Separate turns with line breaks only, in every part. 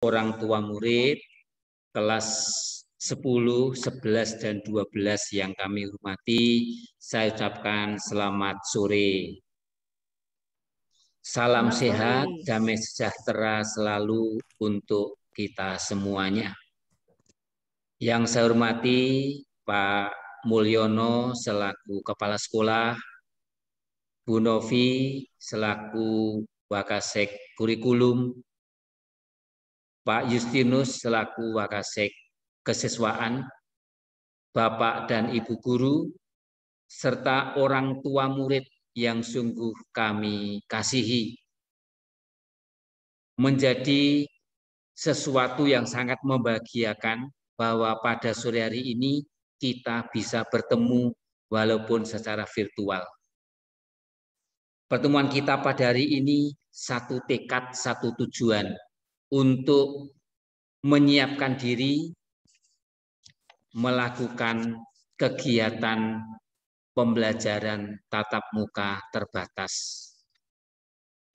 orang tua murid kelas 10, 11, dan 12 yang kami hormati, saya ucapkan selamat sore. Salam selamat sehat, hari. damai sejahtera selalu untuk kita semuanya. Yang saya hormati Pak Mulyono selaku Kepala Sekolah, Bu Novi selaku Wakasek Kurikulum, Pak Justinus selaku Wakasek Kesiswaan, Bapak dan Ibu Guru, serta orang tua murid yang sungguh kami kasihi. Menjadi sesuatu yang sangat membahagiakan bahwa pada sore hari ini kita bisa bertemu walaupun secara virtual. Pertemuan kita pada hari ini satu tekad, satu tujuan, untuk menyiapkan diri melakukan kegiatan pembelajaran tatap muka terbatas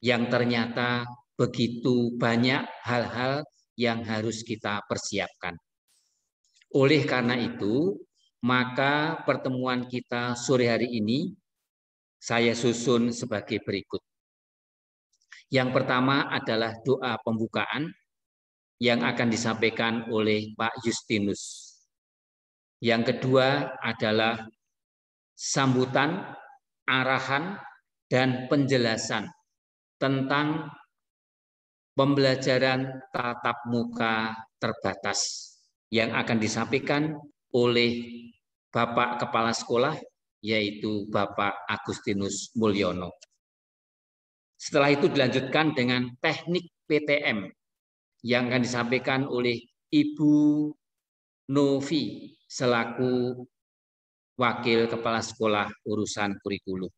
yang ternyata begitu banyak hal-hal yang harus kita persiapkan. Oleh karena itu, maka pertemuan kita sore hari ini saya susun sebagai berikut. Yang pertama adalah doa pembukaan yang akan disampaikan oleh Pak Justinus. Yang kedua adalah sambutan, arahan, dan penjelasan tentang pembelajaran tatap muka terbatas yang akan disampaikan oleh Bapak Kepala Sekolah, yaitu Bapak Agustinus Mulyono. Setelah itu dilanjutkan dengan teknik PTM yang akan disampaikan oleh Ibu Novi selaku Wakil Kepala Sekolah Urusan Kurikulum.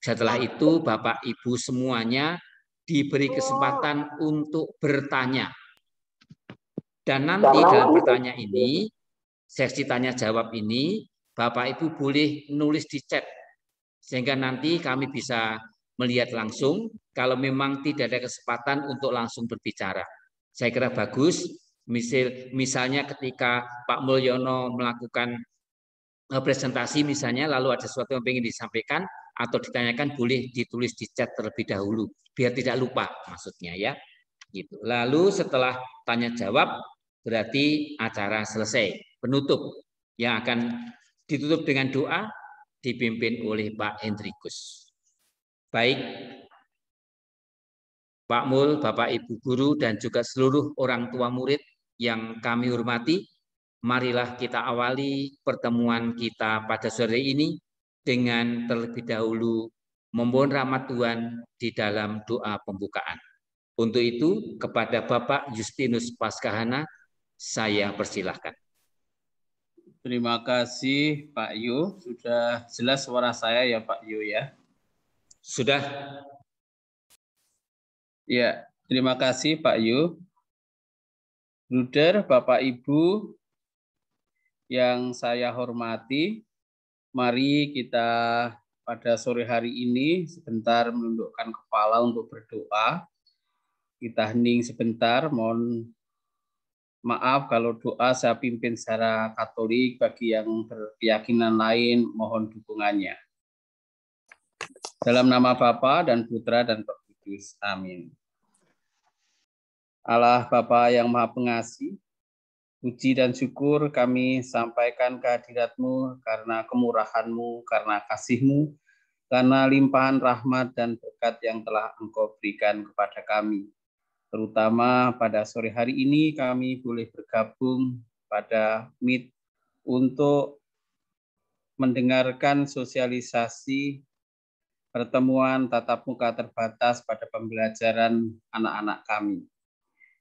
Setelah itu Bapak Ibu semuanya diberi kesempatan untuk bertanya. Dan nanti dalam bertanya ini, sesi tanya jawab ini, Bapak Ibu boleh nulis di chat sehingga nanti kami bisa melihat langsung, kalau memang tidak ada kesempatan untuk langsung berbicara. Saya kira bagus, misil misalnya ketika Pak Mulyono melakukan eh, presentasi misalnya, lalu ada sesuatu yang ingin disampaikan, atau ditanyakan boleh ditulis di chat terlebih dahulu, biar tidak lupa maksudnya ya. Gitu. Lalu setelah tanya jawab, berarti acara selesai. Penutup yang akan ditutup dengan doa dipimpin oleh Pak Hendrikus baik Pak Mul, Bapak Ibu Guru, dan juga seluruh orang tua murid yang kami hormati, marilah kita awali pertemuan kita pada sore ini dengan terlebih dahulu memohon rahmat Tuhan di dalam doa pembukaan. Untuk itu, kepada Bapak
Justinus Paskahana, saya persilahkan. Terima kasih Pak Yu, sudah jelas suara saya ya Pak Yu ya. Sudah? Ya, terima kasih Pak Yu. Bruder, Bapak Ibu yang saya hormati, mari kita pada sore hari ini sebentar menundukkan kepala untuk berdoa. Kita hening sebentar, mohon maaf kalau doa saya pimpin secara Katolik bagi yang berkeyakinan lain mohon dukungannya. Dalam nama Bapa dan Putra dan Roh Kudus. Amin. Allah Bapa yang Maha Pengasih, puji dan syukur kami sampaikan kehadiratmu karena kemurahanmu, karena kasihmu, karena limpahan rahmat dan berkat yang telah engkau berikan kepada kami. Terutama pada sore hari ini kami boleh bergabung pada Mit untuk mendengarkan sosialisasi pertemuan tatap muka terbatas pada pembelajaran anak-anak kami.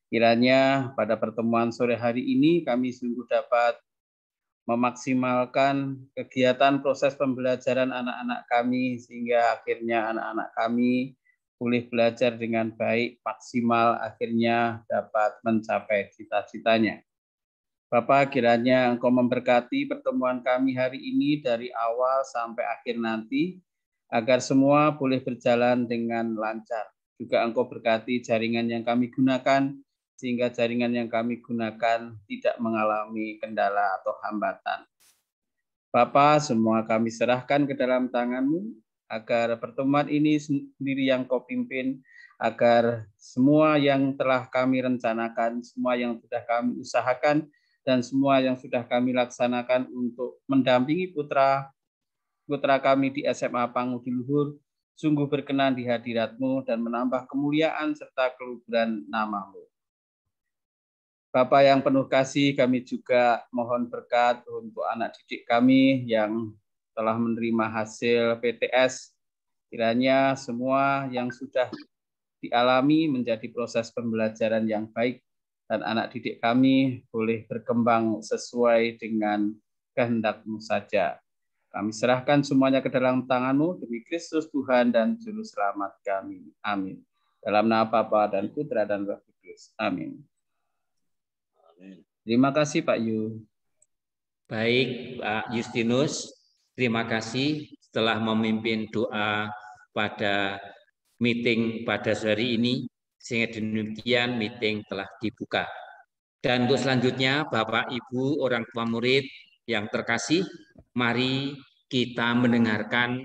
Kiranya pada pertemuan sore hari ini kami sungguh dapat memaksimalkan kegiatan proses pembelajaran anak-anak kami sehingga akhirnya anak-anak kami boleh belajar dengan baik, maksimal, akhirnya dapat mencapai cita-citanya. Bapak, kiranya Engkau memberkati pertemuan kami hari ini dari awal sampai akhir nanti, agar semua boleh berjalan dengan lancar. Juga engkau berkati jaringan yang kami gunakan, sehingga jaringan yang kami gunakan tidak mengalami kendala atau hambatan. Bapa, semua kami serahkan ke dalam tanganmu, agar pertemuan ini sendiri yang kau pimpin, agar semua yang telah kami rencanakan, semua yang sudah kami usahakan, dan semua yang sudah kami laksanakan untuk mendampingi putra putra kami di SMA Pangudi Luhur, sungguh berkenan di hadiratmu dan menambah kemuliaan serta keluhuran namamu. Bapak yang penuh kasih, kami juga mohon berkat untuk anak didik kami yang telah menerima hasil PTS. Kiranya semua yang sudah dialami menjadi proses pembelajaran yang baik dan anak didik kami boleh berkembang sesuai dengan kehendakmu saja. Kami serahkan semuanya ke dalam tanganmu demi Kristus Tuhan dan Juru Selamat kami. Amin. Dalam nama Bapa dan Putra dan Roh Kudus. Amin. Amin. Terima kasih Pak Yu. Baik
Pak Justinus, terima kasih telah memimpin doa pada meeting pada sore ini. Sehingga demikian meeting telah dibuka. Dan untuk selanjutnya Bapak Ibu orang tua murid yang terkasih, mari kita mendengarkan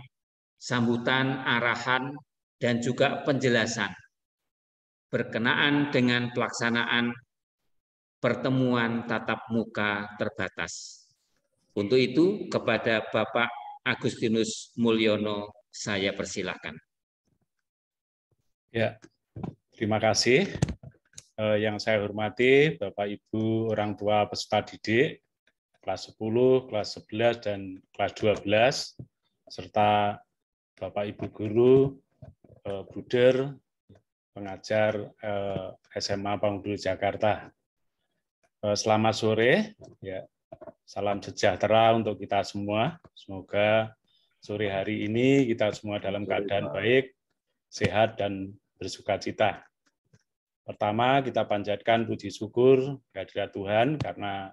sambutan, arahan, dan juga penjelasan berkenaan dengan pelaksanaan pertemuan tatap muka terbatas. Untuk itu, kepada Bapak Agustinus Mulyono, saya persilahkan.
Ya, terima kasih. Eh, yang saya hormati, Bapak Ibu, orang tua peserta didik, kelas 10, kelas 11, dan kelas 12, serta Bapak Ibu Guru, eh, Buder, pengajar eh, SMA Panggul Jakarta. Eh, selamat sore, ya. salam sejahtera untuk kita semua. Semoga sore hari ini kita semua dalam keadaan baik, sehat, dan bersuka cita. Pertama, kita panjatkan puji syukur kehadirat Tuhan karena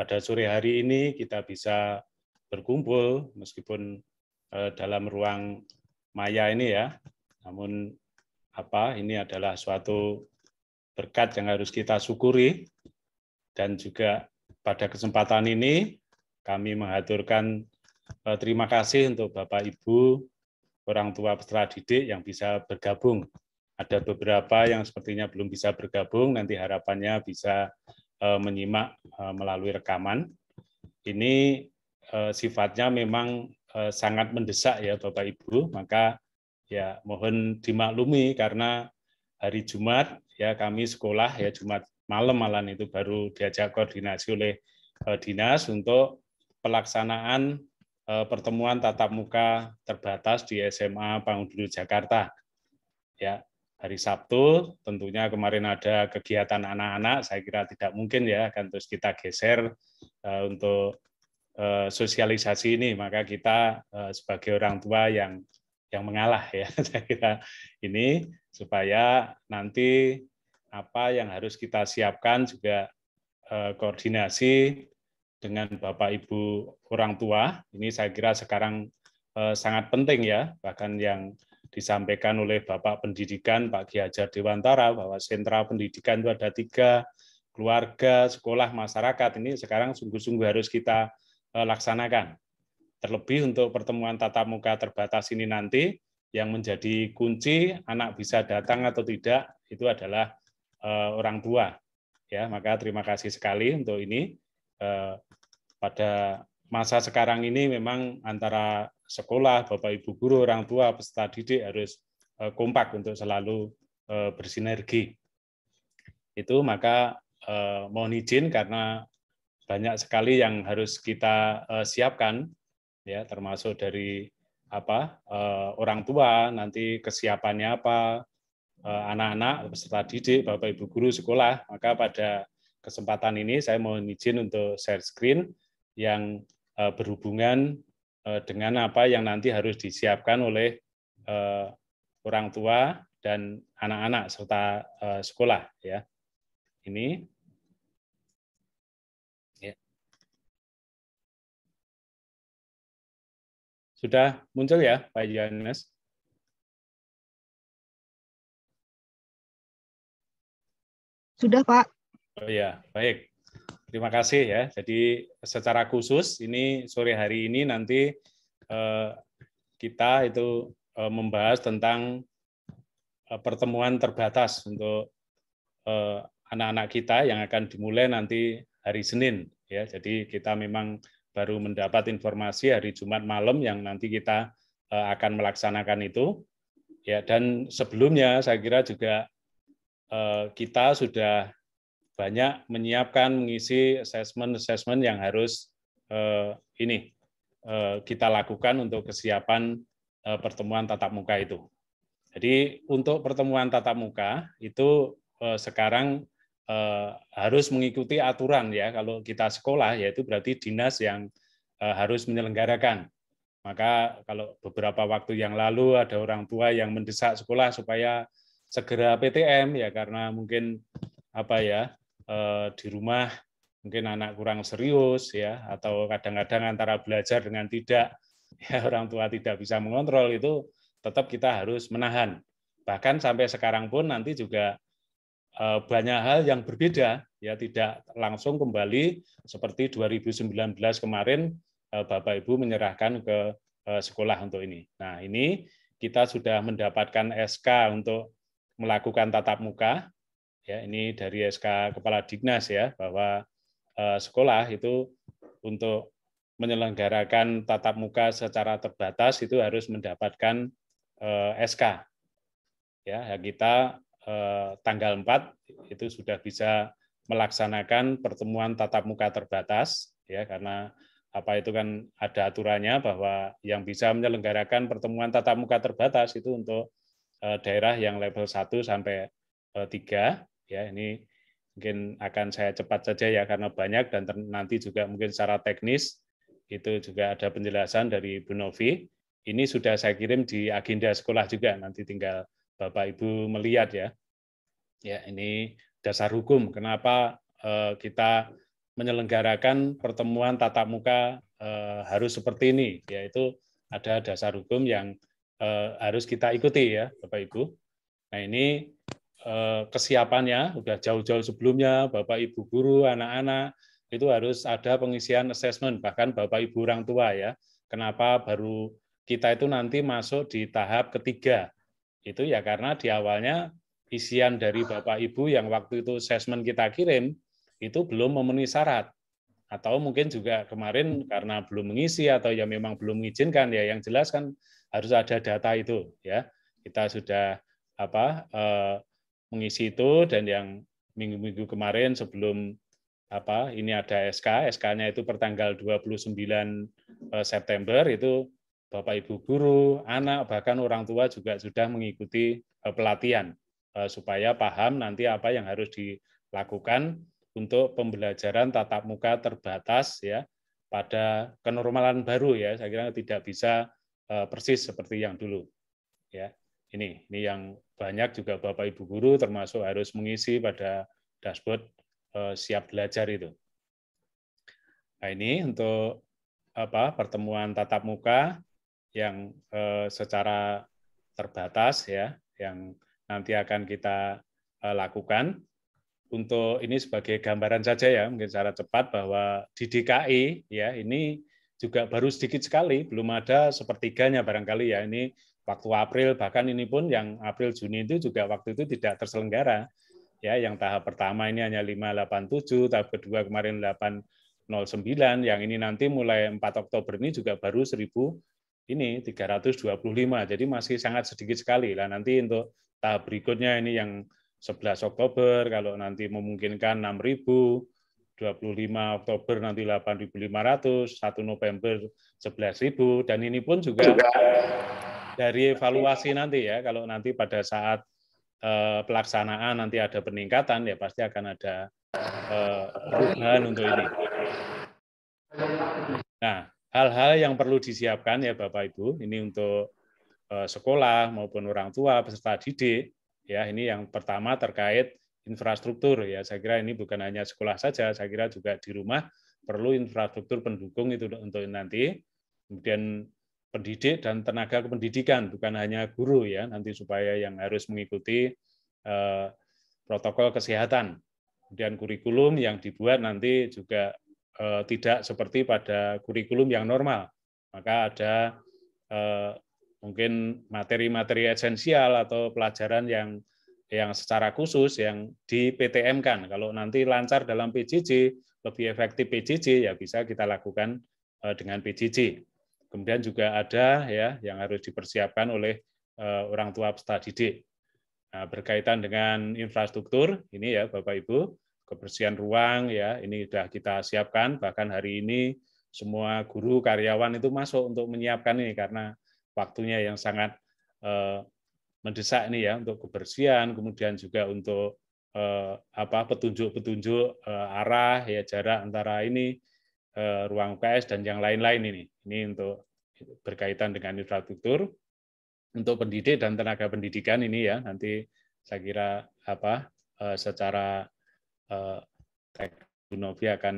pada sore hari ini kita bisa berkumpul meskipun eh, dalam ruang maya ini ya. Namun apa ini adalah suatu berkat yang harus kita syukuri dan juga pada kesempatan ini kami mengaturkan eh, terima kasih untuk Bapak Ibu orang tua peserta didik yang bisa bergabung. Ada beberapa yang sepertinya belum bisa bergabung, nanti harapannya bisa Eh, menyimak eh, melalui rekaman. Ini eh, sifatnya memang sangat mendesak ya Bapak Ibu, maka ya mohon dimaklumi karena hari Jumat ya kami sekolah ya Jumat malam malam itu baru diajak koordinasi oleh dinas untuk pelaksanaan pertemuan tatap muka terbatas di SMA Pangudulu Jakarta. Ya, hari Sabtu. Tentunya kemarin ada kegiatan anak-anak, saya kira tidak mungkin ya, kan terus kita geser eh, untuk eh, sosialisasi ini. Maka kita eh, sebagai orang tua yang yang mengalah ya, saya kira ini supaya nanti apa yang harus kita siapkan juga koordinasi dengan bapak ibu orang tua. Ini saya kira sekarang sangat penting ya, bahkan yang disampaikan oleh Bapak Pendidikan Pak Ki Hajar Dewantara bahwa sentra pendidikan itu ada tiga, keluarga, sekolah, masyarakat. Ini sekarang sungguh-sungguh harus kita eh, laksanakan. Terlebih untuk pertemuan tatap muka terbatas ini nanti, yang menjadi kunci anak bisa datang atau tidak itu adalah eh, orang tua ya maka terima kasih sekali untuk ini eh, pada masa sekarang ini memang antara sekolah, Bapak Ibu guru, orang tua, peserta didik harus eh, kompak untuk selalu eh, bersinergi. Itu maka eh, mohon izin karena banyak sekali yang harus kita siapkan ya termasuk dari apa orang tua nanti kesiapannya apa anak-anak peserta didik Bapak Ibu guru sekolah maka pada kesempatan ini saya mohon izin untuk share screen yang berhubungan Eh, dengan apa yang nanti harus disiapkan oleh eh, orang tua dan anak-anak serta eh, sekolah ya ini ya.
sudah muncul ya Pak Janes? sudah Pak
oh ya baik Terima kasih ya. Jadi secara khusus ini sore hari ini nanti eh, kita itu eh, membahas tentang eh, pertemuan terbatas untuk anak-anak kita yang akan dimulai nanti hari Senin ya. Jadi kita memang baru mendapat informasi hari Jumat malam yang nanti kita akan melaksanakan itu. Ya, dan sebelumnya saya kira juga kita sudah banyak menyiapkan mengisi assessment-assessment yang harus eh, ini eh, kita lakukan untuk kesiapan eh, pertemuan tatap muka itu. Jadi untuk pertemuan tatap muka itu eh, sekarang eh, harus mengikuti aturan ya kalau kita sekolah yaitu berarti dinas yang eh, harus menyelenggarakan. Maka kalau beberapa waktu yang lalu ada orang tua yang mendesak sekolah supaya segera PTM ya karena mungkin apa ya Eh, di rumah mungkin anak kurang serius ya atau kadang-kadang antara belajar dengan tidak ya orang tua tidak bisa mengontrol itu tetap kita harus menahan bahkan sampai sekarang pun nanti juga eh, banyak hal yang berbeda ya tidak langsung kembali seperti 2019 kemarin eh, Bapak Ibu menyerahkan ke sekolah untuk ini. Nah, ini kita sudah mendapatkan SK untuk melakukan tatap muka ya ini dari SK Kepala Dinas ya bahwa eh, sekolah itu untuk menyelenggarakan tatap muka secara terbatas itu harus mendapatkan eh, SK ya kita eh, tanggal 4 itu sudah bisa melaksanakan pertemuan tatap muka terbatas ya karena apa itu kan ada aturannya bahwa yang bisa menyelenggarakan pertemuan tatap muka terbatas itu untuk daerah yang level 1 sampai 3 Ya, ini mungkin akan saya cepat saja ya karena banyak dan nanti juga mungkin secara teknis itu juga ada penjelasan dari Bu Novi. Ini sudah saya kirim di agenda sekolah juga nanti tinggal Bapak Ibu melihat ya. Ya, ini dasar hukum kenapa eh, kita menyelenggarakan pertemuan tatap muka eh, harus seperti ini yaitu ada dasar hukum yang eh, harus kita ikuti ya Bapak Ibu. Nah, ini Eh, kesiapannya, sudah jauh-jauh sebelumnya, Bapak Ibu guru, anak-anak, itu harus ada pengisian assessment, bahkan Bapak Ibu orang tua ya. Kenapa baru kita itu nanti masuk di tahap ketiga? Itu ya karena di awalnya isian dari Bapak Ibu yang waktu itu assessment kita kirim, itu belum memenuhi syarat. Atau mungkin juga kemarin karena belum mengisi atau ya memang belum mengizinkan ya yang jelas kan harus ada data itu ya. Kita sudah apa eh, mengisi itu dan yang minggu-minggu kemarin sebelum apa ini ada SK, SK-nya itu pertanggal 29 eh, September itu Bapak Ibu guru, anak bahkan orang tua juga sudah mengikuti eh, pelatihan eh, supaya paham nanti apa yang harus dilakukan untuk pembelajaran tatap muka terbatas ya pada kenormalan baru ya saya kira tidak bisa persis seperti yang dulu ya ini ini yang banyak juga Bapak Ibu guru termasuk harus mengisi pada dashboard eh, siap belajar itu. Nah, ini untuk apa pertemuan tatap muka yang eh, secara terbatas ya yang nanti akan kita eh, lakukan untuk ini sebagai gambaran saja ya mungkin secara cepat bahwa di DKI ya ini juga baru sedikit sekali belum ada sepertiganya barangkali ya ini waktu April bahkan ini pun yang April Juni itu juga waktu itu tidak terselenggara ya yang tahap pertama ini hanya 587 tahap kedua kemarin 809 yang ini nanti mulai 4 Oktober ini juga baru 1000 ini 325 jadi masih sangat sedikit sekali lah nanti untuk tahap berikutnya ini yang 11 Oktober kalau nanti memungkinkan 6000 25 Oktober nanti 8.500, 1 November 11.000 dan ini pun juga dari evaluasi nanti ya, kalau nanti pada saat uh, pelaksanaan nanti ada peningkatan, ya pasti akan ada perubahan perubahan untuk ini. Nah, hal-hal yang perlu disiapkan ya Bapak Ibu, ini untuk uh, sekolah maupun orang tua peserta didik, ya ini yang pertama terkait infrastruktur ya. Saya kira ini bukan hanya sekolah saja, saya kira juga di rumah perlu infrastruktur pendukung itu untuk nanti. Kemudian pendidik dan tenaga kependidikan, bukan hanya guru ya, nanti supaya yang harus mengikuti eh, protokol kesehatan. Kemudian kurikulum yang dibuat nanti juga eh, tidak seperti pada kurikulum yang normal. Maka ada eh, mungkin materi-materi esensial atau pelajaran yang yang secara khusus yang di PTM kan. Kalau nanti lancar dalam PJJ, lebih efektif PJJ ya bisa kita lakukan eh, dengan PJJ. Kemudian juga ada ya yang harus dipersiapkan oleh eh, orang tua peserta didik. Nah, berkaitan dengan infrastruktur ini ya Bapak Ibu, kebersihan ruang ya ini sudah kita siapkan bahkan hari ini semua guru karyawan itu masuk untuk menyiapkan ini karena waktunya yang sangat uh, mendesak ini ya untuk kebersihan kemudian juga untuk uh, apa petunjuk-petunjuk uh, arah ya jarak antara ini Eh, ruang UKS dan yang lain-lain ini. Ini untuk berkaitan dengan infrastruktur untuk pendidik dan tenaga pendidikan ini ya nanti saya kira apa eh, secara teknologi eh, akan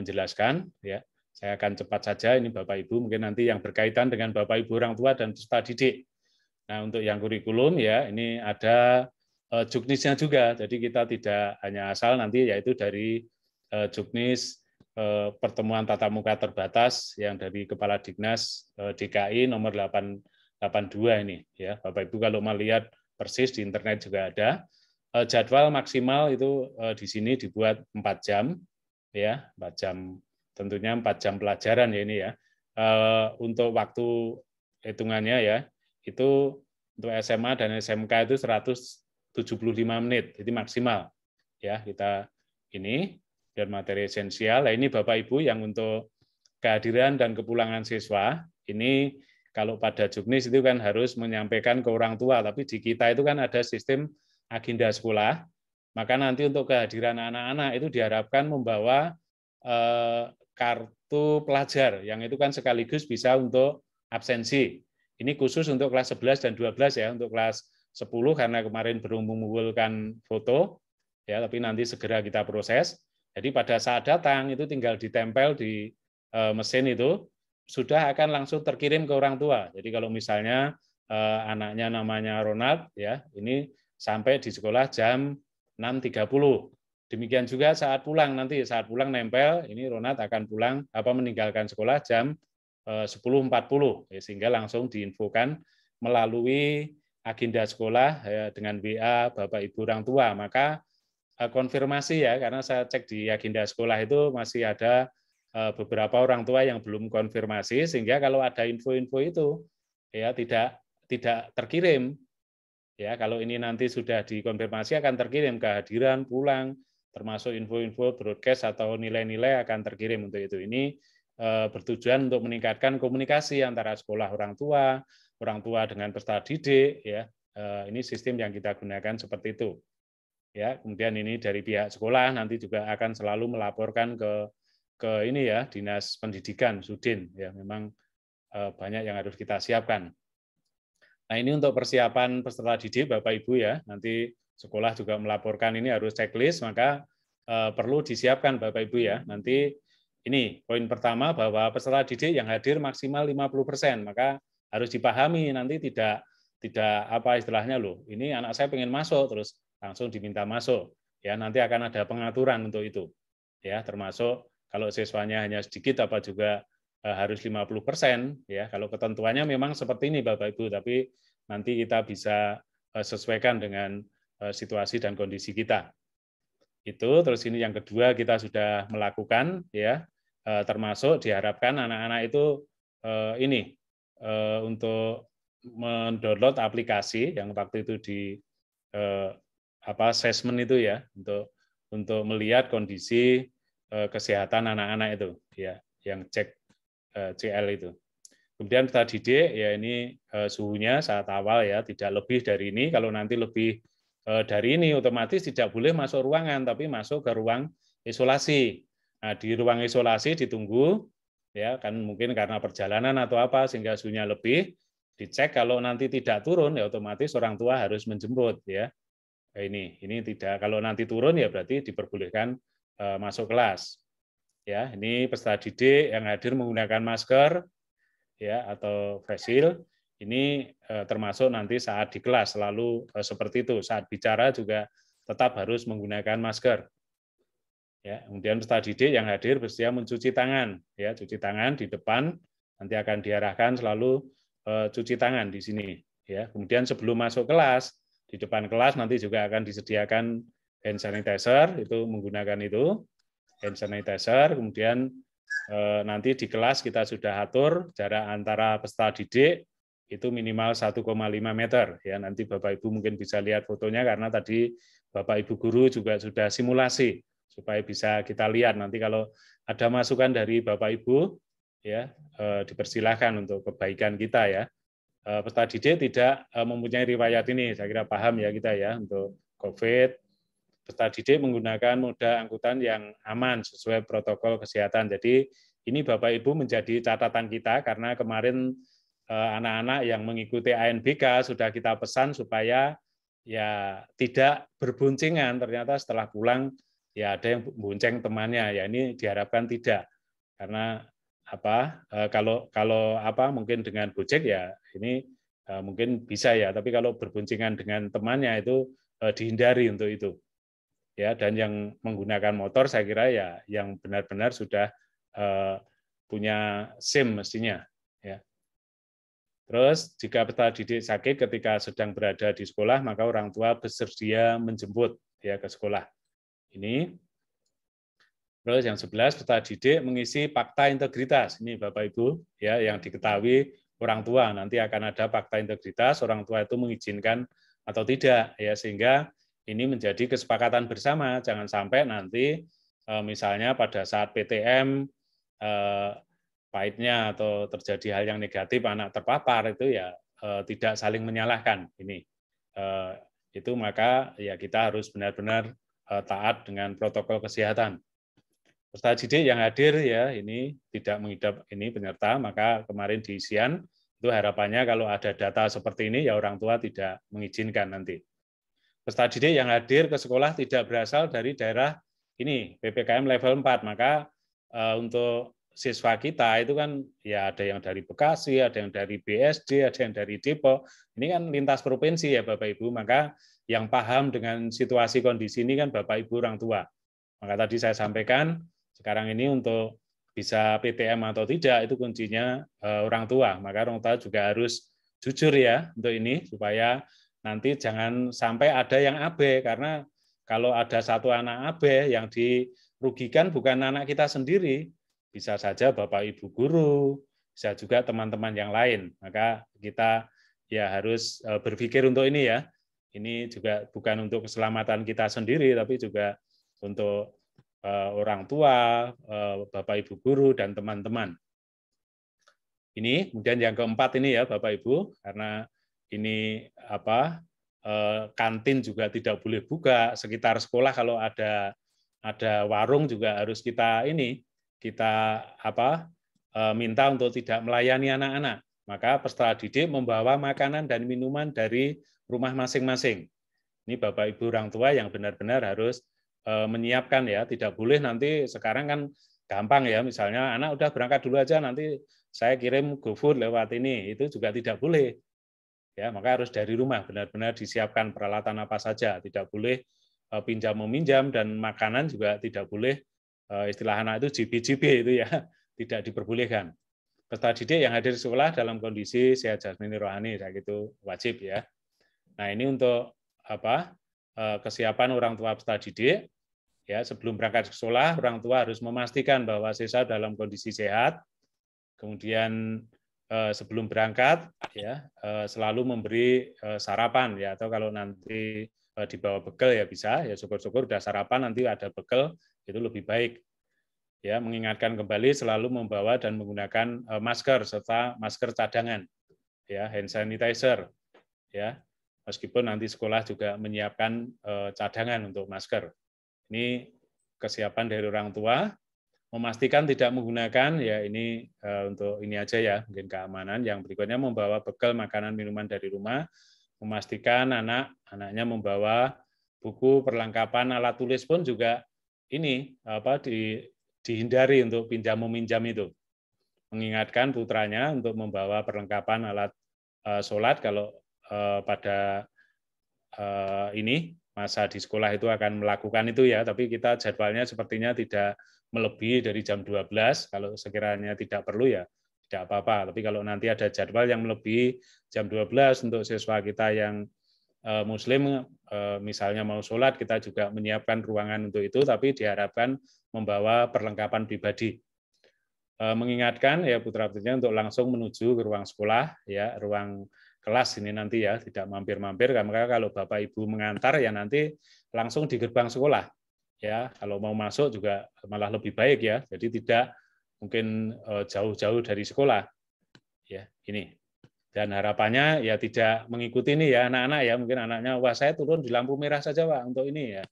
menjelaskan ya saya akan cepat saja ini Bapak Ibu mungkin nanti yang berkaitan dengan Bapak Ibu orang tua dan peserta didik. Nah, untuk yang kurikulum ya ini ada juknisnya juga. Jadi kita tidak hanya asal nanti yaitu dari juknis Eh, pertemuan tatap muka terbatas yang dari Kepala dinas eh, DKI nomor 882 ini ya. Bapak Ibu kalau melihat persis di internet juga ada. Eh, jadwal maksimal itu di sini dibuat 4 jam ya, 4 jam tentunya 4 jam pelajaran ya ini ya. untuk waktu hitungannya ya, itu untuk SMA dan SMK itu 175 menit, jadi maksimal ya kita ini dan materi esensial. Nah, ini Bapak Ibu yang untuk kehadiran dan kepulangan siswa, ini kalau pada juknis itu kan harus menyampaikan ke orang tua, tapi di kita itu kan ada sistem agenda sekolah, maka nanti untuk kehadiran anak-anak itu diharapkan membawa eh, kartu pelajar, yang itu kan sekaligus bisa untuk absensi. Ini khusus untuk kelas 11 dan 12 ya, untuk kelas 10 karena kemarin belum mengumpulkan foto, ya tapi nanti segera kita proses. Jadi pada saat datang itu tinggal ditempel di eh, mesin itu sudah akan langsung terkirim ke orang tua. Jadi kalau misalnya eh, anaknya namanya Ronald ya, ini sampai di sekolah jam 6.30. Demikian juga saat pulang nanti saat pulang nempel ini Ronald akan pulang apa meninggalkan sekolah jam 10.40 eh, ya, sehingga langsung diinfokan melalui agenda sekolah ya, dengan WA Bapak Ibu orang tua. Maka Eh, konfirmasi ya karena saya cek di agenda sekolah itu masih ada eh, beberapa orang tua yang belum konfirmasi sehingga kalau ada info-info itu ya tidak tidak terkirim ya kalau ini nanti sudah dikonfirmasi akan terkirim kehadiran pulang termasuk info-info broadcast atau nilai-nilai akan terkirim untuk itu ini eh, bertujuan untuk meningkatkan komunikasi antara sekolah orang tua orang tua dengan peserta didik ya ini sistem yang kita gunakan seperti itu ya kemudian ini dari pihak sekolah nanti juga akan selalu melaporkan ke ke ini ya dinas pendidikan Sudin ya memang eh, banyak yang harus kita siapkan. Nah ini untuk persiapan peserta didik Bapak Ibu ya nanti sekolah juga melaporkan ini harus checklist maka eh, perlu disiapkan Bapak Ibu ya nanti ini poin pertama bahwa peserta didik yang hadir maksimal 50% maka harus dipahami nanti tidak tidak apa istilahnya loh ini anak saya pengen masuk terus langsung diminta masuk. Ya, nanti akan ada pengaturan untuk itu. Ya, termasuk kalau siswanya hanya sedikit apa juga eh, harus 50% ya. Kalau ketentuannya memang seperti ini Bapak Ibu, tapi nanti kita bisa eh, sesuaikan dengan eh, situasi dan kondisi kita. Itu terus ini yang kedua kita sudah melakukan ya. termasuk diharapkan anak-anak itu ini untuk mendownload aplikasi yang waktu itu di apa assessment itu ya untuk untuk melihat kondisi uh, kesehatan anak-anak itu ya yang cek uh, eh, CL itu. Kemudian kita didik ya ini uh, suhunya saat awal ya tidak lebih dari ini kalau nanti lebih dari ini otomatis tidak boleh masuk ruangan tapi masuk ke ruang isolasi. Nah, di ruang isolasi ditunggu ya kan mungkin karena perjalanan atau apa sehingga suhunya lebih dicek kalau nanti tidak turun ya otomatis orang tua harus menjemput ya Eh, ini ini tidak kalau nanti turun ya berarti diperbolehkan eh, masuk kelas ya ini peserta didik yang hadir menggunakan masker ya atau face ini eh, termasuk nanti saat di kelas selalu seperti itu saat bicara juga tetap harus menggunakan masker ya kemudian peserta didik yang hadir bersedia mencuci tangan ya cuci tangan di depan nanti akan diarahkan selalu cuci tangan di sini ya kemudian sebelum masuk kelas di depan kelas nanti juga akan disediakan hand sanitizer itu menggunakan itu hand sanitizer kemudian eh, nanti di kelas kita sudah atur jarak antara peserta didik itu minimal 1,5 meter ya nanti Bapak Ibu mungkin bisa lihat fotonya karena tadi Bapak Ibu guru juga sudah simulasi supaya bisa kita lihat nanti kalau ada masukan dari Bapak Ibu ya eh, dipersilahkan untuk kebaikan kita ya Eh, peserta didik tidak eh, mempunyai riwayat ini. Saya kira paham ya kita ya untuk COVID. Peserta didik menggunakan moda angkutan yang aman sesuai protokol kesehatan. Jadi ini Bapak Ibu menjadi catatan kita karena kemarin eh, anak-anak yang mengikuti ANBK sudah kita pesan supaya ya tidak berboncengan. Ternyata setelah pulang ya ada yang bonceng temannya. Ya ini diharapkan tidak karena apa eh, kalau kalau apa mungkin dengan Gojek ya ini eh, mungkin bisa ya tapi kalau berboncengan dengan temannya itu eh, dihindari untuk itu ya dan yang menggunakan motor saya kira ya yang benar-benar sudah punya SIM mestinya ya terus jika peta didik sakit ketika sedang berada di sekolah maka orang tua bersedia menjemput ya ke sekolah ini Terus yang sebelas peta didik mengisi fakta integritas. Ini Bapak Ibu ya yang diketahui orang tua. Nanti akan ada fakta integritas orang tua itu mengizinkan atau tidak ya sehingga ini menjadi kesepakatan bersama. Jangan sampai nanti eh, misalnya pada saat PTM eh, pahitnya atau terjadi hal yang negatif anak terpapar itu ya eh, tidak saling menyalahkan ini. itu maka ya kita harus benar-benar taat dengan protokol kesehatan peserta didik yang hadir ya ini tidak mengidap ini penyerta maka kemarin di isian itu harapannya kalau ada data seperti ini ya orang tua tidak mengizinkan nanti peserta didik yang hadir ke sekolah tidak berasal dari daerah ini PPKM level 4 maka uh, untuk siswa kita itu kan ya ada yang dari Bekasi, ada yang dari BSD, ada yang dari Depok. Ini kan lintas provinsi ya Bapak Ibu, maka yang paham dengan situasi kondisi ini kan Bapak Ibu orang tua. Maka tadi saya sampaikan sekarang ini untuk bisa PTM atau tidak itu kuncinya eh, orang tua. Maka orang tua juga harus jujur ya untuk ini supaya nanti jangan sampai ada yang AB karena kalau ada satu anak AB yang dirugikan bukan anak kita sendiri, bisa saja Bapak Ibu guru, bisa juga teman-teman yang lain. Maka kita ya harus eh, berpikir untuk ini ya. Ini juga bukan untuk keselamatan kita sendiri tapi juga untuk Eh, orang tua, eh, Bapak Ibu guru dan teman-teman. Ini kemudian yang keempat ini ya Bapak Ibu karena ini apa eh, kantin juga tidak boleh buka sekitar sekolah kalau ada ada warung juga harus kita ini kita apa minta untuk tidak melayani anak-anak maka peserta didik membawa makanan dan minuman dari rumah masing-masing ini bapak ibu orang tua yang benar-benar harus Eh, menyiapkan ya, tidak boleh nanti sekarang kan gampang ya, misalnya anak udah berangkat dulu aja nanti saya kirim GoFood lewat ini, itu juga tidak boleh. Ya, maka harus dari rumah benar-benar disiapkan peralatan apa saja, tidak boleh eh, pinjam meminjam dan makanan juga tidak boleh eh, istilah anak itu JBJB itu ya, tidak diperbolehkan. Peserta didik yang hadir di sekolah dalam kondisi sehat jasmani rohani kayak gitu wajib ya. Nah, ini untuk apa? kesiapan orang tua peserta didik Ya, sebelum berangkat ke sekolah, orang tua harus memastikan bahwa siswa dalam kondisi sehat. Kemudian eh, sebelum berangkat ya eh, selalu memberi eh, sarapan ya atau kalau nanti dibawa bekal ya bisa ya syukur-syukur udah sarapan nanti ada bekal itu lebih baik ya mengingatkan kembali selalu membawa dan menggunakan masker serta masker cadangan ya hand sanitizer ya meskipun nanti sekolah juga menyiapkan cadangan untuk masker ini kesiapan dari orang tua, memastikan tidak menggunakan ya ini eh, untuk ini aja ya mungkin keamanan yang berikutnya membawa bekal makanan minuman dari rumah memastikan anak anaknya membawa buku perlengkapan alat tulis pun juga ini apa di, dihindari untuk pinjam meminjam itu mengingatkan putranya untuk membawa perlengkapan alat uh, sholat kalau uh, pada uh, ini masa di sekolah itu akan melakukan itu ya, tapi kita jadwalnya sepertinya tidak melebihi dari jam 12. Kalau sekiranya tidak perlu ya tidak apa-apa. Tapi kalau nanti ada jadwal yang melebihi jam 12 untuk siswa kita yang eh, muslim eh, misalnya mau sholat kita juga menyiapkan ruangan untuk itu tapi diharapkan membawa perlengkapan pribadi eh, mengingatkan ya putra putrinya untuk langsung menuju ke ruang sekolah ya ruang kelas ini nanti ya, tidak mampir-mampir. Maka kalau Bapak Ibu mengantar ya nanti langsung di gerbang sekolah. Ya, kalau mau masuk juga malah lebih baik ya. Jadi tidak mungkin eh, jauh-jauh dari sekolah. Ya, ini. Dan harapannya ya tidak mengikuti ini ya anak-anak ya, mungkin anaknya wah saya turun di lampu merah saja Pak untuk ini ya.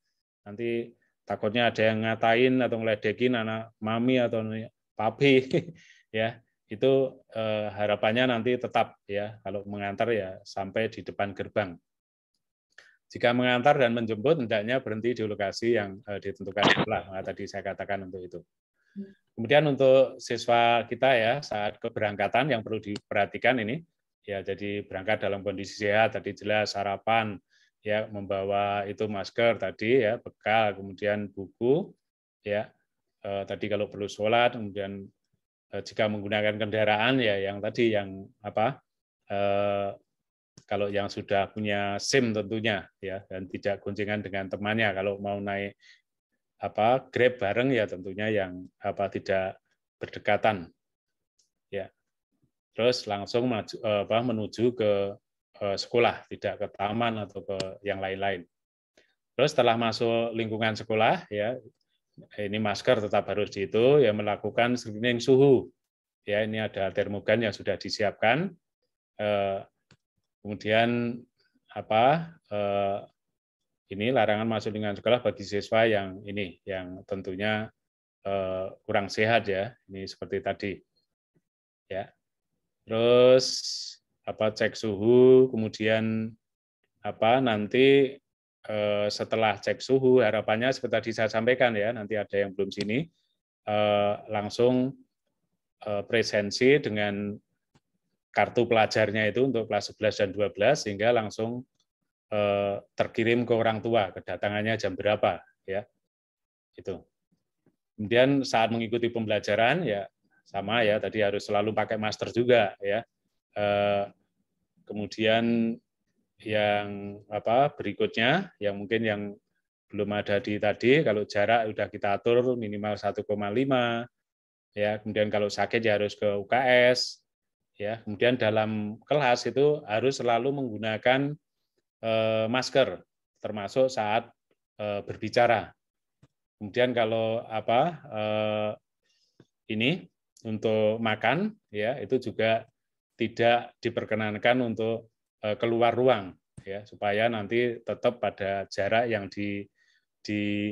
Nanti takutnya ada yang ngatain atau ngeledekin anak mami atau papi ya itu eh, harapannya nanti tetap ya kalau mengantar ya sampai di depan gerbang. Jika mengantar dan menjemput hendaknya berhenti di lokasi yang eh, ditentukan setelah. Nah, tadi saya katakan untuk itu. Hmm. Kemudian untuk siswa kita ya saat keberangkatan yang perlu diperhatikan ini ya jadi berangkat dalam kondisi sehat tadi jelas sarapan ya membawa itu masker tadi ya bekal kemudian buku ya eh, tadi kalau perlu sholat kemudian Eh, jika menggunakan kendaraan ya yang tadi yang apa eh, kalau yang sudah punya SIM tentunya ya dan tidak goncengan dengan temannya kalau mau naik apa Grab bareng ya tentunya yang apa tidak berdekatan ya terus langsung maju, eh, apa, menuju ke eh, sekolah tidak ke taman atau ke yang lain-lain terus setelah masuk lingkungan sekolah ya ini masker tetap harus di itu ya melakukan screening suhu ya ini ada termogan yang sudah disiapkan eh, kemudian apa eh, ini larangan masuk dengan sekolah bagi siswa yang ini yang tentunya eh, kurang sehat ya ini seperti tadi ya terus apa cek suhu kemudian apa nanti Eh, setelah cek suhu harapannya seperti tadi saya sampaikan ya nanti ada yang belum sini eh, langsung eh, presensi dengan kartu pelajarnya itu untuk kelas 11 dan 12 sehingga langsung terkirim ke orang tua kedatangannya jam berapa ya itu kemudian saat mengikuti pembelajaran ya sama ya tadi harus selalu pakai master juga ya kemudian yang apa berikutnya yang mungkin yang belum ada di tadi kalau jarak sudah kita atur minimal 1,5 ya kemudian kalau sakit ya harus ke UKS ya kemudian dalam kelas itu harus selalu menggunakan eh, masker termasuk saat eh, berbicara kemudian kalau apa eh, ini untuk makan ya itu juga tidak diperkenankan untuk Eh, keluar ruang ya supaya nanti tetap pada jarak yang di di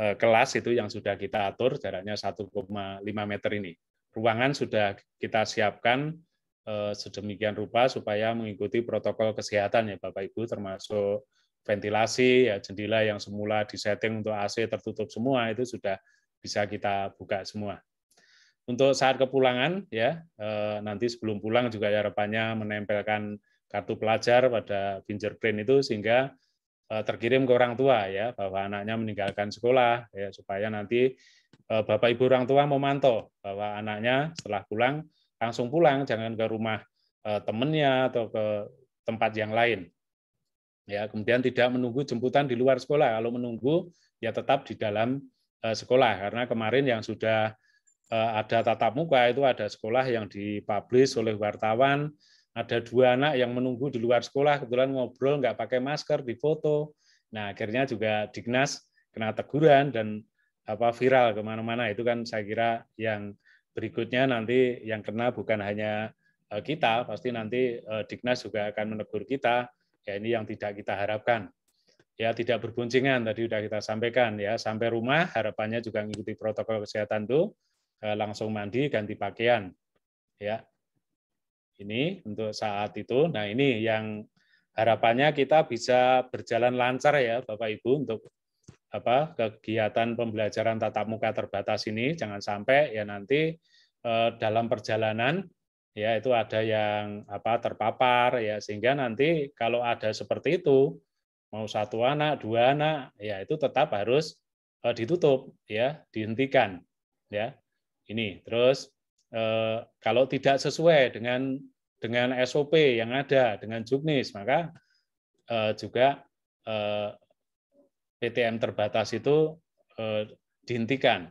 eh, kelas itu yang sudah kita atur jaraknya 1,5 meter ini. Ruangan sudah kita siapkan eh, sedemikian rupa supaya mengikuti protokol kesehatan ya Bapak Ibu termasuk ventilasi ya jendela yang semula disetting untuk AC tertutup semua itu sudah bisa kita buka semua. Untuk saat kepulangan ya eh, nanti sebelum pulang juga harapannya menempelkan kartu pelajar pada fingerprint itu sehingga eh, terkirim ke orang tua ya bahwa anaknya meninggalkan sekolah ya supaya nanti eh, bapak ibu orang tua memantau bahwa anaknya setelah pulang langsung pulang jangan ke rumah eh, temennya atau ke tempat yang lain ya kemudian tidak menunggu jemputan di luar sekolah kalau menunggu ya tetap di dalam sekolah karena kemarin yang sudah ada tatap muka itu ada sekolah yang dipublish oleh wartawan ada dua anak yang menunggu di luar sekolah, kebetulan ngobrol nggak pakai masker, di foto. Nah, akhirnya juga Dignas kena teguran dan apa viral kemana-mana. Itu kan saya kira yang berikutnya nanti yang kena bukan hanya e, kita, pasti nanti e, Dignas juga akan menegur kita. Ya ini yang tidak kita harapkan. Ya tidak berboncengan tadi sudah kita sampaikan ya sampai rumah harapannya juga mengikuti protokol kesehatan tuh e, langsung mandi ganti pakaian ya ini untuk saat itu. Nah, ini yang harapannya kita bisa berjalan lancar ya Bapak Ibu untuk apa kegiatan pembelajaran tatap muka terbatas ini jangan sampai ya nanti eh, dalam perjalanan ya itu ada yang apa terpapar ya sehingga nanti kalau ada seperti itu mau satu anak dua anak ya itu tetap harus eh, ditutup ya dihentikan ya ini terus Eh, kalau tidak sesuai dengan dengan SOP yang ada, dengan juknis, maka eh, juga eh, PTM terbatas itu dihentikan.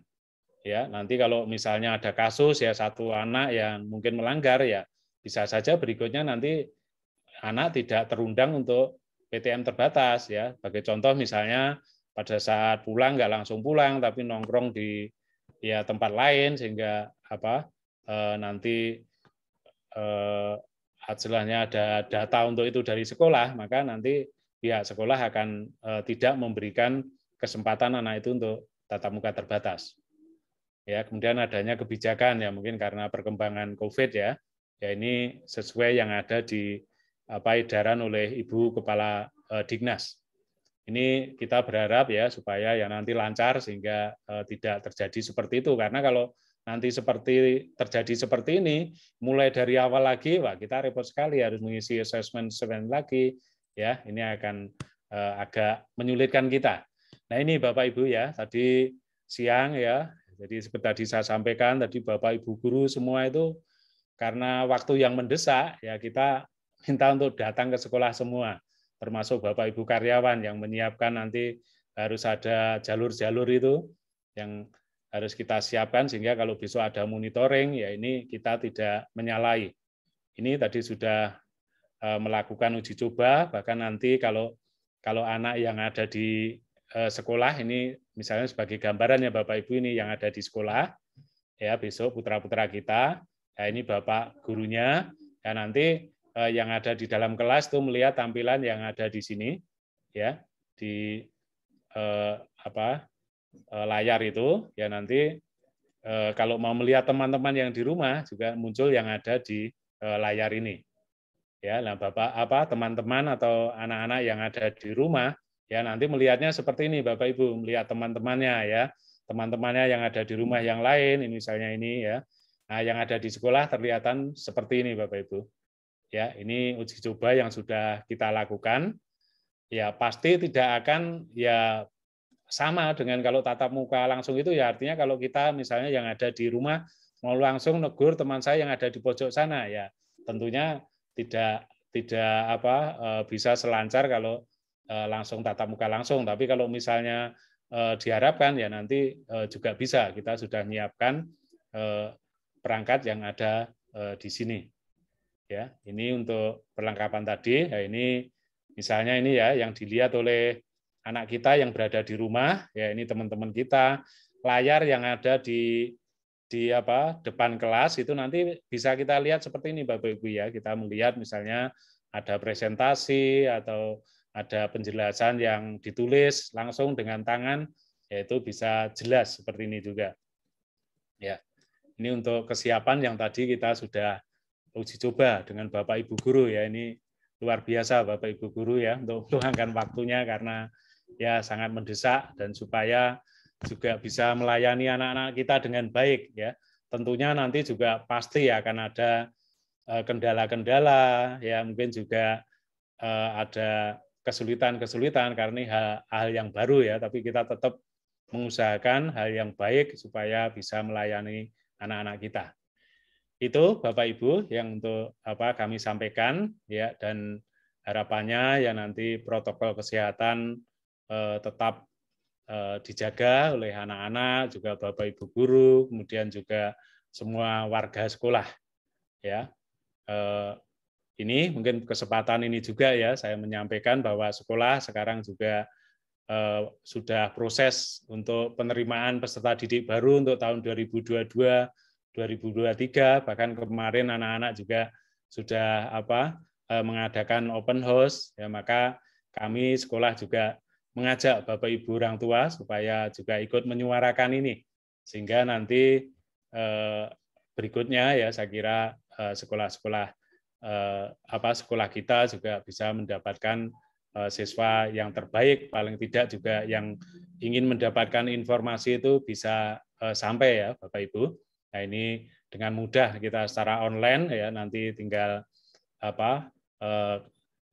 Ya, nanti kalau misalnya ada kasus ya satu anak yang mungkin melanggar ya bisa saja berikutnya nanti anak tidak terundang untuk PTM terbatas ya. Sebagai contoh misalnya pada saat pulang nggak langsung pulang tapi nongkrong di ya tempat lain sehingga apa Eh, nanti eh, hasilnya ada data untuk itu dari sekolah, maka nanti pihak sekolah akan eh, tidak memberikan kesempatan anak itu untuk tatap muka terbatas. Ya, kemudian adanya kebijakan ya mungkin karena perkembangan COVID ya. Ya ini sesuai yang ada di apa edaran oleh Ibu Kepala eh, Dignas. Ini kita berharap ya supaya ya nanti lancar sehingga eh, tidak terjadi seperti itu karena kalau nanti seperti terjadi seperti ini, mulai dari awal lagi, wah kita repot sekali harus mengisi assessment seven lagi, ya ini akan eh, agak menyulitkan kita. Nah ini Bapak Ibu ya, tadi siang ya, jadi seperti tadi saya sampaikan, tadi Bapak Ibu guru semua itu karena waktu yang mendesak, ya kita minta untuk datang ke sekolah semua, termasuk Bapak Ibu karyawan yang menyiapkan nanti harus ada jalur-jalur itu yang harus kita siapkan sehingga kalau besok ada monitoring ya ini kita tidak menyalahi. Ini tadi sudah eh, melakukan uji coba bahkan nanti kalau kalau anak yang ada di eh, sekolah ini misalnya sebagai gambaran ya Bapak Ibu ini yang ada di sekolah ya besok putra-putra kita ya ini Bapak gurunya ya nanti eh, yang ada di dalam kelas tuh melihat tampilan yang ada di sini ya di eh, apa Eh, layar itu ya nanti eh, kalau mau melihat teman-teman yang di rumah juga muncul yang ada di eh, layar ini. Ya, nah Bapak apa teman-teman atau anak-anak yang ada di rumah ya nanti melihatnya seperti ini Bapak Ibu melihat teman-temannya ya, teman-temannya yang ada di rumah yang lain ini misalnya ini ya. Nah, yang ada di sekolah terlihatan seperti ini Bapak Ibu. Ya, ini uji coba yang sudah kita lakukan. Ya, pasti tidak akan ya sama dengan kalau tatap muka langsung itu ya artinya kalau kita misalnya yang ada di rumah mau langsung negur teman saya yang ada di pojok sana ya tentunya tidak tidak apa eh, bisa selancar kalau eh, langsung tatap muka langsung tapi kalau misalnya eh, diharapkan ya nanti juga bisa kita sudah menyiapkan perangkat yang ada di sini ya ini untuk perlengkapan tadi ya ini misalnya ini ya yang dilihat oleh anak kita yang berada di rumah, ya ini teman-teman kita, layar yang ada di di apa depan kelas itu nanti bisa kita lihat seperti ini Bapak Ibu ya. Kita melihat misalnya ada presentasi atau ada penjelasan yang ditulis langsung dengan tangan yaitu bisa jelas seperti ini juga. Ya. Ini untuk kesiapan yang tadi kita sudah uji coba dengan Bapak Ibu guru ya. Ini luar biasa Bapak Ibu guru ya untuk meluangkan waktunya karena ya sangat mendesak dan supaya juga bisa melayani anak-anak kita dengan baik ya. Tentunya nanti juga pasti akan ada eh, kendala-kendala ya mungkin juga eh, ada kesulitan-kesulitan karena hal, hal yang baru ya, tapi kita tetap mengusahakan hal yang baik supaya bisa melayani anak-anak kita. Itu Bapak Ibu yang untuk apa kami sampaikan ya dan harapannya ya nanti protokol kesehatan Eh, tetap eh, dijaga oleh anak-anak, juga Bapak Ibu guru, kemudian juga semua warga sekolah. Ya. Eh, ini mungkin kesempatan ini juga ya saya menyampaikan bahwa sekolah sekarang juga sudah proses untuk penerimaan peserta didik baru untuk tahun 2022 2023 bahkan kemarin anak-anak juga sudah apa mengadakan open house ya maka kami sekolah juga mengajak Bapak Ibu orang tua supaya juga ikut menyuarakan ini sehingga nanti eh, berikutnya ya saya kira eh, sekolah-sekolah eh, apa sekolah kita juga bisa mendapatkan siswa yang terbaik paling tidak juga yang ingin mendapatkan informasi itu bisa sampai ya Bapak Ibu. Nah ini dengan mudah kita secara online ya nanti tinggal apa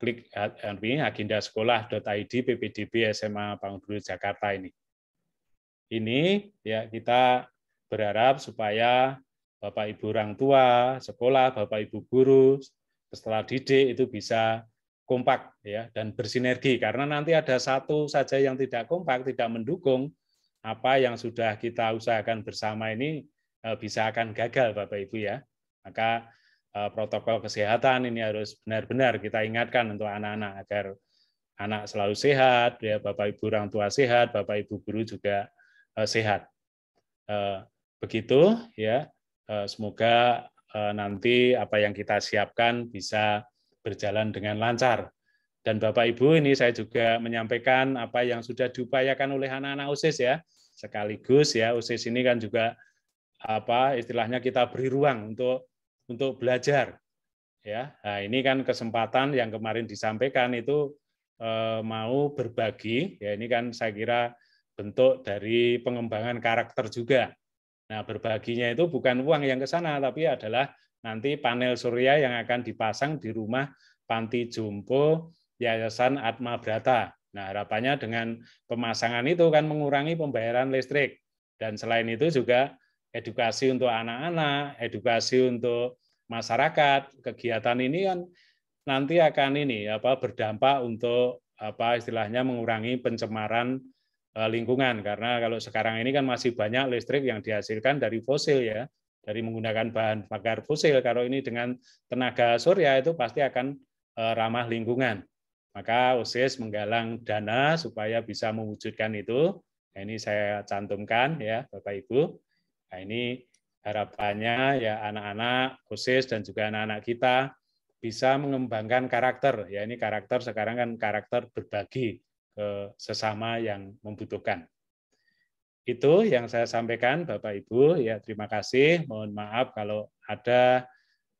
klik eh, anu agenda sekolah.id PPDB SMA Pangdulu Jakarta ini. Ini ya kita berharap supaya Bapak Ibu orang tua, sekolah, Bapak Ibu guru, setelah didik itu bisa kompak ya dan bersinergi karena nanti ada satu saja yang tidak kompak, tidak mendukung apa yang sudah kita usahakan bersama ini eh, bisa akan gagal Bapak Ibu ya. Maka Eh, protokol kesehatan ini harus benar-benar kita ingatkan untuk anak-anak agar anak selalu sehat, ya Bapak Ibu orang tua sehat, Bapak Ibu guru juga eh, sehat. Eh, begitu ya. Semoga nanti apa yang kita siapkan bisa berjalan dengan lancar. Dan Bapak Ibu ini saya juga menyampaikan apa yang sudah diupayakan oleh anak-anak OSIS ya. Sekaligus ya OSIS ini kan juga apa istilahnya kita beri ruang untuk untuk belajar. Ya, nah, ini kan kesempatan yang kemarin disampaikan itu eh, mau berbagi. Ya, ini kan saya kira bentuk dari pengembangan karakter juga. Nah, berbaginya itu bukan uang yang ke sana, tapi adalah nanti panel surya yang akan dipasang di rumah Panti Jompo Yayasan Atma Brata. Nah, harapannya dengan pemasangan itu kan mengurangi pembayaran listrik. Dan selain itu juga edukasi untuk anak-anak, edukasi untuk masyarakat. Kegiatan ini kan nanti akan ini apa berdampak untuk apa istilahnya mengurangi pencemaran eh, lingkungan karena kalau sekarang ini kan masih banyak listrik yang dihasilkan dari fosil ya dari menggunakan bahan bakar fosil kalau ini dengan tenaga surya itu pasti akan eh, ramah lingkungan maka OSIS menggalang dana supaya bisa mewujudkan itu nah, ini saya cantumkan ya Bapak Ibu Nah ini harapannya ya anak-anak OSIS dan juga anak-anak kita bisa mengembangkan karakter. Ya ini karakter sekarang kan karakter berbagi ke sesama yang membutuhkan. Itu yang saya sampaikan Bapak Ibu. Ya terima kasih. Mohon maaf kalau ada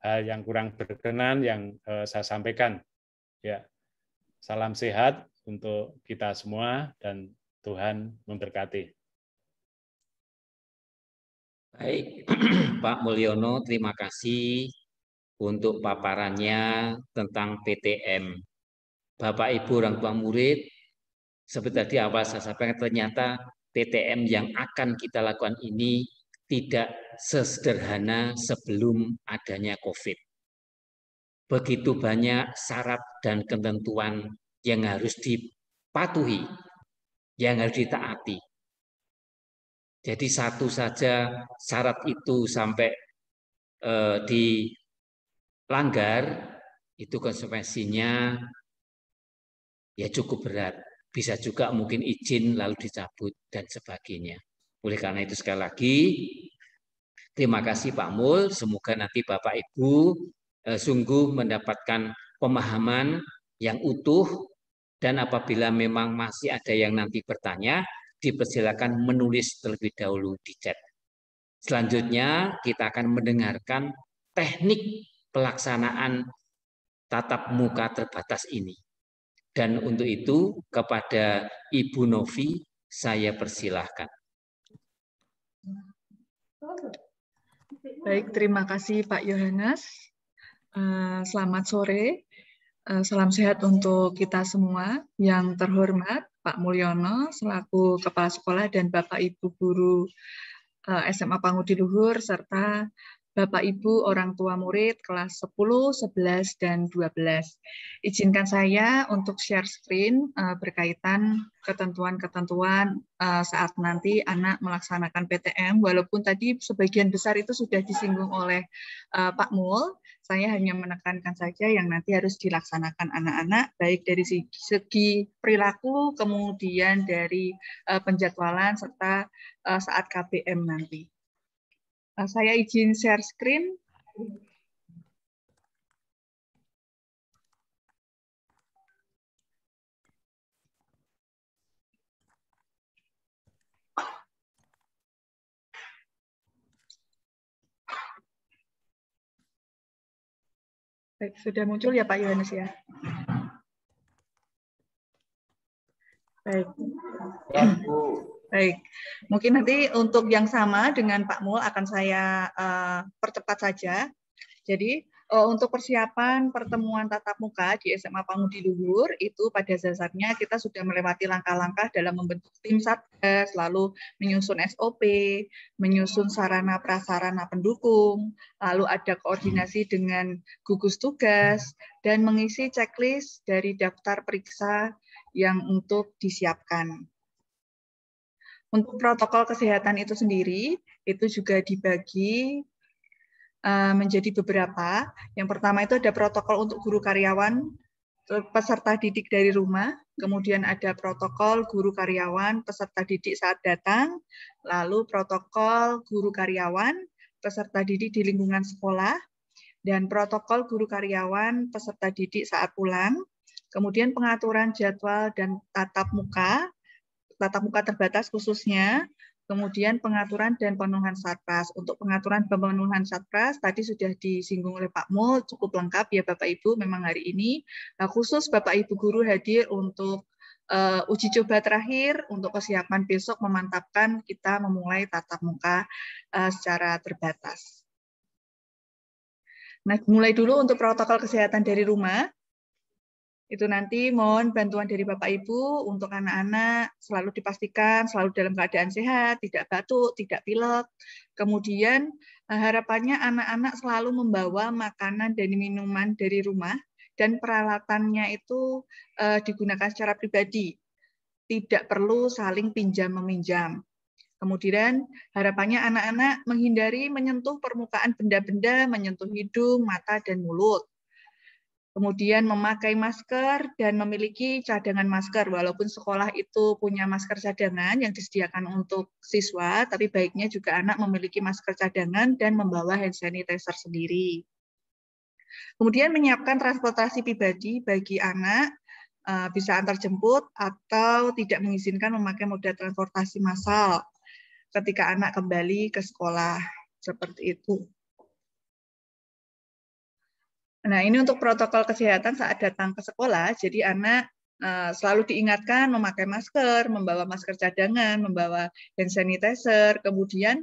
hal yang kurang berkenan yang eh, saya sampaikan. Ya. Salam sehat untuk kita semua dan Tuhan memberkati. Baik, Pak Mulyono, terima kasih
untuk paparannya tentang PTM. Bapak, Ibu, orang tua murid, seperti tadi awal saya sampaikan, ternyata PTM yang akan kita lakukan ini tidak sesederhana sebelum adanya COVID. Begitu banyak syarat dan ketentuan yang harus dipatuhi, yang harus ditaati. Jadi satu saja syarat itu sampai eh, dilanggar, itu konsekuensinya ya cukup berat. Bisa juga mungkin izin lalu dicabut dan sebagainya. Oleh karena itu sekali lagi, terima kasih Pak Mul. Semoga nanti Bapak Ibu eh, sungguh mendapatkan pemahaman yang utuh dan apabila memang masih ada yang nanti bertanya, dipersilakan menulis terlebih dahulu di chat. Selanjutnya kita akan mendengarkan teknik pelaksanaan tatap muka terbatas ini. Dan untuk itu kepada Ibu Novi saya persilahkan.
Baik, terima kasih Pak Yohanes. Eh, selamat sore, eh, salam sehat untuk kita semua yang terhormat. Pak Mulyono selaku Kepala Sekolah dan Bapak Ibu Guru eh, SMA Pangudi Luhur serta Bapak Ibu orang tua murid kelas 10, 11, dan 12. Izinkan saya untuk share screen eh, berkaitan ketentuan-ketentuan eh, saat nanti anak melaksanakan PTM, walaupun tadi sebagian besar itu sudah disinggung oleh Pak Mul, saya hanya menekankan saja yang nanti harus dilaksanakan anak-anak, baik dari segi perilaku, kemudian dari eh, penjadwalan, serta eh, saat KBM
nanti. Eh, saya izin share screen. Baik, sudah muncul ya Pak Yohanes ya.
Baik. Baik, mungkin nanti untuk yang sama dengan Pak Mul akan saya uh, percepat saja. Jadi Eh, untuk persiapan pertemuan tatap muka di SMA Pangudi Luhur itu pada dasarnya kita sudah melewati langkah-langkah dalam membentuk tim satgas, lalu menyusun SOP, menyusun sarana prasarana pendukung, lalu ada koordinasi dengan gugus tugas dan mengisi checklist dari daftar periksa yang untuk disiapkan. Untuk protokol kesehatan itu sendiri, itu juga dibagi Eh, menjadi beberapa. Yang pertama itu ada protokol untuk guru karyawan eh, peserta didik dari rumah, kemudian ada protokol guru karyawan peserta didik saat datang, lalu protokol guru karyawan peserta didik di lingkungan sekolah, dan protokol guru karyawan peserta didik saat pulang, kemudian pengaturan jadwal dan tatap muka, tatap muka terbatas khususnya, Kemudian pengaturan dan pemenuhan satpras. Untuk pengaturan dan pemenuhan satpras tadi sudah disinggung oleh Pak Mul cukup lengkap ya Bapak Ibu memang hari ini nah, khusus Bapak Ibu guru hadir untuk uh, uji coba terakhir untuk kesiapan besok memantapkan kita memulai tatap muka uh, secara terbatas. Nah, mulai dulu untuk protokol kesehatan dari rumah. Itu nanti mohon bantuan dari Bapak Ibu untuk anak-anak selalu dipastikan selalu dalam keadaan sehat, tidak batuk, tidak pilek. Kemudian eh, harapannya anak-anak selalu membawa makanan dan minuman dari rumah dan peralatannya itu eh, digunakan secara pribadi. Tidak perlu saling pinjam meminjam. Kemudian harapannya anak-anak menghindari menyentuh permukaan benda-benda, menyentuh hidung, mata, dan mulut kemudian memakai masker dan memiliki cadangan masker. Walaupun sekolah itu punya masker cadangan yang disediakan untuk siswa, tapi baiknya juga anak memiliki masker cadangan dan membawa hand sanitizer sendiri. Kemudian menyiapkan transportasi pribadi bagi anak, eh, bisa antar jemput atau tidak mengizinkan memakai moda transportasi massal ketika anak kembali ke sekolah. Seperti itu. Nah, ini untuk protokol kesehatan saat datang ke sekolah, jadi anak eh, selalu diingatkan memakai masker, membawa masker cadangan, membawa hand sanitizer. Kemudian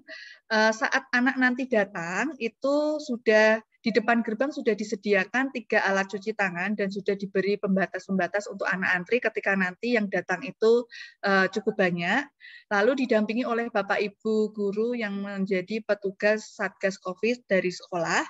eh, saat anak nanti datang itu sudah di depan gerbang sudah disediakan tiga alat cuci tangan dan sudah diberi pembatas-pembatas untuk anak antri ketika nanti yang datang itu eh, cukup banyak. Lalu didampingi oleh Bapak Ibu guru yang menjadi petugas Satgas Covid dari sekolah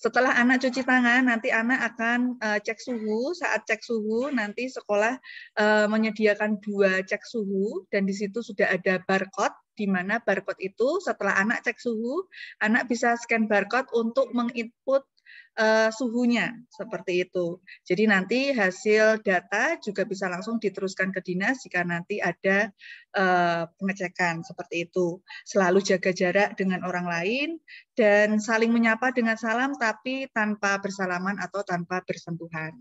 setelah anak cuci tangan, nanti anak akan eh, cek suhu. Saat cek suhu, nanti sekolah eh, menyediakan dua cek suhu, dan di situ sudah ada barcode, di mana barcode itu setelah anak cek suhu, anak bisa scan barcode untuk menginput uh, suhunya seperti itu. Jadi nanti hasil data juga bisa langsung diteruskan ke dinas jika nanti ada uh, pengecekan seperti itu. Selalu jaga jarak dengan orang lain dan saling menyapa dengan salam tapi tanpa bersalaman atau tanpa bersentuhan.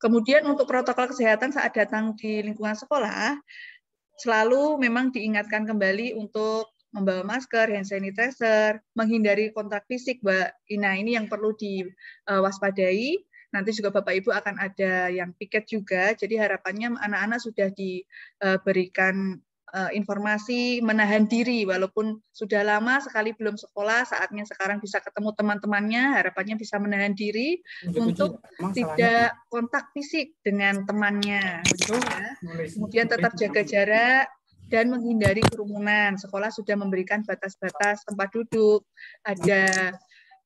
Kemudian untuk protokol kesehatan saat datang di lingkungan sekolah, selalu memang diingatkan kembali untuk membawa masker, hand sanitizer, menghindari kontak fisik, Mbak Ina. Ini yang perlu diwaspadai. E, Nanti juga Bapak Ibu akan ada yang piket juga. Jadi harapannya anak-anak sudah diberikan e, e, informasi menahan diri walaupun sudah lama sekali belum sekolah saatnya sekarang bisa ketemu teman-temannya harapannya bisa menahan diri iya, untuk iya, tidak kontak fisik dengan temannya Betul. Ya. kemudian tetap jaga jarak dan menghindari kerumunan. Sekolah sudah memberikan batas-batas tempat duduk, ada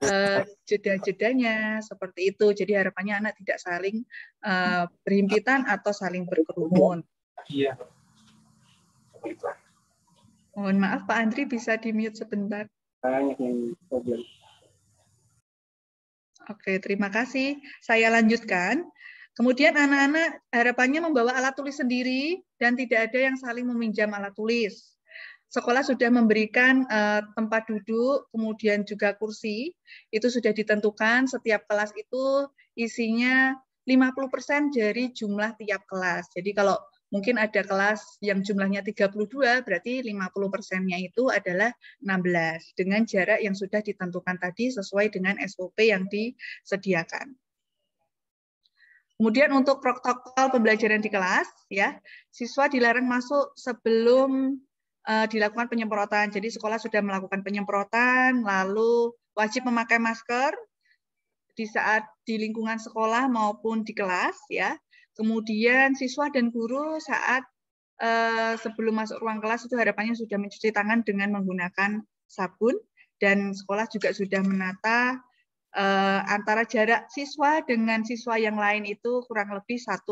uh, jeda-jedanya seperti itu. Jadi harapannya anak tidak saling uh, berhimpitan atau saling berkerumun. Iya. Mohon maaf Pak Andri bisa di mute sebentar.
Banyak yang problem.
Oke, terima kasih. Saya lanjutkan. Kemudian anak-anak harapannya membawa alat tulis sendiri dan tidak ada yang saling meminjam alat tulis. Sekolah sudah memberikan uh, tempat duduk, kemudian juga kursi. Itu sudah ditentukan setiap kelas itu isinya 50% dari jumlah tiap kelas. Jadi kalau mungkin ada kelas yang jumlahnya 32, berarti 50 nya itu adalah 16, dengan jarak yang sudah ditentukan tadi sesuai dengan SOP yang disediakan. Kemudian untuk protokol pembelajaran di kelas, ya siswa dilarang masuk sebelum uh, dilakukan penyemprotan. Jadi sekolah sudah melakukan penyemprotan, lalu wajib memakai masker di saat di lingkungan sekolah maupun di kelas, ya. Kemudian siswa dan guru saat uh, sebelum masuk ruang kelas itu harapannya sudah mencuci tangan dengan menggunakan sabun dan sekolah juga sudah menata eh, antara jarak siswa dengan siswa yang lain itu kurang lebih 1,5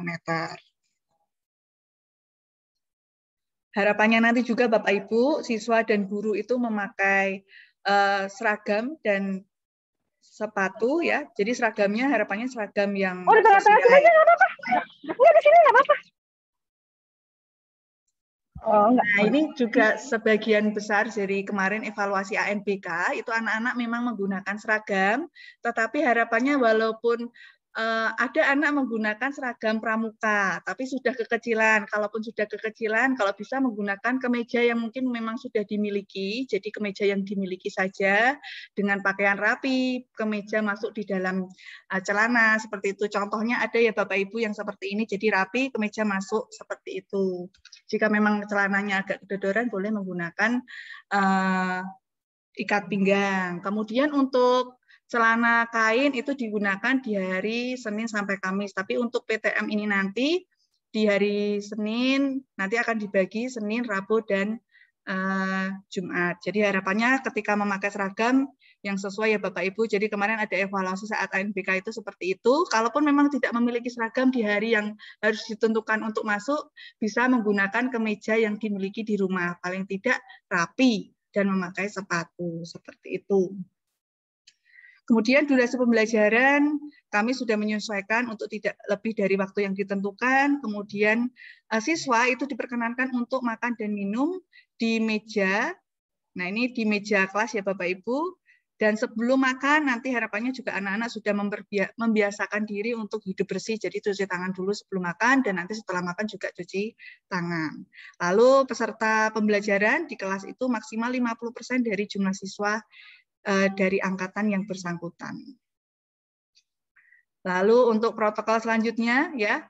meter. Harapannya nanti juga Bapak Ibu, siswa dan guru itu memakai eh, seragam dan sepatu ya. Jadi seragamnya harapannya seragam yang Oh, di tengah-tengah apa-apa.
Iya, di sini apa-apa.
Oh, Nah, ini juga sebagian besar dari kemarin evaluasi ANBK itu anak-anak memang menggunakan seragam, tetapi harapannya walaupun uh, ada anak menggunakan seragam pramuka, tapi sudah kekecilan. Kalaupun sudah kekecilan, kalau bisa menggunakan kemeja yang mungkin memang sudah dimiliki, jadi kemeja yang dimiliki saja dengan pakaian rapi, kemeja masuk di dalam uh, celana seperti itu. Contohnya ada ya Bapak Ibu yang seperti ini, jadi rapi, kemeja masuk seperti itu jika memang celananya agak kedodoran boleh menggunakan uh, ikat pinggang. Kemudian untuk celana kain itu digunakan di hari Senin sampai Kamis. Tapi untuk PTM ini nanti di hari Senin nanti akan dibagi Senin, Rabu dan uh, Jumat. Jadi harapannya ketika memakai seragam yang sesuai ya Bapak Ibu. Jadi kemarin ada evaluasi saat ANBK itu seperti itu. Kalaupun memang tidak memiliki seragam di hari yang harus ditentukan untuk masuk, bisa menggunakan kemeja yang dimiliki di rumah, paling tidak rapi dan memakai sepatu seperti itu. Kemudian durasi pembelajaran kami sudah menyesuaikan untuk tidak lebih dari waktu yang ditentukan. Kemudian eh, siswa itu diperkenankan untuk makan dan minum di meja. Nah ini di meja kelas ya Bapak Ibu dan sebelum makan nanti harapannya juga anak-anak sudah membiasakan diri untuk hidup bersih. Jadi cuci tangan dulu sebelum makan dan nanti setelah makan juga cuci tangan. Lalu peserta pembelajaran di kelas itu maksimal 50% dari jumlah siswa eh, dari angkatan yang bersangkutan. Lalu untuk protokol selanjutnya ya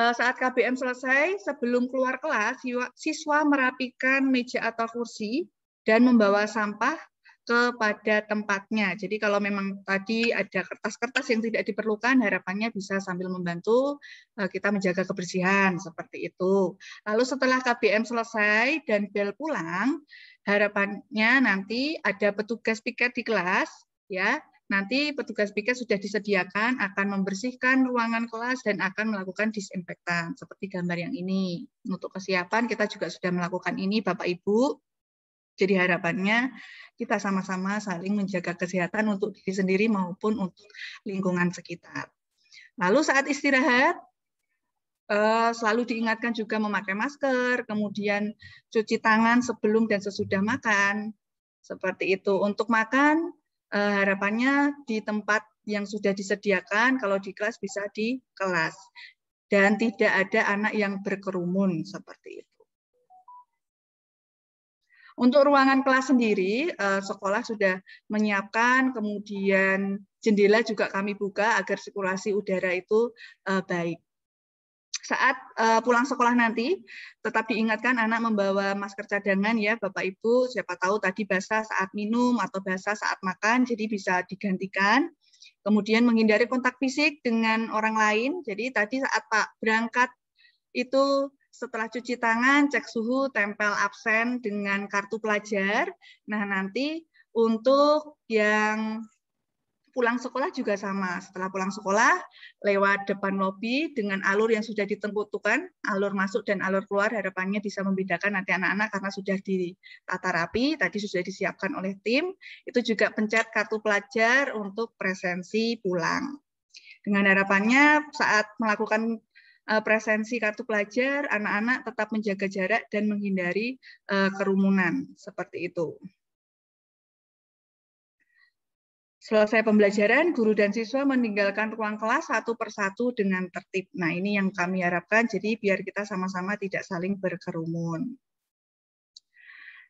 eh, saat KBM selesai sebelum keluar kelas siswa merapikan meja atau kursi dan membawa sampah kepada tempatnya. Jadi kalau memang tadi ada kertas-kertas yang tidak diperlukan, harapannya bisa sambil membantu eh, kita menjaga kebersihan seperti itu. Lalu setelah KBM selesai dan bel pulang, harapannya nanti ada petugas piket di kelas, ya. Nanti petugas piket sudah disediakan akan membersihkan ruangan kelas dan akan melakukan disinfektan seperti gambar yang ini. Untuk kesiapan kita juga sudah melakukan ini Bapak Ibu jadi harapannya kita sama-sama saling menjaga kesehatan untuk diri sendiri maupun untuk lingkungan sekitar. Lalu saat istirahat eh, selalu diingatkan juga memakai masker, kemudian cuci tangan sebelum dan sesudah makan. Seperti itu. Untuk makan eh, harapannya di tempat yang sudah disediakan, kalau di kelas bisa di kelas dan tidak ada anak yang berkerumun seperti itu. Untuk ruangan kelas sendiri, eh, sekolah sudah menyiapkan, kemudian jendela juga kami buka agar sirkulasi udara itu eh, baik. Saat eh, pulang sekolah nanti, tetap diingatkan anak membawa masker cadangan ya Bapak Ibu, siapa tahu tadi basah saat minum atau basah saat makan, jadi bisa digantikan. Kemudian menghindari kontak fisik dengan orang lain, jadi tadi saat Pak berangkat itu setelah cuci tangan, cek suhu, tempel absen dengan kartu pelajar. Nah, nanti untuk yang pulang sekolah juga sama. Setelah pulang sekolah, lewat depan lobi dengan alur yang sudah ditentukan, alur masuk dan alur keluar harapannya bisa membedakan nanti anak-anak karena sudah ditata rapi, tadi sudah disiapkan oleh tim. Itu juga pencet kartu pelajar untuk presensi pulang. Dengan harapannya saat melakukan Eh, presensi kartu pelajar, anak-anak tetap menjaga jarak dan menghindari eh, kerumunan seperti itu. Selesai pembelajaran, guru dan siswa meninggalkan ruang kelas satu persatu dengan tertib. Nah, ini yang kami harapkan, jadi biar kita sama-sama tidak saling berkerumun.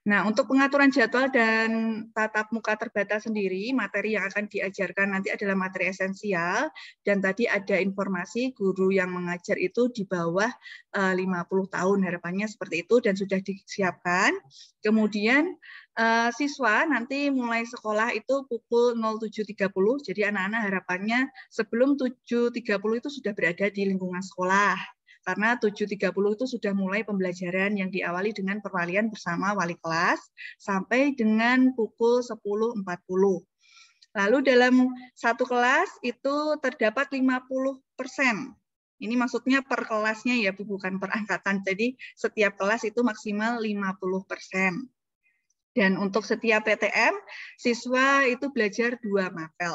Nah, untuk pengaturan jadwal dan tatap muka terbatas sendiri, materi yang akan diajarkan nanti adalah materi esensial dan tadi ada informasi guru yang mengajar itu di bawah 50 eh, tahun harapannya seperti itu dan sudah disiapkan. Kemudian eh, siswa nanti mulai sekolah itu pukul 07.30. Jadi anak-anak harapannya sebelum 7.30 itu sudah berada di lingkungan sekolah karena 7.30 itu sudah mulai pembelajaran yang diawali dengan perwalian bersama wali kelas sampai dengan pukul 10.40. Lalu dalam satu kelas itu terdapat 50 persen ini maksudnya per kelasnya ya, bukan per angkatan. Jadi setiap kelas itu maksimal 50%. persen. Dan untuk setiap PTM, siswa itu belajar dua mapel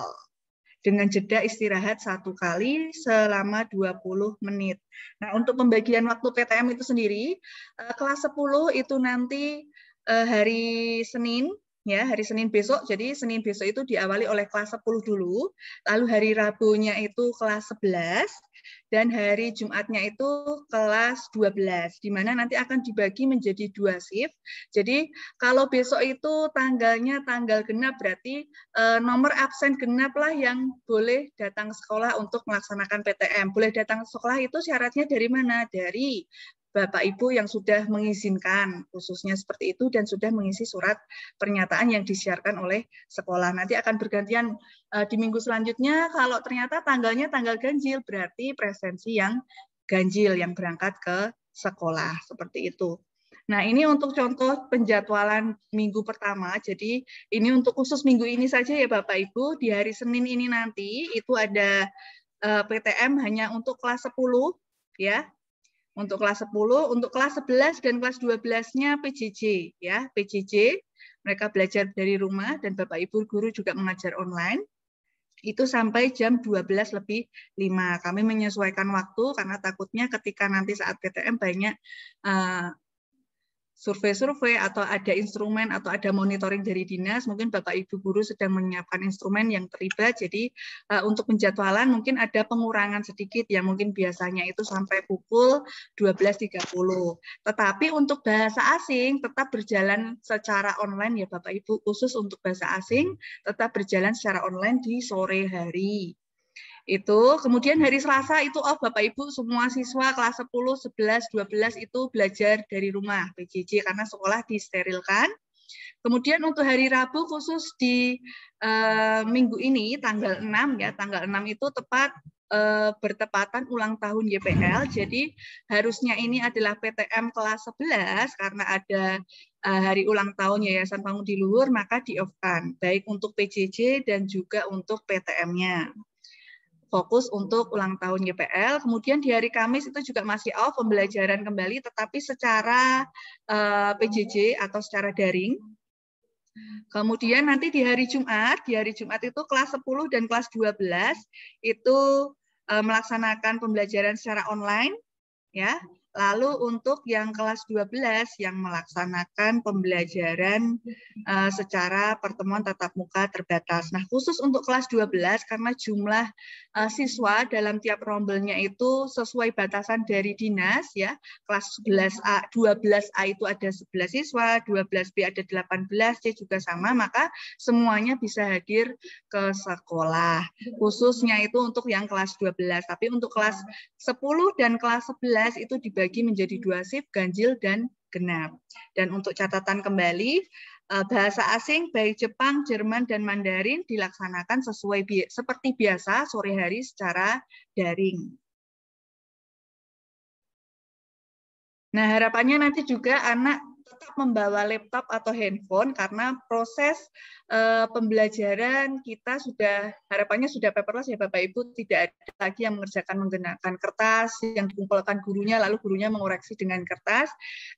dengan jeda istirahat satu kali selama 20 menit. Nah, untuk pembagian waktu PTM itu sendiri, eh, kelas 10 itu nanti eh, hari Senin ya hari Senin besok. Jadi Senin besok itu diawali oleh kelas 10 dulu, lalu hari Rabunya itu kelas 11, dan hari Jumatnya itu kelas 12 di mana nanti akan dibagi menjadi dua shift. Jadi kalau besok itu tanggalnya tanggal genap berarti eh, nomor absen genaplah yang boleh datang sekolah untuk melaksanakan PTM. Boleh datang sekolah itu syaratnya dari mana? Dari Bapak Ibu yang sudah mengizinkan khususnya seperti itu dan sudah mengisi surat pernyataan yang disiarkan oleh sekolah. Nanti akan bergantian eh, di minggu selanjutnya kalau ternyata tanggalnya tanggal ganjil berarti presensi yang ganjil yang berangkat ke sekolah seperti itu. Nah, ini untuk contoh penjadwalan minggu pertama. Jadi, ini untuk khusus minggu ini saja ya Bapak Ibu. Di hari Senin ini nanti itu ada eh, PTM hanya untuk kelas 10 ya untuk kelas 10, untuk kelas 11 dan kelas 12-nya PJJ ya, PJJ. Mereka belajar dari rumah dan Bapak Ibu guru juga mengajar online. Itu sampai jam 12 lebih 5. Kami menyesuaikan waktu karena takutnya ketika nanti saat PTM banyak eh, survei-survei atau ada instrumen atau ada monitoring dari dinas, mungkin Bapak Ibu guru sedang menyiapkan instrumen yang terlibat. Jadi uh, untuk penjadwalan mungkin ada pengurangan sedikit yang mungkin biasanya itu sampai pukul 12.30. Tetapi untuk bahasa asing tetap berjalan secara online ya Bapak Ibu khusus untuk bahasa asing tetap berjalan secara online di sore hari itu kemudian hari Selasa itu off oh, Bapak Ibu semua siswa kelas 10, 11, 12 itu belajar dari rumah PJJ karena sekolah disterilkan. Kemudian untuk hari Rabu khusus di uh, minggu ini tanggal 6 ya, tanggal 6 itu tepat uh, bertepatan ulang tahun YPL. Jadi harusnya ini adalah PTM kelas 11 karena ada eh, hari ulang tahun Yayasan Pangudi Luhur maka di-off-kan baik untuk PJJ dan juga untuk PTM-nya fokus untuk ulang tahun GPL. Kemudian di hari Kamis itu juga masih off pembelajaran kembali, tetapi secara uh, eh, PJJ atau secara daring. Kemudian nanti di hari Jumat, di hari Jumat itu kelas 10 dan kelas 12 itu uh, melaksanakan pembelajaran secara online ya Lalu untuk yang kelas 12 yang melaksanakan pembelajaran uh, secara pertemuan tatap muka terbatas. Nah, khusus untuk kelas 12 karena jumlah uh, siswa dalam tiap rombelnya itu sesuai batasan dari dinas ya. Kelas 11A, 12A itu ada 11 siswa, 12B ada 18, C juga sama, maka semuanya bisa hadir ke sekolah. Khususnya itu untuk yang kelas 12, tapi untuk kelas 10 dan kelas 11 itu dibagi dibagi menjadi dua shift, ganjil dan genap. Dan untuk catatan kembali, eh, bahasa asing baik Jepang, Jerman, dan Mandarin
dilaksanakan sesuai seperti biasa sore hari secara daring. Nah, harapannya nanti juga anak
tetap membawa laptop atau handphone karena proses uh, pembelajaran kita sudah harapannya sudah paperless ya Bapak Ibu tidak ada lagi yang mengerjakan menggunakan kertas yang dikumpulkan gurunya lalu gurunya mengoreksi dengan kertas.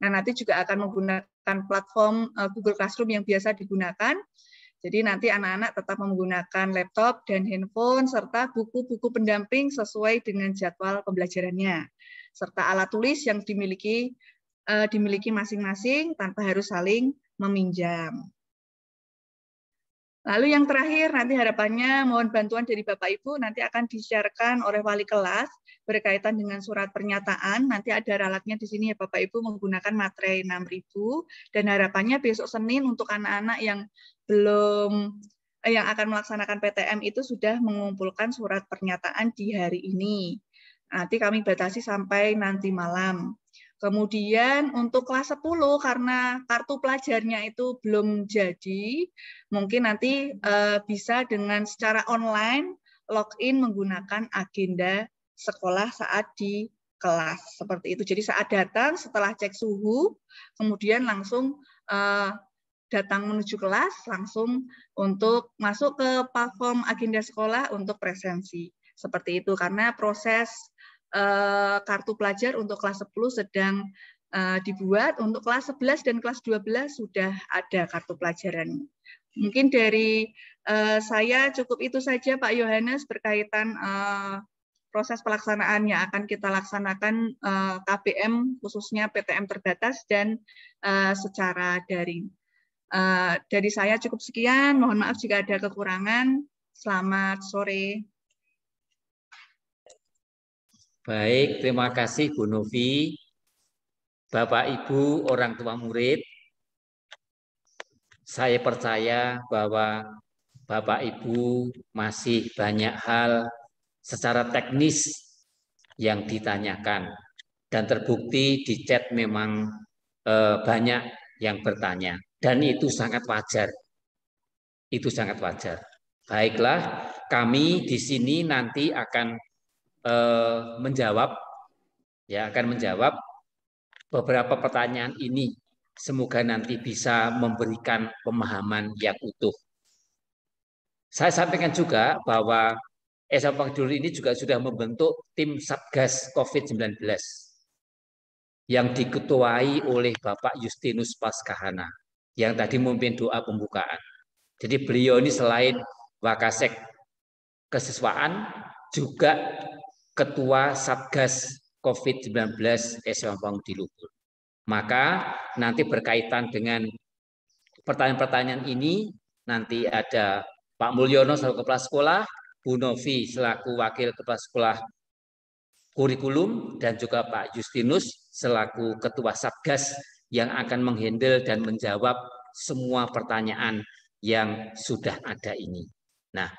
Nah nanti juga akan menggunakan platform uh, Google Classroom yang biasa digunakan. Jadi nanti anak-anak tetap menggunakan laptop dan handphone serta buku-buku pendamping sesuai dengan jadwal pembelajarannya serta alat tulis yang dimiliki uh, dimiliki masing-masing tanpa harus saling meminjam. Lalu yang terakhir, nanti harapannya mohon bantuan dari Bapak-Ibu nanti akan disiarkan oleh wali kelas berkaitan dengan surat pernyataan. Nanti ada ralatnya di sini ya Bapak-Ibu menggunakan materai 6000 dan harapannya besok Senin untuk anak-anak yang belum eh, yang akan melaksanakan PTM itu sudah mengumpulkan surat pernyataan di hari ini. Nanti kami batasi sampai nanti malam. Kemudian untuk kelas 10 karena kartu pelajarnya itu belum jadi, mungkin nanti eh, bisa dengan secara online login menggunakan agenda sekolah saat di kelas seperti itu. Jadi saat datang setelah cek suhu, kemudian langsung eh, datang menuju kelas langsung untuk masuk ke platform agenda sekolah untuk presensi seperti itu karena proses Eh, kartu pelajar untuk kelas 10 sedang eh, dibuat, untuk kelas 11 dan kelas 12 sudah ada kartu pelajaran. Mungkin dari eh, saya cukup itu saja Pak Yohanes berkaitan proses pelaksanaan yang akan kita laksanakan KPM khususnya PTM terbatas dan secara daring. Dari saya cukup sekian, mohon maaf jika ada kekurangan. Selamat sore.
Baik, terima kasih Bu Novi. Bapak Ibu, orang tua murid, saya percaya bahwa Bapak Ibu masih banyak hal secara teknis yang ditanyakan dan terbukti di chat memang e, banyak yang bertanya dan itu sangat wajar. Itu sangat wajar. Baiklah, kami di sini nanti akan Eh, menjawab ya akan menjawab beberapa pertanyaan ini. Semoga nanti bisa memberikan pemahaman yang utuh. Saya sampaikan juga bahwa Esa Pangduri ini juga sudah membentuk tim Satgas COVID-19 yang diketuai oleh Bapak Justinus Paskahana yang tadi memimpin doa pembukaan. Jadi beliau ini selain Wakasek Kesiswaan juga Ketua Satgas COVID-19 Eswampong di Luhur. Maka nanti berkaitan dengan pertanyaan-pertanyaan ini, nanti ada Pak Mulyono selaku Kepala Sekolah, Bu Novi selaku Wakil Kepala Sekolah Kurikulum, dan juga Pak Justinus selaku Ketua Satgas yang akan menghandle dan menjawab semua pertanyaan yang sudah ada ini. Nah,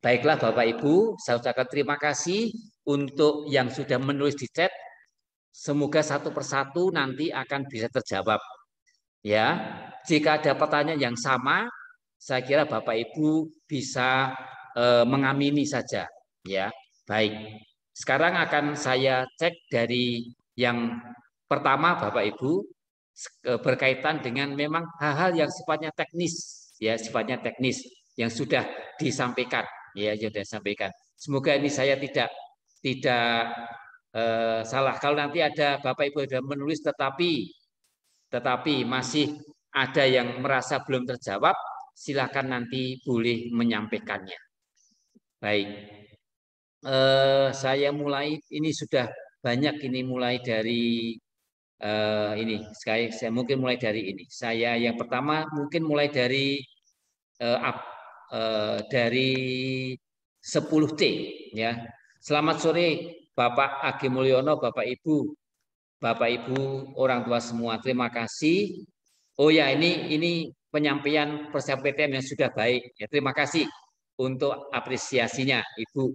Baiklah Bapak Ibu, saya ucapkan terima kasih untuk yang sudah menulis di chat. Semoga satu persatu nanti akan bisa terjawab. Ya, jika ada pertanyaan yang sama, saya kira Bapak Ibu bisa e, mengamini saja. Ya, baik. Sekarang akan saya cek dari yang pertama Bapak Ibu eh, berkaitan dengan memang hal-hal yang sifatnya teknis ya sifatnya teknis yang sudah disampaikan Ya, ya sudah sampaikan. Semoga ini saya tidak tidak eh, salah. Kalau nanti ada Bapak Ibu sudah menulis tetapi tetapi masih ada yang merasa belum terjawab, silakan nanti boleh menyampaikannya. Baik. Eh, saya mulai ini sudah banyak ini mulai dari eh, ini saya, saya mungkin mulai dari ini. Saya yang pertama mungkin mulai dari eh, Eh, dari 10T ya. Selamat sore Bapak Agi Mulyono, Bapak Ibu, Bapak Ibu, orang tua semua. Terima kasih. Oh ya, ini ini penyampaian persiapan yang sudah baik. Ya, terima kasih untuk apresiasinya, Ibu.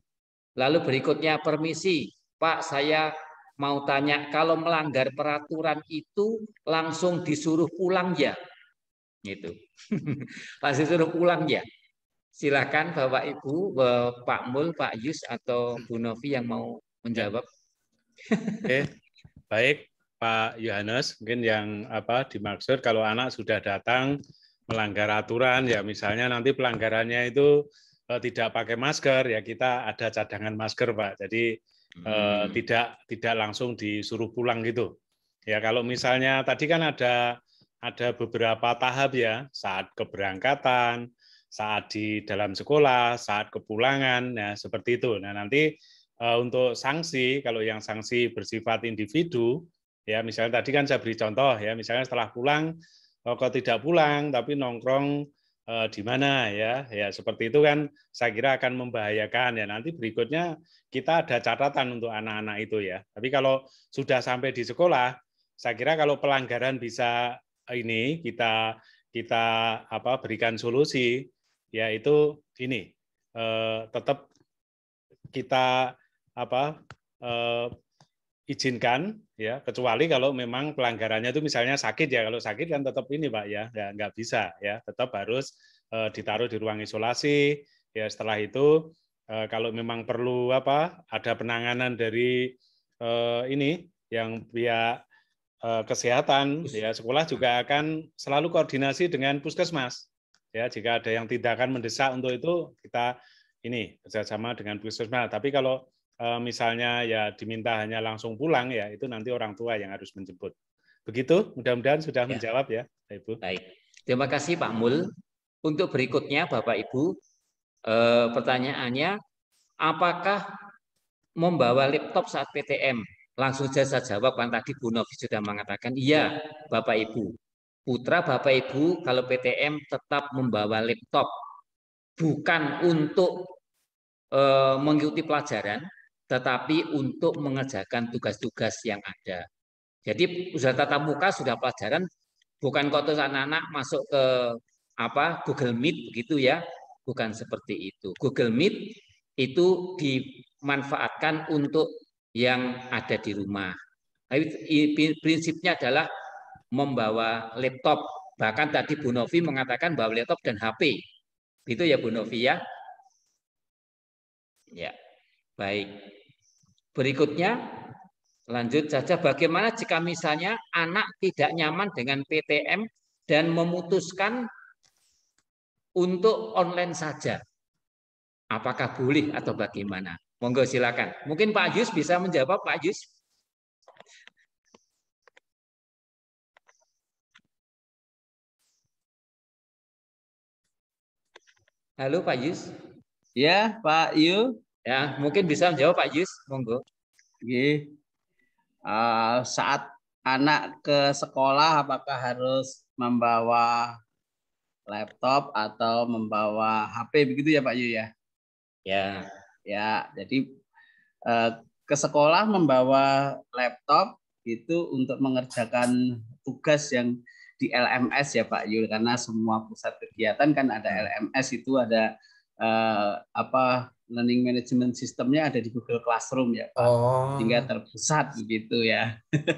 Lalu berikutnya permisi, Pak, saya mau tanya kalau melanggar peraturan itu langsung disuruh pulang ya? Gitu. langsung suruh pulang ya. Silakan Bapak
Ibu, eh, Pak Mul, Pak Yus atau Bu Novi yang mau menjawab. Oke. Baik, Pak Yohanes, mungkin yang apa dimaksud kalau anak sudah datang melanggar aturan ya misalnya nanti pelanggarannya itu eh, tidak pakai masker ya kita ada cadangan masker, Pak. Jadi eh, hmm. tidak tidak langsung disuruh pulang gitu. Ya kalau misalnya tadi kan ada ada beberapa tahap ya saat keberangkatan, saat di dalam sekolah, saat kepulangan, ya seperti itu. Nah nanti uh, untuk sanksi, kalau yang sanksi bersifat individu, ya misalnya tadi kan saya beri contoh ya, misalnya setelah pulang eh, kalau tidak pulang tapi nongkrong uh, di mana ya, ya seperti itu kan saya kira akan membahayakan ya nanti berikutnya kita ada catatan untuk anak-anak itu ya. Tapi kalau sudah sampai di sekolah, saya kira kalau pelanggaran bisa ini kita kita apa berikan solusi yaitu ini eh, tetap kita apa eh, izinkan ya kecuali kalau memang pelanggarannya itu misalnya sakit ya kalau sakit kan tetap ini pak ya nggak nggak bisa ya tetap harus eh, ditaruh di ruang isolasi ya setelah itu eh, kalau memang perlu apa ada penanganan dari eh, ini yang pihak eh, kesehatan ya sekolah juga akan selalu koordinasi dengan puskesmas Ya, jika ada yang tindakan mendesak untuk itu, kita ini kerjasama dengan puskesmas. Nah, tapi kalau eh, misalnya ya diminta hanya langsung pulang ya, itu nanti orang tua yang harus menjemput. Begitu, mudah-mudahan sudah ya. menjawab ya, Ibu. Baik. Terima kasih Pak Mul. Untuk berikutnya Bapak Ibu, eh,
pertanyaannya apakah membawa laptop saat PTM? Langsung saja saya jawab kan tadi Bu Novi sudah mengatakan iya Bapak Ibu. Putra Bapak Ibu kalau PTM tetap membawa laptop bukan untuk e, mengikuti pelajaran tetapi untuk mengerjakan tugas-tugas yang ada. Jadi sudah tatap muka sudah pelajaran bukan kota anak-anak masuk ke apa Google Meet begitu ya, bukan seperti itu. Google Meet itu dimanfaatkan untuk yang ada di rumah. prinsipnya adalah membawa laptop. Bahkan tadi Bu Novi mengatakan bahwa laptop dan HP. Itu ya Bu Novi ya. Ya. Baik. Berikutnya lanjut saja bagaimana jika misalnya anak tidak nyaman dengan PTM dan memutuskan untuk online saja. Apakah boleh atau bagaimana? Monggo silakan. Mungkin Pak Yus bisa menjawab Pak Yus.
Halo Pak Yus.
Ya, Pak Yu. Ya, mungkin bisa menjawab Pak Yus, monggo. Oke. Uh, saat anak ke sekolah apakah harus membawa laptop atau membawa HP begitu ya Pak Yu ya? Ya. Ya, jadi uh, ke sekolah membawa laptop itu untuk mengerjakan tugas yang di LMS ya Pak Yul karena semua pusat kegiatan kan ada hmm. LMS itu ada uh, apa learning management sistemnya ada di Google Classroom ya Pak
oh. sehingga terpusat
begitu ya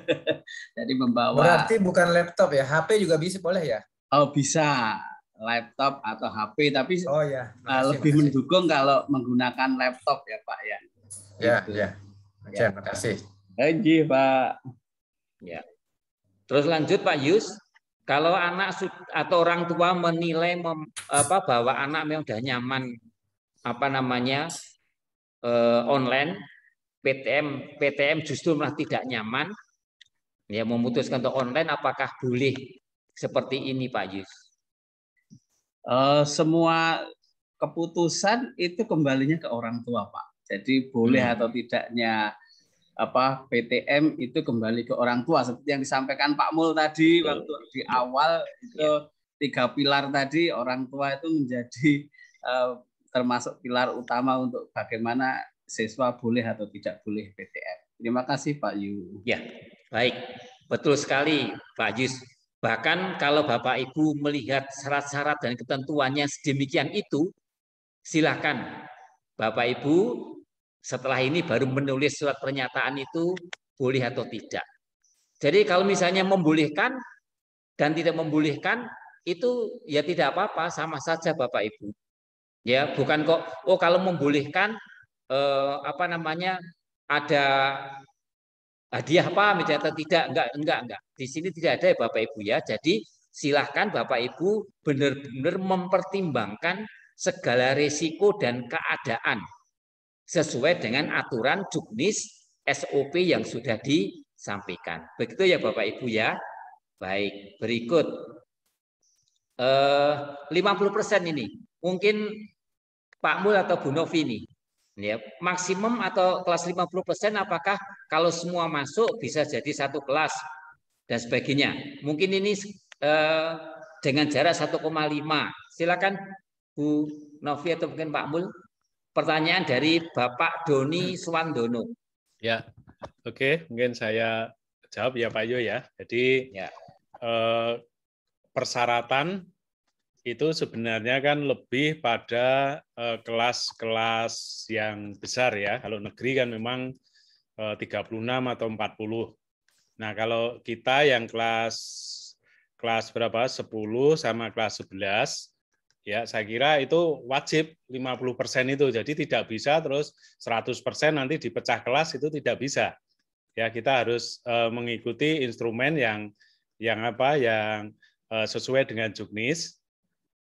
jadi membawa berarti
bukan laptop ya HP juga bisa boleh ya
oh bisa laptop atau HP tapi oh, ya. Makasih, eh, lebih makasih. mendukung kalau menggunakan laptop ya Pak ya ya gitu. ya terima ya. Haji, Pak. Ya. Terus lanjut Pak Yus. Kalau
anak atau orang tua menilai mem, apa bahwa anak memang sudah nyaman apa namanya eh, online, PTM PTM justru malah tidak nyaman, ya memutuskan untuk online apakah boleh seperti
ini Pak Yus? Uh, semua keputusan itu kembalinya ke orang tua Pak. Jadi boleh hmm. atau tidaknya apa PTM itu kembali ke orang tua seperti yang disampaikan Pak Mul tadi waktu di iya. awal itu iya. tiga pilar tadi orang tua itu menjadi eh, termasuk pilar utama untuk bagaimana siswa boleh atau tidak boleh PTM. Terima kasih Pak Yu. Ya, baik.
Betul sekali Pak Yus. Bahkan kalau Bapak Ibu melihat syarat-syarat dan ketentuannya sedemikian itu, silahkan Bapak Ibu setelah ini baru menulis surat pernyataan itu boleh atau tidak. Jadi kalau misalnya membolehkan dan tidak membolehkan itu ya tidak apa-apa sama saja Bapak Ibu. Ya, bukan kok oh kalau membolehkan eh, apa namanya ada hadiah apa misalnya atau tidak enggak enggak enggak. Di sini tidak ada ya Bapak Ibu ya. Jadi silahkan Bapak Ibu benar-benar mempertimbangkan segala resiko dan keadaan sesuai dengan aturan juknis SOP yang sudah disampaikan. Begitu ya Bapak Ibu ya. Baik, berikut. Eh, 50% ini. Mungkin Pak Mul atau Bu Novi ini. Ya, maksimum atau kelas 50% apakah kalau semua masuk bisa jadi satu kelas dan sebagainya. Mungkin ini eh, dengan jarak 1,5. Silakan Bu Novi atau mungkin Pak Mul
pertanyaan dari Bapak Doni Suwandono. Ya, oke, mungkin saya jawab ya Pak Yo ya. Jadi ya. Eh, persyaratan itu sebenarnya kan lebih pada eh, kelas-kelas yang besar ya. Kalau negeri kan memang eh, 36 atau 40. Nah, kalau kita yang kelas kelas berapa? 10 sama kelas 11 Ya, saya kira itu wajib 50% itu. Jadi tidak bisa terus 100% nanti dipecah kelas itu tidak bisa. Ya, kita harus eh, mengikuti instrumen yang yang apa yang eh, sesuai dengan juknis.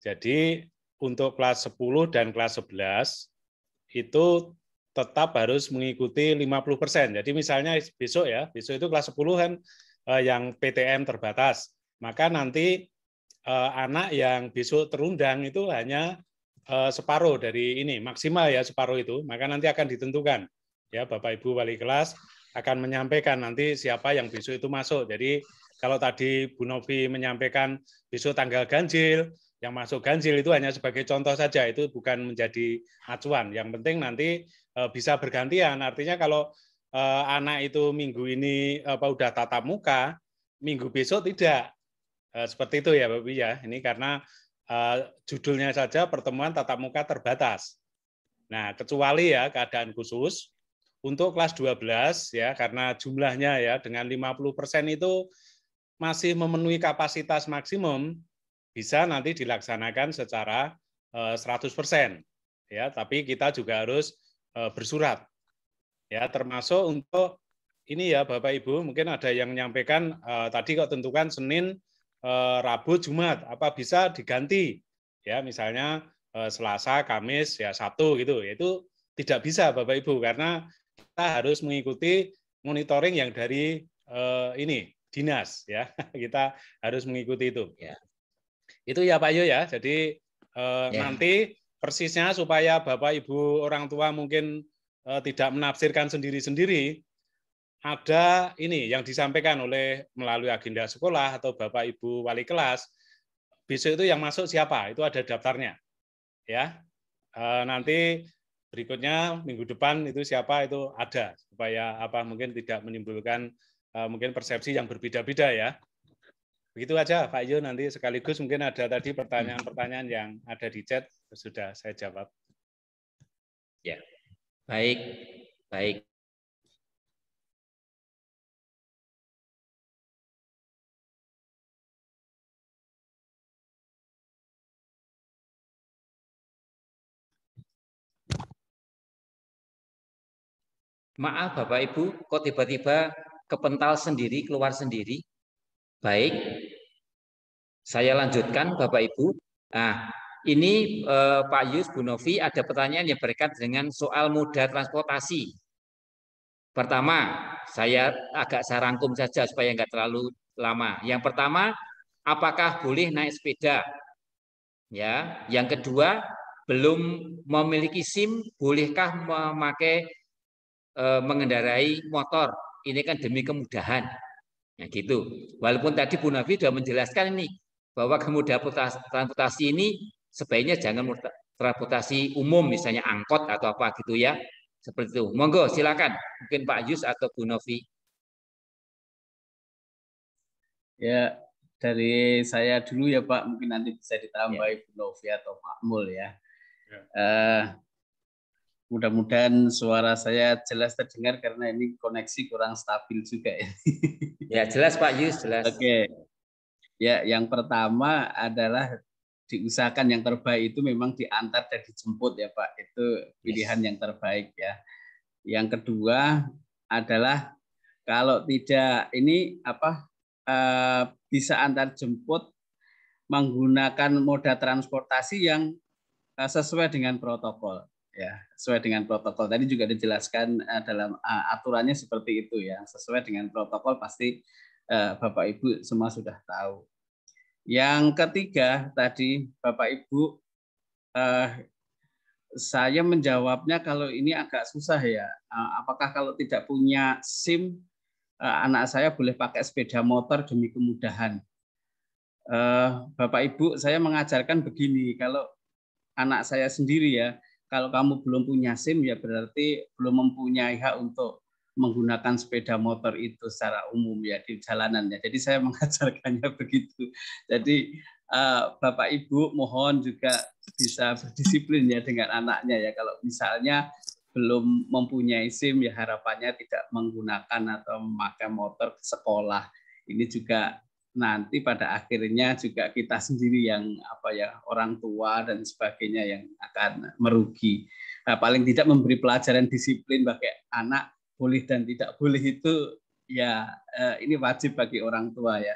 Jadi untuk kelas 10 dan kelas 11 itu tetap harus mengikuti 50%. Jadi misalnya besok ya, besok itu kelas 10 kan eh, yang PTM terbatas. Maka nanti Eh, anak yang besok terundang itu hanya eh, separuh dari ini maksimal ya separuh itu maka nanti akan ditentukan ya bapak ibu wali kelas akan menyampaikan nanti siapa yang besok itu masuk jadi kalau tadi Bu Novi menyampaikan besok tanggal ganjil yang masuk ganjil itu hanya sebagai contoh saja itu bukan menjadi acuan yang penting nanti eh, bisa bergantian artinya kalau eh, anak itu minggu ini apa udah tatap muka minggu besok tidak Eh, seperti itu ya, Bapak ya. Ini karena uh, judulnya saja pertemuan tatap muka terbatas. Nah, kecuali ya keadaan khusus untuk kelas 12 ya karena jumlahnya ya dengan 50% itu masih memenuhi kapasitas maksimum bisa nanti dilaksanakan secara uh, eh, 100% ya, tapi kita juga harus uh, bersurat. Ya, termasuk untuk ini ya Bapak Ibu, mungkin ada yang menyampaikan uh, tadi kok tentukan Senin Eh, Rabu, Jumat, apa bisa diganti? Ya, misalnya eh, Selasa, Kamis, ya Sabtu gitu. Ya, itu tidak bisa Bapak Ibu karena kita harus mengikuti monitoring yang dari eh, ini dinas ya. Kita harus mengikuti itu. Ya. Itu ya Pak Yo ya. Jadi ya. nanti persisnya supaya Bapak Ibu orang tua mungkin tidak menafsirkan sendiri-sendiri ada ini yang disampaikan oleh melalui agenda sekolah atau Bapak Ibu wali kelas besok itu yang masuk siapa itu ada daftarnya ya eh, nanti berikutnya minggu depan itu siapa itu ada supaya apa mungkin tidak menimbulkan eh, mungkin persepsi yang berbeda-beda ya begitu aja Pak Yu nanti sekaligus mungkin ada tadi pertanyaan-pertanyaan yang ada di chat sudah saya jawab ya
baik baik Maaf Bapak Ibu, kok tiba-tiba
kepental sendiri, keluar sendiri? Baik, saya lanjutkan Bapak Ibu. Nah, ini eh, Pak Yus Bu ada pertanyaan yang berkaitan dengan soal moda transportasi. Pertama, saya agak saya saja supaya nggak terlalu lama. Yang pertama, apakah boleh naik sepeda? Ya, yang kedua, belum memiliki SIM, bolehkah memakai Eh, mengendarai motor. Ini kan demi kemudahan. Nah, gitu. Walaupun tadi Bu Nafi sudah menjelaskan ini bahwa kemudahan transportasi ini sebaiknya jangan transportasi umum misalnya angkot atau apa gitu ya. Seperti itu. Monggo silakan mungkin Pak Yus atau Bu Novi.
Ya, dari saya dulu ya Pak, mungkin nanti bisa ditambah ya. Bu Novi atau Pak ya. ya. Uh, Mudah-mudahan suara saya jelas terdengar karena ini koneksi kurang stabil juga. ya, ya jelas Pak Yus, jelas. Oke. Okay. Ya, yang pertama adalah diusahakan yang terbaik itu memang diantar dan dijemput ya Pak. Itu pilihan yes. yang terbaik ya. Yang kedua adalah kalau tidak ini apa eh, bisa antar jemput menggunakan moda transportasi yang eh, sesuai dengan protokol ya sesuai dengan protokol tadi juga dijelaskan uh, dalam uh, aturannya seperti itu ya sesuai dengan protokol pasti uh, bapak ibu semua sudah tahu yang ketiga tadi bapak ibu uh, saya menjawabnya kalau ini agak susah ya uh, apakah kalau tidak punya sim uh, anak saya boleh pakai sepeda motor demi kemudahan uh, bapak ibu saya mengajarkan begini kalau anak saya sendiri ya kalau kamu belum punya SIM ya berarti belum mempunyai hak untuk menggunakan sepeda motor itu secara umum ya di jalanan ya. Jadi saya mengajarkannya begitu. Jadi uh, Bapak Ibu mohon juga bisa berdisiplin ya dengan anaknya ya kalau misalnya belum mempunyai SIM ya harapannya tidak menggunakan atau memakai motor ke sekolah. Ini juga nanti pada akhirnya juga kita sendiri yang apa ya orang tua dan sebagainya yang akan merugi. Nah, paling tidak memberi pelajaran disiplin bagi anak boleh dan tidak boleh itu ya eh, ini wajib bagi orang tua ya.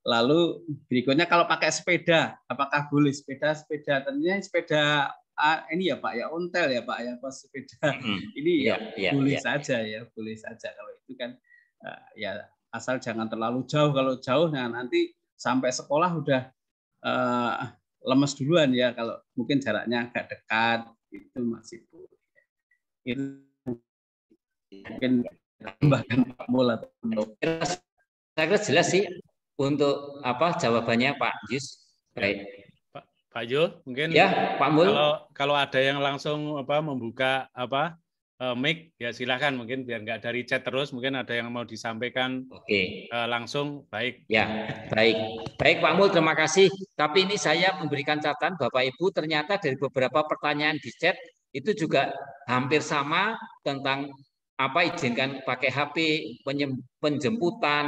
Lalu berikutnya kalau pakai sepeda, apakah boleh sepeda sepeda tentunya sepeda ah, ini ya Pak ya ontel ya Pak ya pas
sepeda
ini ya, ya boleh ya, saja ya. boleh saja kalau itu kan eh, ya asal jangan terlalu jauh kalau jauh nah nanti sampai sekolah udah uh, lemes duluan ya kalau mungkin jaraknya agak dekat itu masih itu mungkin tambahkan Pak Mula
saya kira jelas sih untuk apa jawabannya Pak Jus
ya, baik Pak Pak mungkin ya Pak Mul kalau kalau ada yang langsung apa membuka apa uh, mic ya silahkan mungkin biar nggak dari chat terus mungkin ada yang mau disampaikan oke uh, langsung baik
ya baik
baik Pak Mul terima
kasih tapi ini saya memberikan catatan Bapak Ibu ternyata dari beberapa pertanyaan di chat itu juga hampir sama tentang apa izinkan pakai HP penjemputan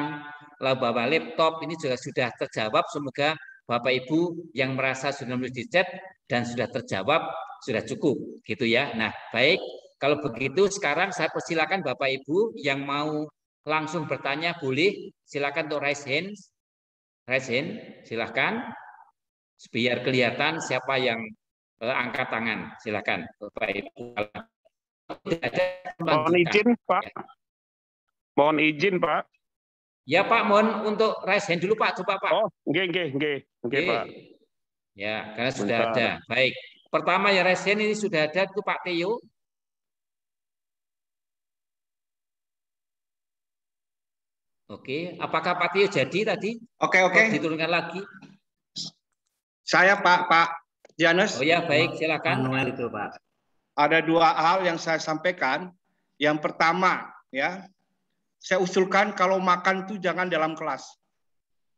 lah bawa laptop ini juga sudah terjawab semoga Bapak Ibu yang merasa sudah menulis di chat dan sudah terjawab sudah cukup gitu ya. Nah, baik kalau begitu sekarang saya persilakan Bapak Ibu yang mau langsung bertanya boleh silakan untuk raise hand. Raise hand, silakan. Biar kelihatan siapa yang eh, angkat tangan. Silakan Bapak Ibu.
Mohon izin, Pak.
Mohon izin, Pak. Ya, Pak, mohon untuk raise hand dulu, Pak. Coba, Pak. Oh, nggih, nggih, nggih. Nggih, Pak. Ya, karena sudah Bentar. ada. Baik. Pertama ya raise hand ini sudah ada itu Pak Teo. Oke, apakah Pak Tio jadi tadi? Oke, oke. Okay. diturunkan lagi.
Saya Pak Pak Janus. Oh ya, baik, silakan. Manuel itu, Pak. Ada dua hal yang saya sampaikan. Yang pertama, ya. Saya usulkan kalau makan itu jangan dalam kelas.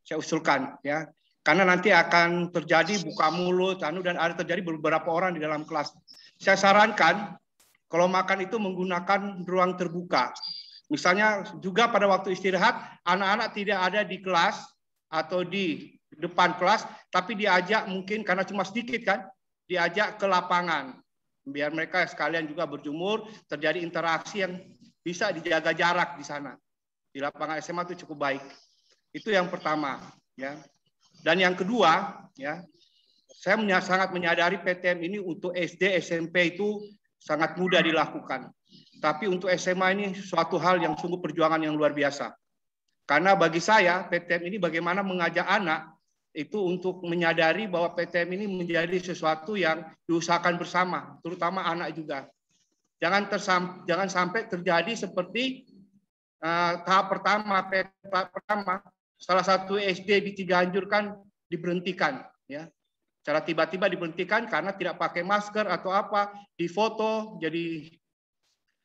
Saya usulkan, ya. Karena nanti akan terjadi buka mulut, anu dan ada terjadi beberapa orang di dalam kelas. Saya sarankan kalau makan itu menggunakan ruang terbuka. Misalnya juga pada waktu istirahat, anak-anak tidak ada di kelas atau di depan kelas, tapi diajak mungkin karena cuma sedikit kan, diajak ke lapangan. Biar mereka sekalian juga berjemur, terjadi interaksi yang bisa dijaga jarak di sana. Di lapangan SMA itu cukup baik. Itu yang pertama. ya. Dan yang kedua, ya, saya sangat menyadari PTM ini untuk SD, SMP itu sangat mudah dilakukan. Tapi untuk SMA ini suatu hal yang sungguh perjuangan yang luar biasa. Karena bagi saya PTM ini bagaimana mengajak anak itu untuk menyadari bahwa PTM ini menjadi sesuatu yang diusahakan bersama, terutama anak juga. Jangan tersam, jangan sampai terjadi seperti uh, tahap pertama tahap pertama salah satu SD di Ciganjur kan diberhentikan ya. Cara tiba-tiba diberhentikan karena tidak pakai masker atau apa, difoto jadi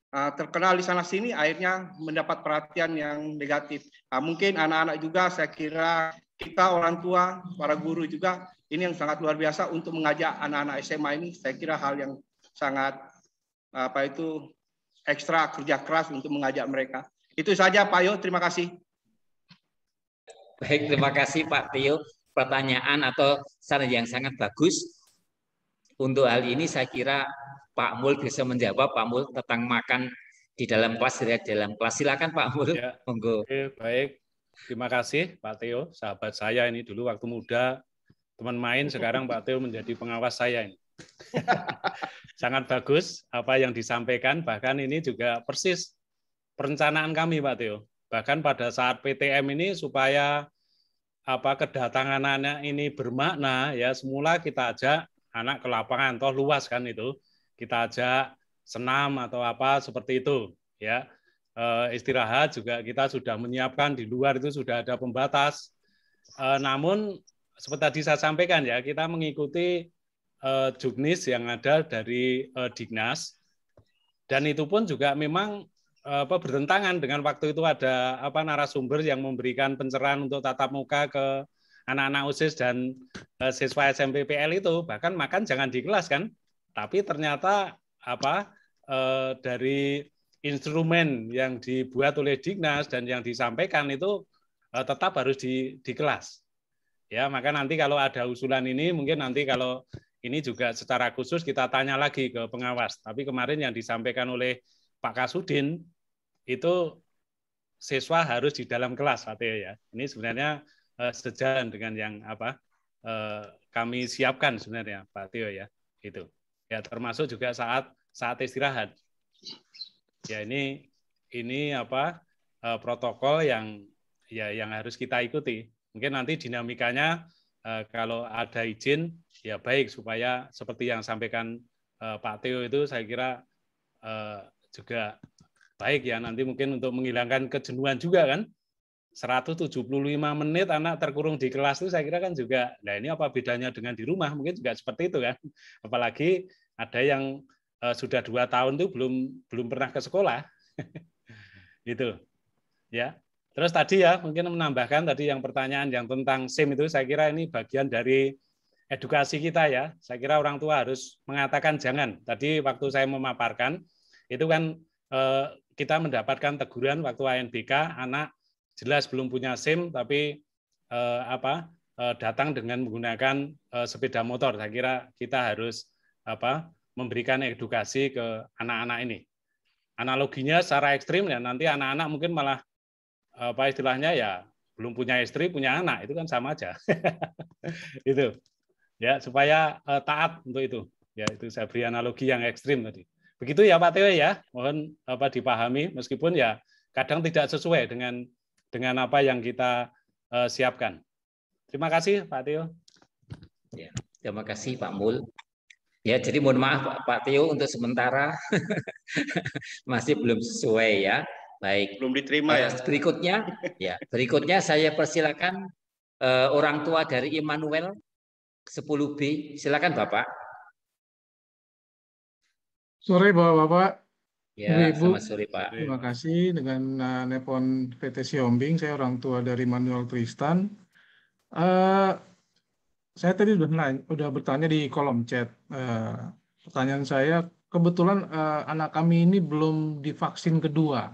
Ah, terkenal di sana sini akhirnya mendapat perhatian yang negatif. Nah, mungkin anak-anak juga saya kira kita orang tua, para guru juga ini yang sangat luar biasa untuk mengajak anak-anak SMA ini saya kira hal yang sangat apa itu ekstra kerja keras untuk mengajak mereka. Itu saja Pak Yo, terima kasih.
Baik, terima kasih Pak Tio. Pertanyaan atau saran yang sangat bagus. Untuk hal ini saya kira Pak Mul bisa menjawab Pak Mul tentang makan di dalam kelas ya di dalam kelas silakan Pak Mul ya.
monggo Oke, baik terima kasih Pak Teo sahabat saya ini dulu waktu muda teman main sekarang Pak Teo menjadi pengawas saya ini sangat bagus apa yang disampaikan bahkan ini juga persis perencanaan kami Pak Teo bahkan pada saat PTM ini supaya apa kedatangan anak ini bermakna ya semula kita ajak anak ke lapangan toh luas kan itu kita ajak senam atau apa seperti itu ya e, istirahat juga kita sudah menyiapkan di luar itu sudah ada pembatas e, namun seperti tadi saya sampaikan ya kita mengikuti e, juknis yang ada dari e, dignas dan itu pun juga memang apa bertentangan dengan waktu itu ada apa narasumber yang memberikan pencerahan untuk tatap muka ke anak-anak OSIS dan siswa siswa pl itu bahkan makan jangan di kelas kan tapi ternyata apa eh, dari instrumen yang dibuat oleh Dignas dan yang disampaikan itu eh, tetap harus di, di kelas. Ya, maka nanti kalau ada usulan ini mungkin nanti kalau ini juga secara khusus kita tanya lagi ke pengawas. Tapi kemarin yang disampaikan oleh Pak Kasudin itu siswa harus di dalam kelas Pak Teo ya. Ini sebenarnya eh, sejalan dengan yang apa eh, kami siapkan sebenarnya Pak Teo ya. Itu. Ya termasuk juga saat saat istirahat. Ya ini ini apa uh, protokol yang ya yang harus kita ikuti. Mungkin nanti dinamikanya uh, kalau ada izin ya baik supaya seperti yang sampaikan uh, Pak Teo itu saya kira uh, juga baik ya nanti mungkin untuk menghilangkan kejenuhan juga kan 175 menit anak terkurung di kelas itu saya kira kan juga, nah ini apa bedanya dengan di rumah? Mungkin juga seperti itu kan. Apalagi ada yang eh, sudah dua tahun itu belum belum pernah ke sekolah, itu Ya, terus tadi ya mungkin menambahkan tadi yang pertanyaan yang tentang SIM itu saya kira ini bagian dari edukasi kita ya. Saya kira orang tua harus mengatakan jangan. Tadi waktu saya memaparkan itu kan eh, kita mendapatkan teguran waktu ANBK anak jelas belum punya SIM tapi eh, apa eh, datang dengan menggunakan eh, sepeda motor. Saya kira kita harus apa memberikan edukasi ke anak-anak ini. Analoginya secara ekstrim ya nanti anak-anak mungkin malah apa istilahnya ya belum punya istri punya anak itu kan sama aja itu ya supaya uh, taat untuk itu ya itu saya beri analogi yang ekstrim tadi begitu ya Pak Teo ya mohon apa dipahami meskipun ya kadang tidak sesuai dengan dengan apa yang kita uh, siapkan. Terima kasih Pak Tio. Ya, terima kasih Pak Mul.
Ya, jadi mohon maaf
Pak, Tio untuk sementara
masih belum sesuai ya. Baik. Belum diterima ya. Eh, berikutnya, ya. Berikutnya saya persilakan uh, orang tua dari Immanuel 10B. Silakan Bapak.
Sore Bapak-bapak.
Ya, Ibu, selamat Pak. Terima
kasih dengan uh, eh, Nepon PT Siombing. Saya orang tua dari Manuel Tristan. Uh, saya tadi sudah nanya, sudah bertanya di kolom chat. Uh, pertanyaan saya, kebetulan uh, anak kami ini belum divaksin kedua.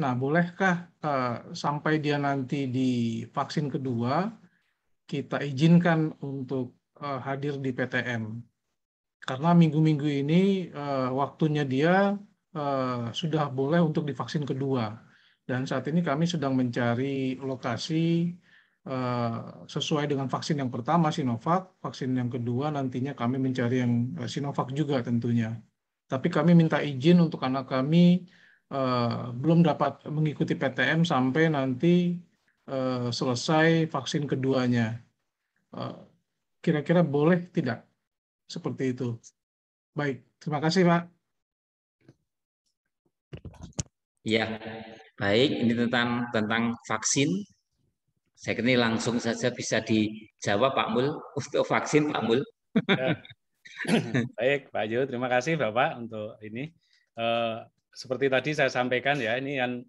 Nah, bolehkah uh, sampai dia nanti divaksin kedua, kita izinkan untuk uh, hadir di PTM? karena minggu-minggu ini uh, waktunya dia uh, sudah boleh untuk divaksin kedua dan saat ini kami sedang mencari lokasi uh, sesuai dengan vaksin yang pertama Sinovac, vaksin yang kedua nantinya kami mencari yang uh, Sinovac juga tentunya. Tapi kami minta izin untuk anak kami uh, belum dapat mengikuti PTM sampai nanti uh, selesai vaksin keduanya. uh, kira -kira boleh tidak? Seperti itu. Baik, terima kasih Pak.
Ya,
baik. Ini tentang tentang vaksin. Saya kira langsung saja bisa dijawab Pak Mul untuk vaksin Pak Mul. Ya.
Baik Pak Jo, terima kasih Bapak untuk ini. Eh, seperti tadi saya sampaikan ya, ini yang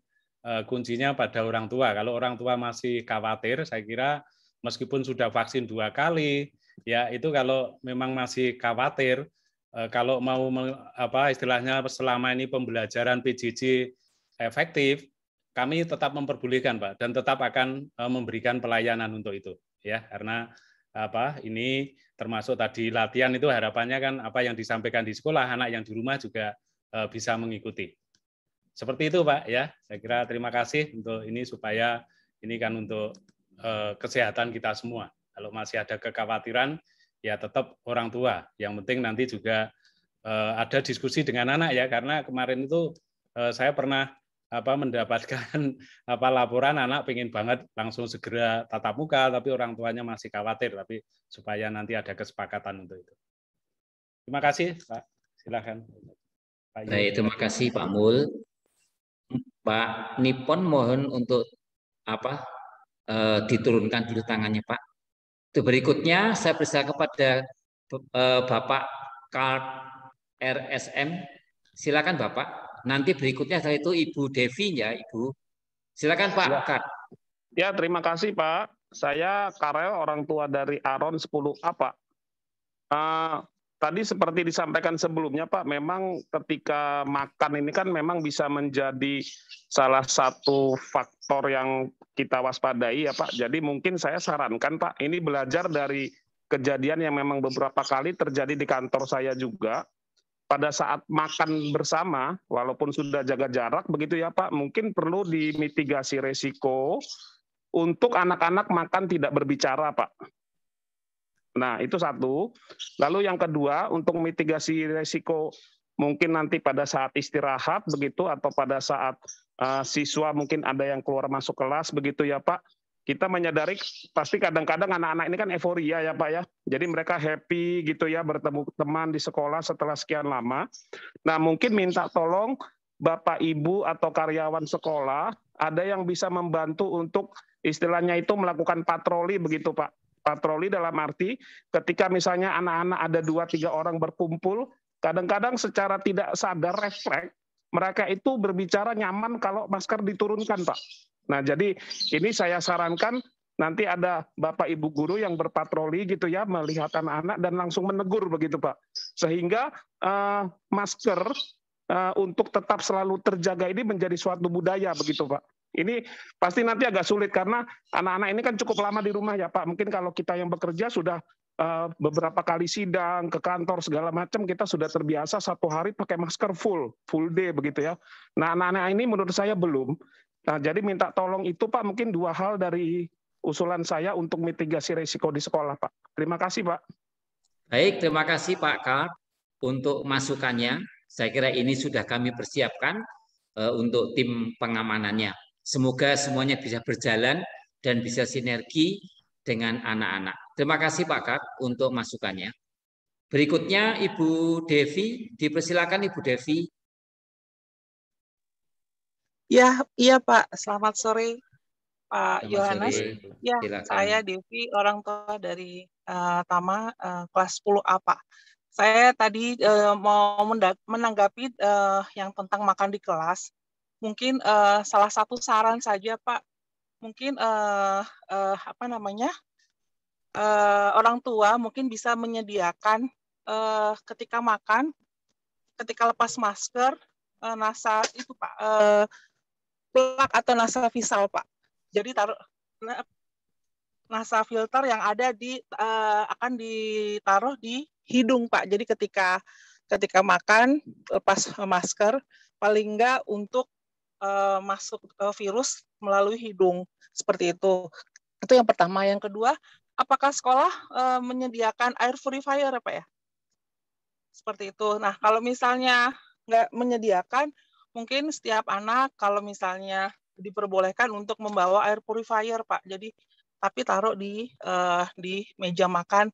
eh, kuncinya pada orang tua. Kalau orang tua masih khawatir, saya kira meskipun sudah vaksin dua kali, ya itu kalau memang masih khawatir eh, kalau mau apa istilahnya selama ini pembelajaran PJJ efektif kami tetap memperbolehkan Pak dan tetap akan eh, memberikan pelayanan untuk itu ya karena apa ini termasuk tadi latihan itu harapannya kan apa yang disampaikan di sekolah anak yang di rumah juga eh, bisa mengikuti. Seperti itu Pak ya. Saya kira terima kasih untuk ini supaya ini kan untuk kesehatan kita semua. Kalau masih ada kekhawatiran, ya tetap orang tua. Yang penting nanti juga uh, ada diskusi dengan anak ya, karena kemarin itu uh, saya pernah apa mendapatkan apa laporan anak pengen banget langsung segera tatap muka tapi orang tuanya masih khawatir tapi supaya nanti ada kesepakatan untuk itu terima kasih pak Silakan. pak Baik, terima
kasih pak Mul pak Nippon mohon untuk apa eh, diturunkan dulu tangannya pak itu berikutnya saya persilakan kepada eh, Bapak Karl RSM. Silakan Bapak. Nanti berikutnya saya itu Ibu Devi ya, Ibu.
Silakan Pak ya. Ya, terima kasih Pak. Saya Karel, orang tua dari Aron 10A Pak. Uh, tadi seperti disampaikan sebelumnya Pak, memang ketika makan ini kan memang bisa menjadi salah satu faktor yang kita waspadai ya Pak. Jadi mungkin saya sarankan Pak, ini belajar dari kejadian yang memang beberapa kali terjadi di kantor saya juga. Pada saat makan bersama, walaupun sudah jaga jarak begitu ya Pak, mungkin perlu dimitigasi resiko untuk anak-anak makan tidak berbicara Pak Nah, itu satu. Lalu yang kedua, untuk mitigasi risiko mungkin nanti pada saat istirahat begitu atau pada saat uh, siswa mungkin ada yang keluar masuk kelas begitu ya Pak. Kita menyadari pasti kadang-kadang anak-anak ini kan euforia ya Pak ya. Jadi mereka happy gitu ya bertemu teman di sekolah setelah sekian lama. Nah, mungkin minta tolong Bapak Ibu atau karyawan sekolah ada yang bisa membantu untuk istilahnya itu melakukan patroli begitu Pak patroli dalam arti ketika misalnya anak-anak ada dua tiga orang berkumpul, kadang-kadang secara tidak sadar refleks mereka itu berbicara nyaman kalau masker diturunkan, Pak. Nah, jadi ini saya sarankan nanti ada bapak ibu guru yang berpatroli gitu ya melihat anak-anak dan langsung menegur begitu pak sehingga uh, masker uh, untuk tetap selalu terjaga ini menjadi suatu budaya begitu pak ini pasti nanti agak sulit karena anak-anak ini kan cukup lama di rumah ya Pak. Mungkin kalau kita yang bekerja sudah uh, beberapa kali sidang ke kantor segala macam kita sudah terbiasa satu hari pakai masker full full day begitu ya. Nah anak-anak ini menurut saya belum. Nah jadi minta tolong itu Pak mungkin dua hal dari usulan saya untuk mitigasi risiko di sekolah Pak. Terima kasih Pak.
Baik, terima kasih Pak Kak untuk masukannya. Saya kira ini sudah kami persiapkan eh, untuk tim pengamanannya. Semoga semuanya bisa berjalan dan bisa sinergi dengan anak-anak. Terima kasih Pak Kak untuk masukannya. Berikutnya Ibu Devi, dipersilakan Ibu Devi.
Ya, iya Pak. Selamat sore
Pak
Yohanes. Ya, saya
Devi, orang tua dari uh, Tama uh, kelas 10 apa? Saya tadi uh, mau menanggapi uh, yang tentang makan di kelas mungkin uh, salah satu saran saja Pak, mungkin uh, uh, apa namanya uh, orang tua mungkin bisa menyediakan uh, ketika makan, ketika lepas masker uh, nasa itu Pak uh, plak atau nasa visal Pak. Jadi taruh nasa filter yang ada di uh, akan ditaruh di hidung Pak. Jadi ketika ketika makan lepas masker paling enggak untuk uh, masuk uh, virus melalui hidung seperti itu. Itu yang pertama. Yang kedua, apakah sekolah uh, menyediakan air purifier apa ya, ya? Seperti itu. Nah, kalau misalnya nggak menyediakan, mungkin setiap anak kalau misalnya diperbolehkan untuk membawa air purifier, Pak. Jadi tapi taruh di uh, di meja makan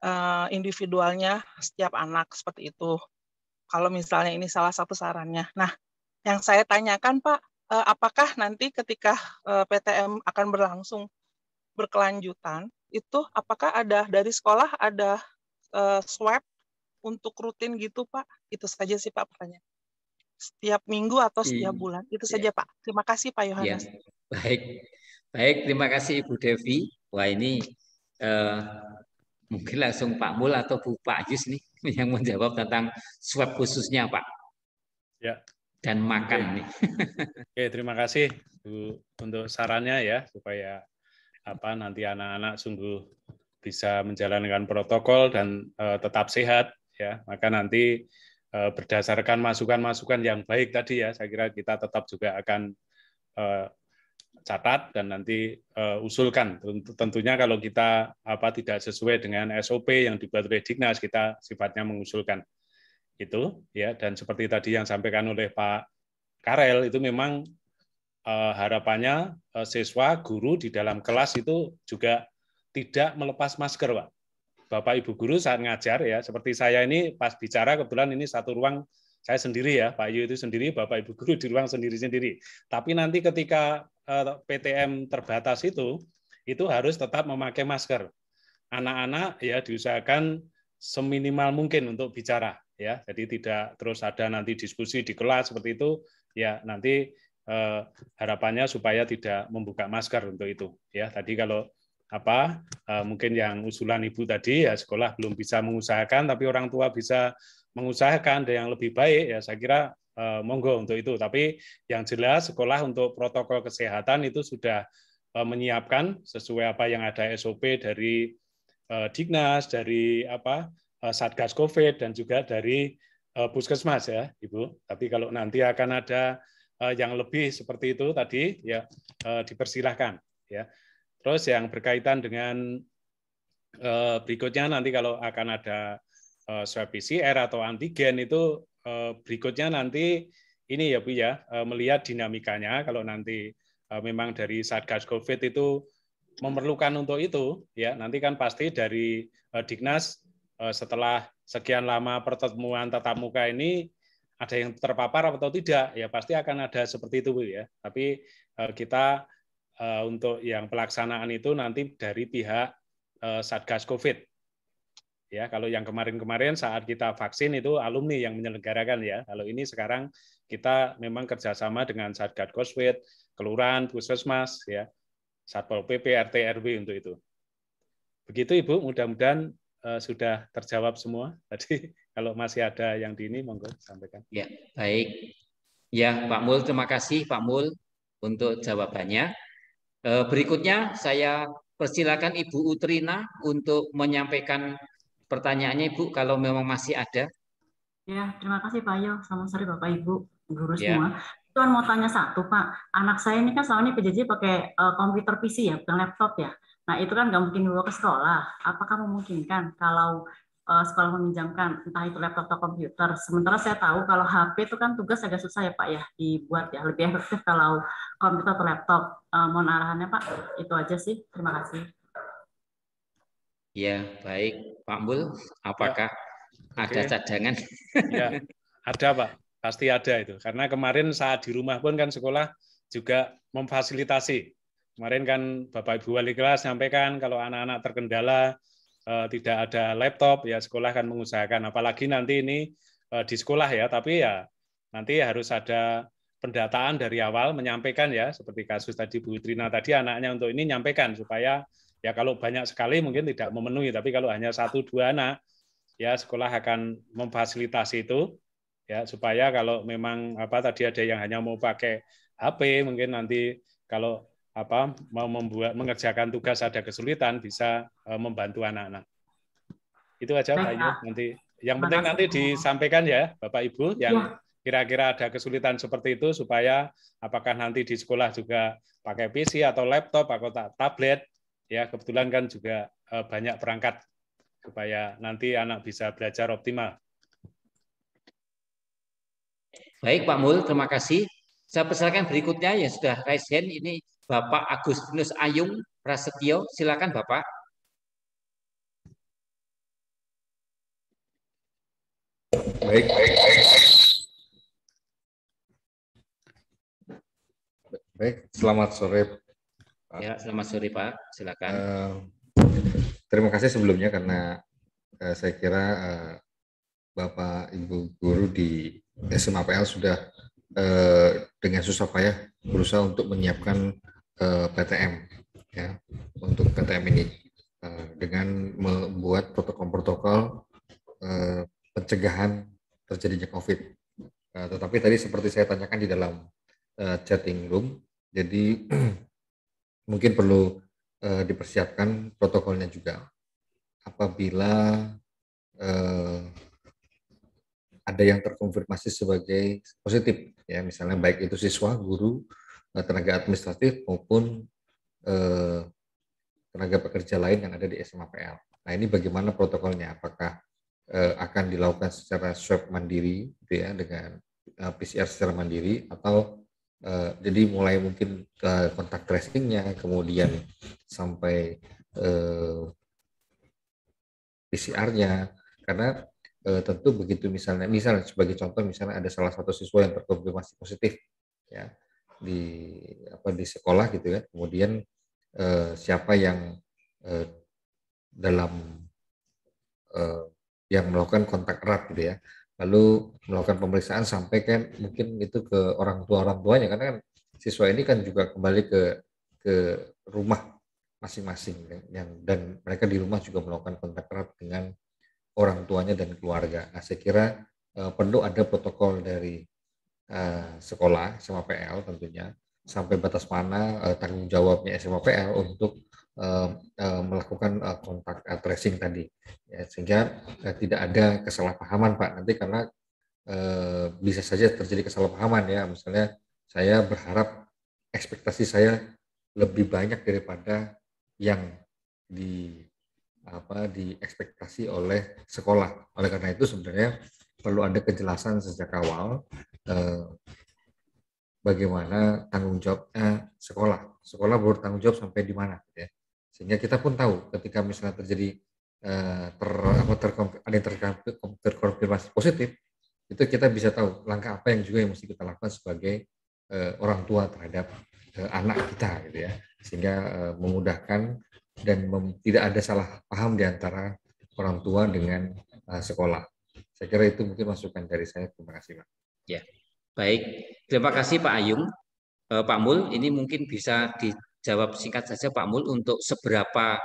uh, individualnya setiap anak seperti itu. Kalau misalnya ini salah satu sarannya. Nah, yang saya tanyakan Pak, eh, apakah nanti ketika eh, PTM akan berlangsung berkelanjutan, itu apakah ada dari sekolah ada eh, swab untuk rutin gitu Pak? Itu saja sih Pak pertanyaan. Setiap minggu atau setiap hmm, bulan? Itu iya. saja Pak. Terima kasih Pak iya. Yohanes. Ya.
Baik, baik. Terima kasih Ibu Devi. Wah ini eh, mungkin langsung Pak Mul atau Bu Pak Yus nih yang menjawab tentang swab khususnya Pak. Ya, dan makan Oke. nih.
Oke, terima kasih Bu untuk sarannya ya supaya apa nanti anak-anak sungguh bisa menjalankan protokol dan uh, tetap sehat ya. Maka nanti uh, berdasarkan masukan-masukan yang baik tadi ya, saya kira kita tetap juga akan uh, catat dan nanti uh, usulkan. Tentunya kalau kita apa tidak sesuai dengan SOP yang dibuat oleh Dignas, kita sifatnya mengusulkan itu ya dan seperti tadi yang sampaikan oleh Pak Karel itu memang eh, harapannya eh, siswa guru di dalam kelas itu juga tidak melepas masker Pak. Bapak Ibu guru saat ngajar ya seperti saya ini pas bicara kebetulan ini satu ruang saya sendiri ya Pak Yu itu sendiri Bapak Ibu guru di ruang sendiri-sendiri. Tapi nanti ketika eh, PTM terbatas itu itu harus tetap memakai masker. Anak-anak ya diusahakan seminimal mungkin untuk bicara ya jadi tidak terus ada nanti diskusi di kelas seperti itu ya nanti eh, harapannya supaya tidak membuka masker untuk itu ya tadi kalau apa eh, mungkin yang usulan ibu tadi ya sekolah belum bisa mengusahakan tapi orang tua bisa mengusahakan dan yang lebih baik ya saya kira eh, monggo untuk itu tapi yang jelas sekolah untuk protokol kesehatan itu sudah eh, menyiapkan sesuai apa yang ada SOP dari eh, Dignas dari apa Eh, Satgas COVID dan juga dari eh, puskesmas ya, Ibu. Tapi kalau nanti akan ada eh, yang lebih seperti itu tadi ya dipersilahkan ya. Terus yang berkaitan dengan berikutnya nanti kalau akan ada swab PCR atau antigen itu berikutnya nanti ini ya Bu ya melihat dinamikanya kalau nanti memang dari Satgas COVID itu memerlukan untuk itu ya nanti kan pasti dari Dignas Eh, setelah sekian lama pertemuan tatap muka ini ada yang terpapar atau tidak ya pasti akan ada seperti itu Bu ya. Tapi eh, kita eh, untuk yang pelaksanaan itu nanti dari pihak Satgas Covid. Ya, kalau yang kemarin-kemarin saat kita vaksin itu alumni yang menyelenggarakan ya. Kalau ini sekarang kita memang kerjasama dengan Satgas Covid, Kelurahan, Puskesmas ya, Satpol PP, RT, RW untuk itu. Begitu Ibu, mudah-mudahan Eh, sudah terjawab semua tadi. Kalau masih ada yang di ini, monggo sampaikan.
Ya, baik. Ya, Pak Mul, terima
kasih Pak Mul
untuk jawabannya. Eh, berikutnya saya persilakan Ibu Utrina untuk menyampaikan pertanyaannya Ibu kalau memang masih ada.
Ya,
terima kasih Pak Yo. sama sore Bapak Ibu, guru ya. semua. Tuan mau tanya satu Pak, anak saya ini kan selama ini PJJ pakai eh, komputer PC ya, bukan laptop ya. Nah itu kan nggak mungkin dibawa ke sekolah.
Apakah memungkinkan kalau uh, sekolah meminjamkan entah itu laptop atau komputer. Sementara saya tahu kalau HP itu kan tugas agak susah ya Pak ya dibuat ya lebih efektif kalau
komputer atau laptop. Uh, mohon arahannya Pak. Itu aja sih. Terima kasih.
Ya baik Pak Mul. Apakah ya. ada Oke. cadangan? Ya ada Pak. Pasti ada itu. Karena kemarin saat di rumah pun kan sekolah juga memfasilitasi Kemarin kan Bapak Ibu Wali Kelas sampaikan kalau anak-anak terkendala eh, tidak ada laptop, ya sekolah akan mengusahakan. Apalagi nanti ini eh, di sekolah ya, tapi ya nanti harus ada pendataan dari awal menyampaikan ya seperti kasus tadi Bu Trina tadi anaknya untuk ini nyampaikan supaya ya kalau banyak sekali mungkin tidak memenuhi tapi kalau hanya satu dua anak ya sekolah akan memfasilitasi itu ya supaya kalau memang apa tadi ada yang hanya mau pakai HP mungkin nanti kalau apa mau membuat mengerjakan tugas ada kesulitan bisa eh, membantu anak-anak. Itu aja Pak Yu. Nah, nanti. Yang penting nah, nanti nah. disampaikan ya Bapak Ibu yang ya. kira-kira ada kesulitan seperti itu supaya apakah nanti di sekolah juga pakai PC atau laptop atau tablet ya kebetulan kan juga eh, banyak perangkat supaya nanti anak bisa belajar optimal.
Baik Pak Mul, terima
kasih. Saya
persilakan berikutnya yang sudah raise hand ini Bapak Agustinus Ayung Prasetyo. Silakan Bapak.
Baik, baik, baik.
Baik,
selamat sore. Pak. Ya,
selamat sore Pak. Silakan.
Uh, terima kasih sebelumnya karena uh, saya kira uh, Bapak Ibu guru di SMAPL sudah uh, dengan susah payah berusaha untuk menyiapkan PTM ya untuk PTM ini eh, dengan membuat protokol-protokol eh, pencegahan terjadinya COVID. Eh, tetapi tadi seperti saya tanyakan di dalam chatting room, jadi mungkin perlu dipersiapkan protokolnya juga. Apabila ada yang terkonfirmasi sebagai positif, ya misalnya baik itu siswa, guru, Nah, tenaga administratif maupun eh, tenaga pekerja lain yang ada di SMAPL. Nah ini bagaimana protokolnya? Apakah eh, akan dilakukan secara swab mandiri, gitu ya, dengan eh, PCR secara mandiri, atau jadi mulai mungkin kontak tracingnya, kemudian sampai PCR-nya, karena tentu begitu misalnya, misalnya sebagai contoh misalnya ada salah satu siswa yang terkonfirmasi positif, ya di apa di sekolah gitu ya kemudian eh, siapa yang eh, dalam eh, yang melakukan kontak erat gitu ya lalu melakukan pemeriksaan sampai kan mungkin itu ke orang tua orang tuanya karena kan siswa ini kan juga kembali ke ke rumah masing-masing yang dan mereka di rumah juga melakukan kontak erat dengan orang tuanya dan keluarga. Nah, saya kira eh, perlu ada protokol dari Eh, sekolah SMA PL tentunya sampai batas mana uh, tanggung jawabnya SMA PL untuk uh, uh, melakukan uh, kontak uh, tracing tadi ya, sehingga uh, tidak ada kesalahpahaman Pak nanti karena uh, bisa saja terjadi kesalahpahaman ya misalnya saya berharap ekspektasi saya lebih banyak daripada yang di apa diekspektasi oleh sekolah oleh karena itu sebenarnya perlu ada kejelasan sejak awal eh, bagaimana tanggung jawabnya eh, sekolah. Sekolah tanggung jawab sampai di mana, gitu ya. Sehingga kita pun tahu ketika misalnya terjadi eh, ter apa ada yang terkonfirmasi positif, itu kita bisa tahu langkah apa yang juga yang mesti kita lakukan sebagai eh, orang tua terhadap eh, anak kita, gitu ya. Sehingga eh, memudahkan dan mem tidak ada salah paham di antara orang tua dengan uh, sekolah. Saya kira itu mungkin masukan dari saya. Terima kasih, Pak.
Ya, baik. Terima kasih Pak Ayung. Eh, Pak Mul, ini mungkin bisa dijawab singkat saja Pak Mul untuk seberapa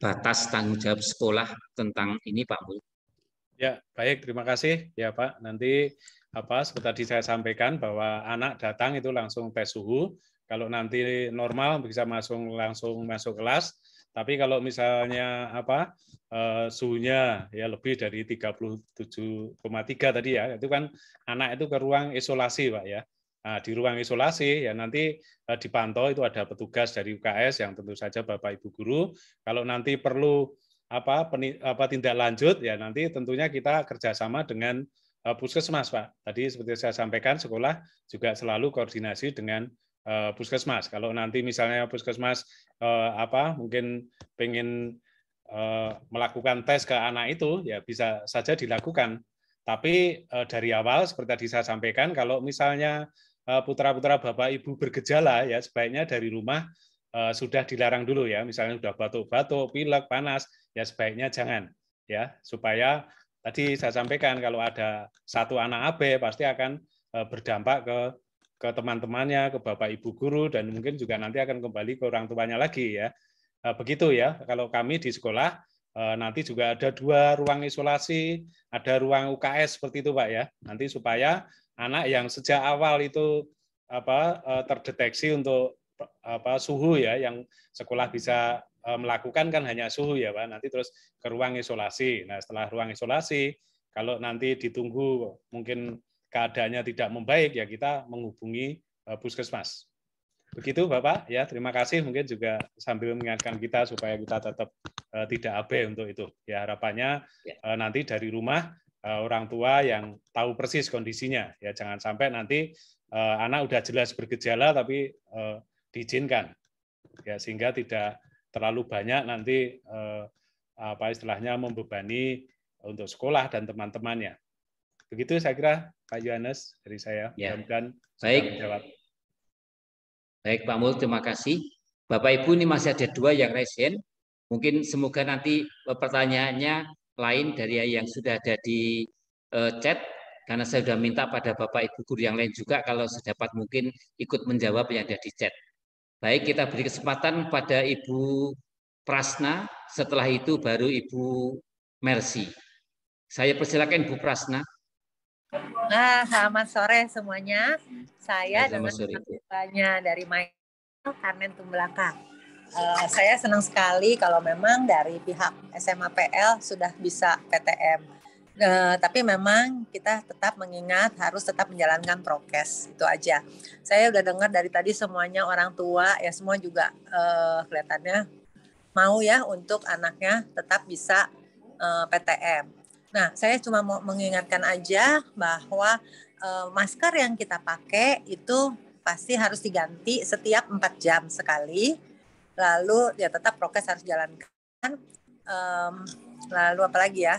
batas tanggung jawab sekolah tentang ini Pak Mul.
Ya, baik. Terima kasih ya Pak. Nanti apa seperti tadi saya sampaikan bahwa anak datang itu langsung tes suhu. Kalau nanti normal bisa langsung langsung masuk kelas. Tapi kalau misalnya apa eh, suhunya ya lebih dari 37,3 tadi ya, itu kan anak itu ke ruang isolasi, Pak ya. Nah, di ruang isolasi ya nanti eh, dipantau itu ada petugas dari UKS yang tentu saja Bapak Ibu guru. Kalau nanti perlu apa, peni, apa tindak lanjut ya nanti tentunya kita kerjasama dengan eh, puskesmas Pak. Tadi seperti saya sampaikan sekolah juga selalu koordinasi dengan Eh, puskesmas. Kalau nanti misalnya puskesmas uh, apa mungkin pengen eh, melakukan tes ke anak itu ya bisa saja dilakukan. Tapi dari awal seperti tadi saya sampaikan kalau misalnya putra-putra bapak ibu bergejala ya sebaiknya dari rumah sudah dilarang dulu ya. Misalnya sudah batuk-batuk, pilek, panas ya sebaiknya jangan ya supaya tadi saya sampaikan kalau ada satu anak AB pasti akan berdampak ke ke teman-temannya, ke Bapak Ibu guru dan mungkin juga nanti akan kembali ke orang tuanya lagi ya. Eh, begitu ya. Kalau kami di sekolah eh, nanti juga ada dua ruang isolasi, ada ruang UKS seperti itu Pak ya. Nanti supaya anak yang sejak awal itu apa eh, terdeteksi untuk apa suhu ya yang sekolah bisa melakukan kan hanya suhu ya Pak. Nanti terus ke ruang isolasi. Nah, setelah ruang isolasi kalau nanti ditunggu mungkin keadaannya tidak membaik ya kita menghubungi eh, puskesmas. Begitu Bapak, ya terima kasih mungkin juga sambil mengingatkan kita supaya kita tetap eh, tidak abe untuk itu. Ya harapannya ya. Eh, nanti dari rumah orang tua yang tahu persis kondisinya ya jangan sampai nanti anak udah jelas bergejala tapi diizinkan. Ya sehingga tidak terlalu banyak nanti uh, apa istilahnya membebani untuk sekolah dan teman-temannya. Begitu saya kira Pak Yohanes dari saya. Ya. mudah baik. Baik
Pak Mul, terima kasih. Bapak Ibu ini masih ada dua yang resen Mungkin semoga nanti eh, pertanyaannya lain dari yang sudah ada di eh, chat karena saya sudah minta pada Bapak Ibu guru yang lain juga kalau sedapat mungkin ikut menjawab yang ada di chat. Baik, kita beri kesempatan pada Ibu Prasna, setelah itu baru Ibu Mercy. Saya persilakan Ibu Prasna.
Nah, selamat sore semuanya. Saya selamat dengan banyak dari Michael Karnen Tumbelakang. Uh, eh, saya senang sekali kalau memang dari pihak SMA PL sudah bisa PTM. Uh, eh, tapi memang kita tetap mengingat harus tetap menjalankan prokes itu aja. Saya udah dengar dari tadi semuanya orang tua ya semua juga uh, kelihatannya mau ya untuk anaknya tetap bisa uh, PTM Nah, saya cuma mau mengingatkan aja bahwa e, masker yang kita pakai itu pasti harus diganti setiap 4 jam sekali. Lalu ya tetap prokes harus jalankan. E, lalu apalagi ya?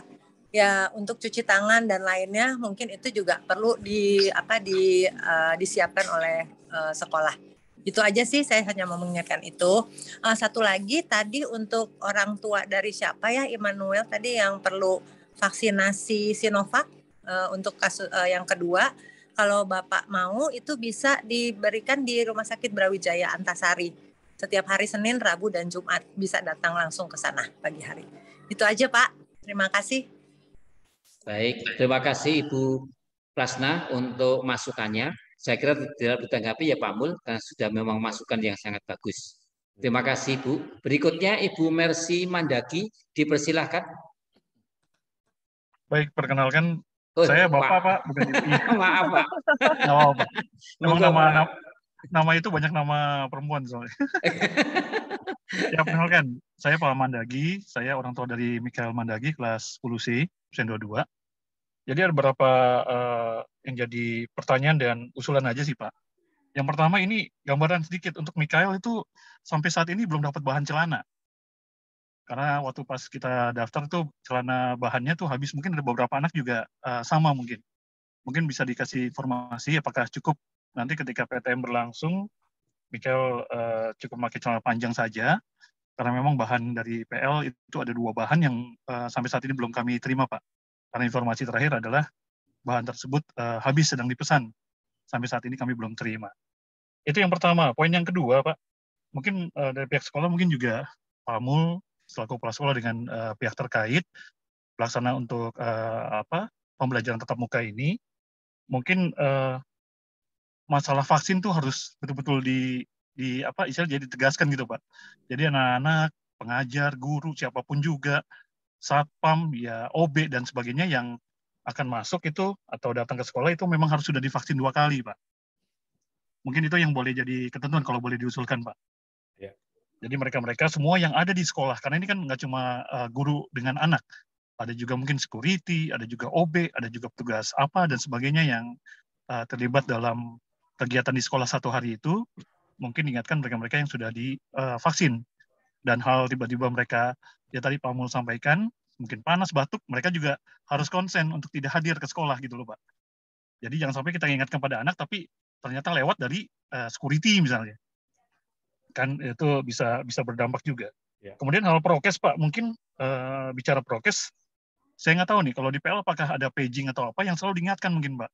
Ya untuk cuci tangan dan lainnya mungkin itu juga perlu di apa di e, disiapkan oleh e, sekolah. Itu aja sih saya hanya mau mengingatkan itu. E, satu lagi tadi untuk orang tua dari siapa ya Immanuel tadi yang perlu vaksinasi Sinovac uh, untuk kasus uh, yang kedua. Kalau Bapak mau itu bisa diberikan di Rumah Sakit Brawijaya Antasari. Setiap hari Senin, Rabu, dan Jumat bisa datang langsung ke sana pagi hari. Itu aja Pak. Terima kasih.
Baik, terima kasih Ibu Plasna untuk masukannya. Saya kira tidak ditanggapi ya Pak Mul, karena sudah memang masukan yang sangat bagus. Terima kasih Ibu. Berikutnya Ibu Mercy Mandaki, dipersilahkan.
Baik, perkenalkan
oh, saya Bapak, Pak.
Pak. Bukan Maaf, Pak. Nama apa Memang nama, nama, nama itu banyak nama perempuan soalnya. ya, perkenalkan. Saya Pak Mandagi. Saya orang tua dari Mikael Mandagi, kelas 10C, sen 22. Jadi ada beberapa uh, eh, yang jadi pertanyaan dan usulan aja sih, Pak. Yang pertama ini gambaran sedikit untuk Mikael itu sampai saat ini belum dapat bahan celana karena waktu pas kita daftar tuh celana bahannya tuh habis mungkin ada beberapa anak juga uh, sama mungkin mungkin bisa dikasih informasi apakah cukup nanti ketika PTM berlangsung Michael uh, cukup pakai celana panjang saja karena memang bahan dari PL itu ada dua bahan yang uh, sampai saat ini belum kami terima Pak karena informasi terakhir adalah bahan tersebut uh, habis sedang dipesan sampai saat ini kami belum terima itu yang pertama poin yang kedua Pak mungkin uh, dari pihak sekolah mungkin juga Pamul selaku kepala sekolah dengan uh, pihak terkait pelaksana untuk uh, apa pembelajaran tatap muka ini mungkin uh, masalah vaksin tuh harus betul-betul di di apa istilah jadi tegaskan gitu pak jadi anak-anak pengajar guru siapapun juga satpam ya OB dan sebagainya yang akan masuk itu atau datang ke sekolah itu memang harus sudah divaksin dua kali pak mungkin itu yang boleh jadi ketentuan kalau boleh diusulkan pak jadi mereka-mereka semua yang ada di sekolah, karena ini kan nggak cuma eh, guru dengan anak, ada juga mungkin security, ada juga OB, ada juga petugas apa dan sebagainya yang eh, terlibat dalam kegiatan di sekolah satu hari itu, mungkin ingatkan mereka-mereka yang sudah divaksin. Eh, dan hal tiba-tiba mereka, ya tadi Pak Mul sampaikan, mungkin panas, batuk, mereka juga harus konsen untuk tidak hadir ke sekolah gitu loh Pak. Jadi jangan sampai kita ingatkan pada anak, tapi ternyata lewat dari security misalnya kan itu bisa bisa berdampak juga. Ya. Kemudian hal prokes Pak, mungkin uh, bicara prokes, saya nggak tahu nih kalau di PL apakah ada paging atau apa yang selalu diingatkan mungkin Pak.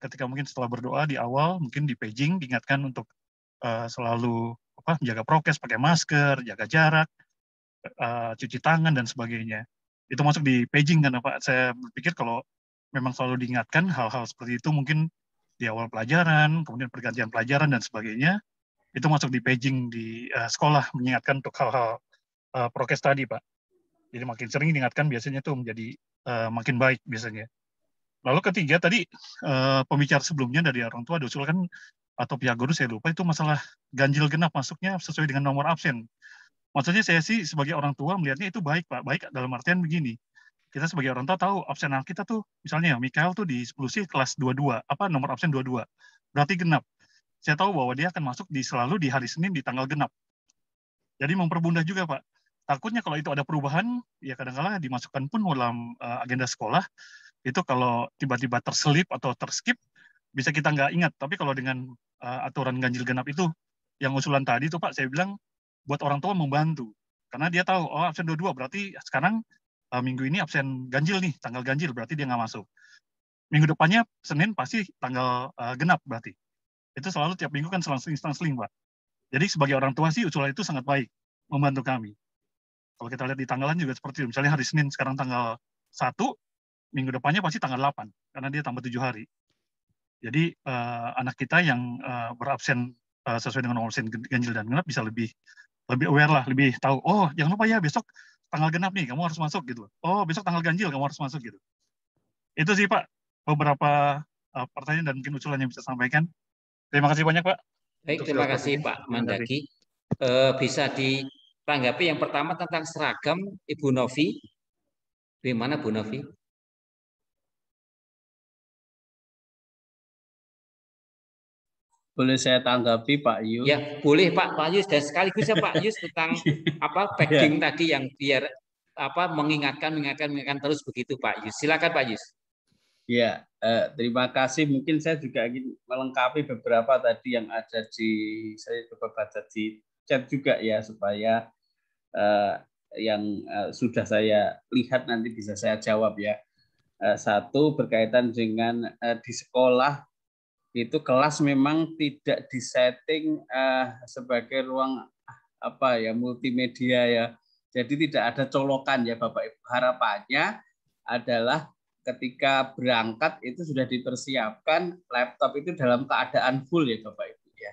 Ketika mungkin setelah berdoa di awal mungkin di paging diingatkan untuk uh, selalu apa menjaga prokes, pakai masker, jaga jarak, uh, cuci tangan dan sebagainya. Itu masuk di paging kan Pak. Saya berpikir kalau memang selalu diingatkan hal-hal seperti itu mungkin di awal pelajaran, kemudian pergantian pelajaran dan sebagainya, itu masuk di paging di uh, sekolah mengingatkan untuk hal-hal uh, prokes tadi pak jadi makin sering diingatkan biasanya itu menjadi uh, makin baik biasanya lalu ketiga tadi uh, pembicara sebelumnya dari orang tua diusulkan atau pihak guru saya lupa itu masalah ganjil genap masuknya sesuai dengan nomor absen maksudnya saya sih sebagai orang tua melihatnya itu baik pak baik dalam artian begini kita sebagai orang tua tahu absen anak kita tuh misalnya Mikael tuh di 10 sih kelas 22 apa nomor absen 22 berarti genap saya tahu bahwa dia akan masuk di selalu di hari Senin di tanggal genap. Jadi memperbunda juga Pak. Takutnya kalau itu ada perubahan, ya kadang -kadang dimasukkan pun dalam eh, agenda sekolah, itu kalau tiba-tiba terselip atau terskip, bisa kita nggak ingat. Tapi kalau dengan uh, aturan ganjil genap itu, yang usulan tadi itu Pak, saya bilang buat orang tua membantu. Karena dia tahu, oh absen 22, berarti sekarang uh, minggu ini absen ganjil nih, tanggal ganjil, berarti dia nggak masuk. Minggu depannya Senin pasti tanggal uh, genap berarti itu selalu tiap minggu kan selangsung selang-seling pak jadi sebagai orang tua sih usulan itu sangat baik membantu kami kalau kita lihat di tanggalan juga seperti itu misalnya hari Senin sekarang tanggal 1 minggu depannya pasti tanggal 8 karena dia tambah tujuh hari jadi uh, anak kita yang uh, berabsen uh, sesuai dengan nomor ganjil dan genap bisa lebih lebih aware lah, lebih tahu. Oh, jangan lupa ya besok tanggal genap nih, kamu harus masuk gitu. Oh, besok tanggal ganjil, kamu harus masuk gitu. Itu sih Pak beberapa uh, pertanyaan dan mungkin usulan yang bisa sampaikan. Terima kasih banyak Pak. Baik, terima kasih Pak Mandaki.
Eh, bisa ditanggapi yang pertama tentang seragam Ibu Novi.
mana Bu Novi? Boleh saya tanggapi Pak Yus? Ya, boleh
Pak,
Pak Yus dan sekaligus ya Pak Yus tentang apa ya. packing ya. tadi yang biar apa mengingatkan mengingatkan mengingatkan terus begitu Pak Yus. Silakan Pak Yus.
Ya, eh, terima kasih. Mungkin saya juga ingin melengkapi beberapa tadi yang ada di saya coba baca di chat juga ya supaya eh, yang eh, sudah saya lihat nanti bisa saya jawab ya. Eh, satu berkaitan dengan eh, di sekolah itu kelas memang tidak disetting eh, sebagai ruang apa ya multimedia ya. Jadi tidak ada colokan ya Bapak Ibu. Harapannya adalah ketika berangkat itu sudah dipersiapkan laptop itu dalam keadaan full ya Bapak Ibu ya.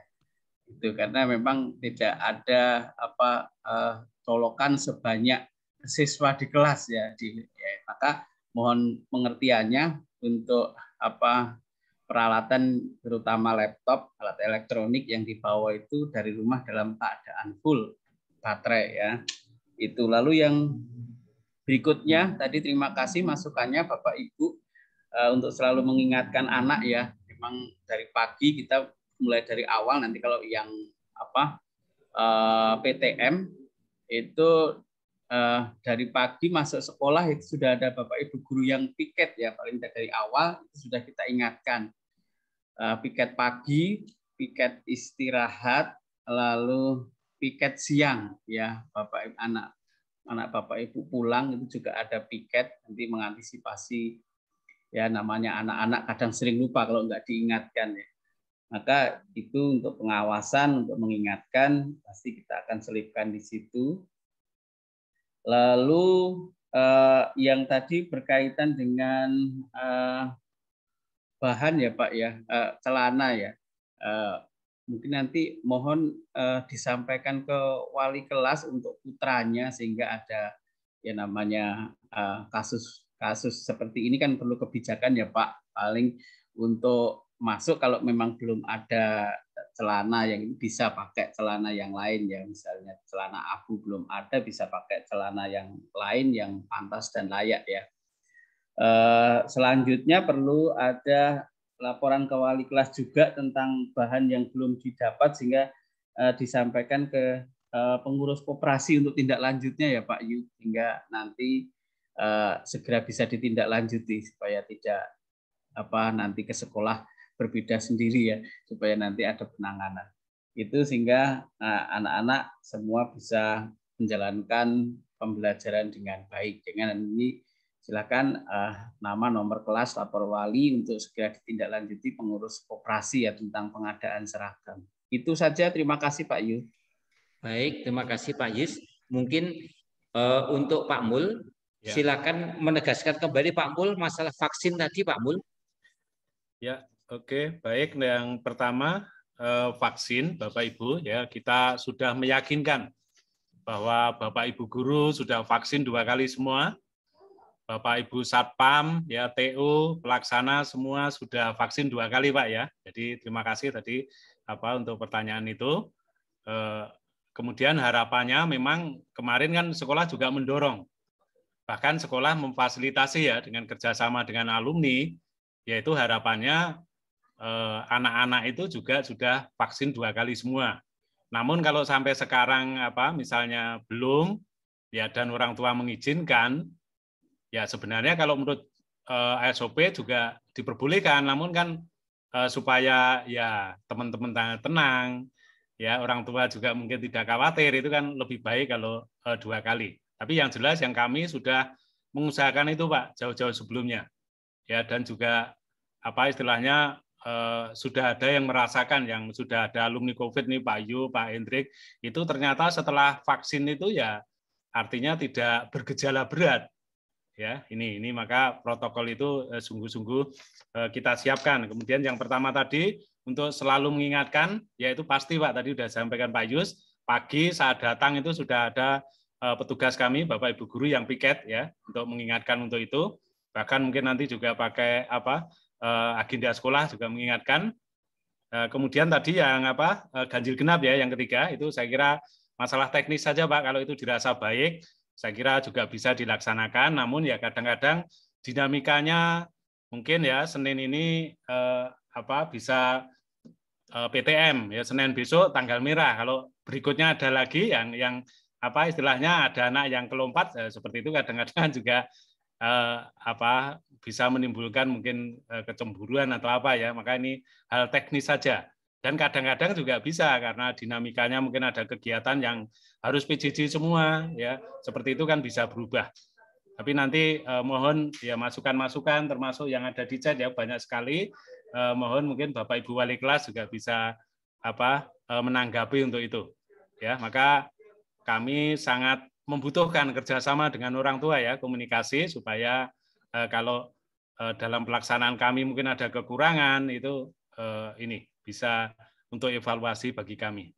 Itu karena memang tidak ada apa uh, colokan sebanyak siswa di kelas ya di ya. maka mohon pengertiannya untuk apa peralatan terutama laptop alat elektronik yang dibawa itu dari rumah dalam keadaan full baterai ya. Itu lalu yang Berikutnya hmm. tadi terima kasih masukannya Bapak Ibu eh, untuk selalu mengingatkan anak ya. Memang dari pagi kita mulai dari awal nanti kalau yang apa eh, PTM itu eh, dari pagi masuk sekolah itu sudah ada Bapak Ibu guru yang piket ya paling tidak dari awal itu sudah kita ingatkan piket pagi, piket istirahat, lalu piket siang ya Bapak Ibu anak anak bapak ibu pulang itu juga ada piket nanti mengantisipasi ya namanya anak-anak kadang sering lupa kalau nggak diingatkan ya maka itu untuk pengawasan untuk mengingatkan pasti kita akan selipkan di situ lalu eh, yang tadi berkaitan dengan eh, bahan ya pak ya eh, celana ya eh, mungkin nanti mohon uh, disampaikan ke wali kelas untuk putranya sehingga ada ya namanya kasus eh, kasus kasus seperti ini kan perlu kebijakan ya Pak paling untuk masuk kalau memang belum ada celana yang bisa pakai celana yang lain ya misalnya celana abu belum ada bisa pakai celana yang lain yang pantas dan layak ya uh, selanjutnya perlu ada laporan ke wali kelas juga tentang bahan yang belum didapat sehingga uh, disampaikan ke uh, pengurus koperasi untuk tindak lanjutnya ya Pak Yu sehingga nanti uh, segera bisa ditindaklanjuti supaya tidak apa nanti ke sekolah berbeda sendiri ya supaya nanti ada penanganan itu sehingga anak-anak uh, semua bisa menjalankan pembelajaran dengan baik jangan ini silakan uh, nama nomor kelas lapor wali untuk segera ditindaklanjuti pengurus operasi ya tentang pengadaan seragam. Itu saja terima kasih Pak Yus. Baik, terima kasih Pak Yus. Mungkin uh, untuk Pak Mul
ya. silakan menegaskan kembali Pak Mul masalah vaksin tadi Pak Mul.
Ya, oke, okay. baik. Yang pertama uh, vaksin Bapak Ibu ya, kita sudah meyakinkan bahwa Bapak Ibu guru sudah vaksin dua kali semua Bapak Ibu Satpam, ya TU, pelaksana semua sudah vaksin dua kali Pak ya. Jadi terima kasih tadi apa untuk pertanyaan itu. Eh, kemudian harapannya memang kemarin kan sekolah juga mendorong, bahkan sekolah memfasilitasi ya dengan kerjasama dengan alumni, yaitu harapannya eh, anak-anak itu juga sudah vaksin dua kali semua. Namun kalau sampai sekarang apa misalnya belum ya dan orang tua mengizinkan Ya sebenarnya kalau menurut uh, eh, SOP juga diperbolehkan, namun kan uh, supaya ya teman-teman tenang, ya orang tua juga mungkin tidak khawatir itu kan lebih baik kalau uh, dua kali. Tapi yang jelas yang kami sudah mengusahakan itu Pak jauh-jauh sebelumnya, ya dan juga apa istilahnya Uh, sudah ada yang merasakan yang sudah ada alumni COVID nih Pak Yu, Pak Hendrik, itu ternyata setelah vaksin itu ya artinya tidak bergejala berat ya ini ini maka protokol itu eh, sungguh-sungguh eh, kita siapkan kemudian yang pertama tadi untuk selalu mengingatkan yaitu pasti Pak tadi sudah sampaikan Pak Yus pagi saat datang itu sudah ada eh, petugas kami Bapak Ibu guru yang piket ya untuk mengingatkan untuk itu bahkan mungkin nanti juga pakai apa agenda sekolah juga mengingatkan kemudian tadi yang apa ganjil genap ya yang ketiga itu saya kira masalah teknis saja Pak kalau itu dirasa baik saya kira juga bisa dilaksanakan. Namun ya kadang-kadang dinamikanya mungkin ya Senin ini eh, apa bisa eh, PTM ya Senin besok tanggal merah. Kalau berikutnya ada lagi yang yang apa istilahnya ada anak yang kelompat eh, seperti itu kadang-kadang juga eh, apa bisa menimbulkan mungkin eh, kecemburuan atau apa ya. Maka ini hal teknis saja dan kadang-kadang juga bisa karena dinamikanya mungkin ada kegiatan yang harus PJJ semua ya. Seperti itu kan bisa berubah. Tapi nanti eh, mohon ya masukan-masukan termasuk yang ada di chat ya banyak sekali. Eh, mohon mungkin Bapak Ibu wali kelas juga bisa apa eh, menanggapi untuk itu. Ya, maka kami sangat membutuhkan kerjasama dengan orang tua ya komunikasi supaya eh, kalau eh, dalam pelaksanaan kami mungkin ada kekurangan itu eh, ini bisa untuk evaluasi bagi kami.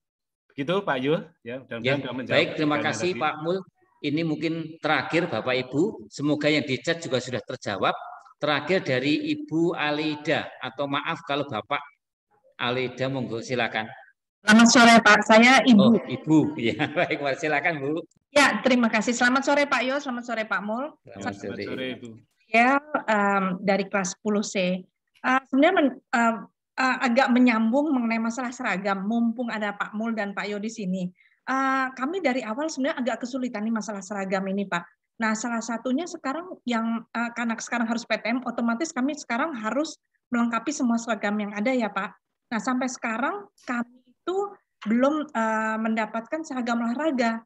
Begitu Pak Yul.
Ya, ya Baik, terima kasih Pak
Mul. Ini mungkin terakhir Bapak
Ibu. Semoga yang dicat juga sudah terjawab. Terakhir dari Ibu Alida atau maaf kalau Bapak Alida monggo silakan.
Selamat
sore Pak, saya Ibu.
Oh, Ibu, ya baik, silakan Bu.
Ya, terima kasih. Selamat sore Pak Yo, selamat sore Pak Mul. Selamat,
ya, selamat sore Ibu.
Ya, um, dari kelas 10C. Uh, eh, sebenarnya men, uh, uh, agak menyambung mengenai masalah seragam, mumpung ada Pak Mul dan Pak Yo di sini. Uh, kami dari awal sebenarnya agak kesulitan nih masalah seragam ini, Pak. Nah, salah satunya sekarang yang uh, karena sekarang harus PTM, otomatis kami sekarang harus melengkapi semua seragam yang ada ya, Pak. Nah, sampai sekarang kami itu belum uh, mendapatkan seragam olahraga.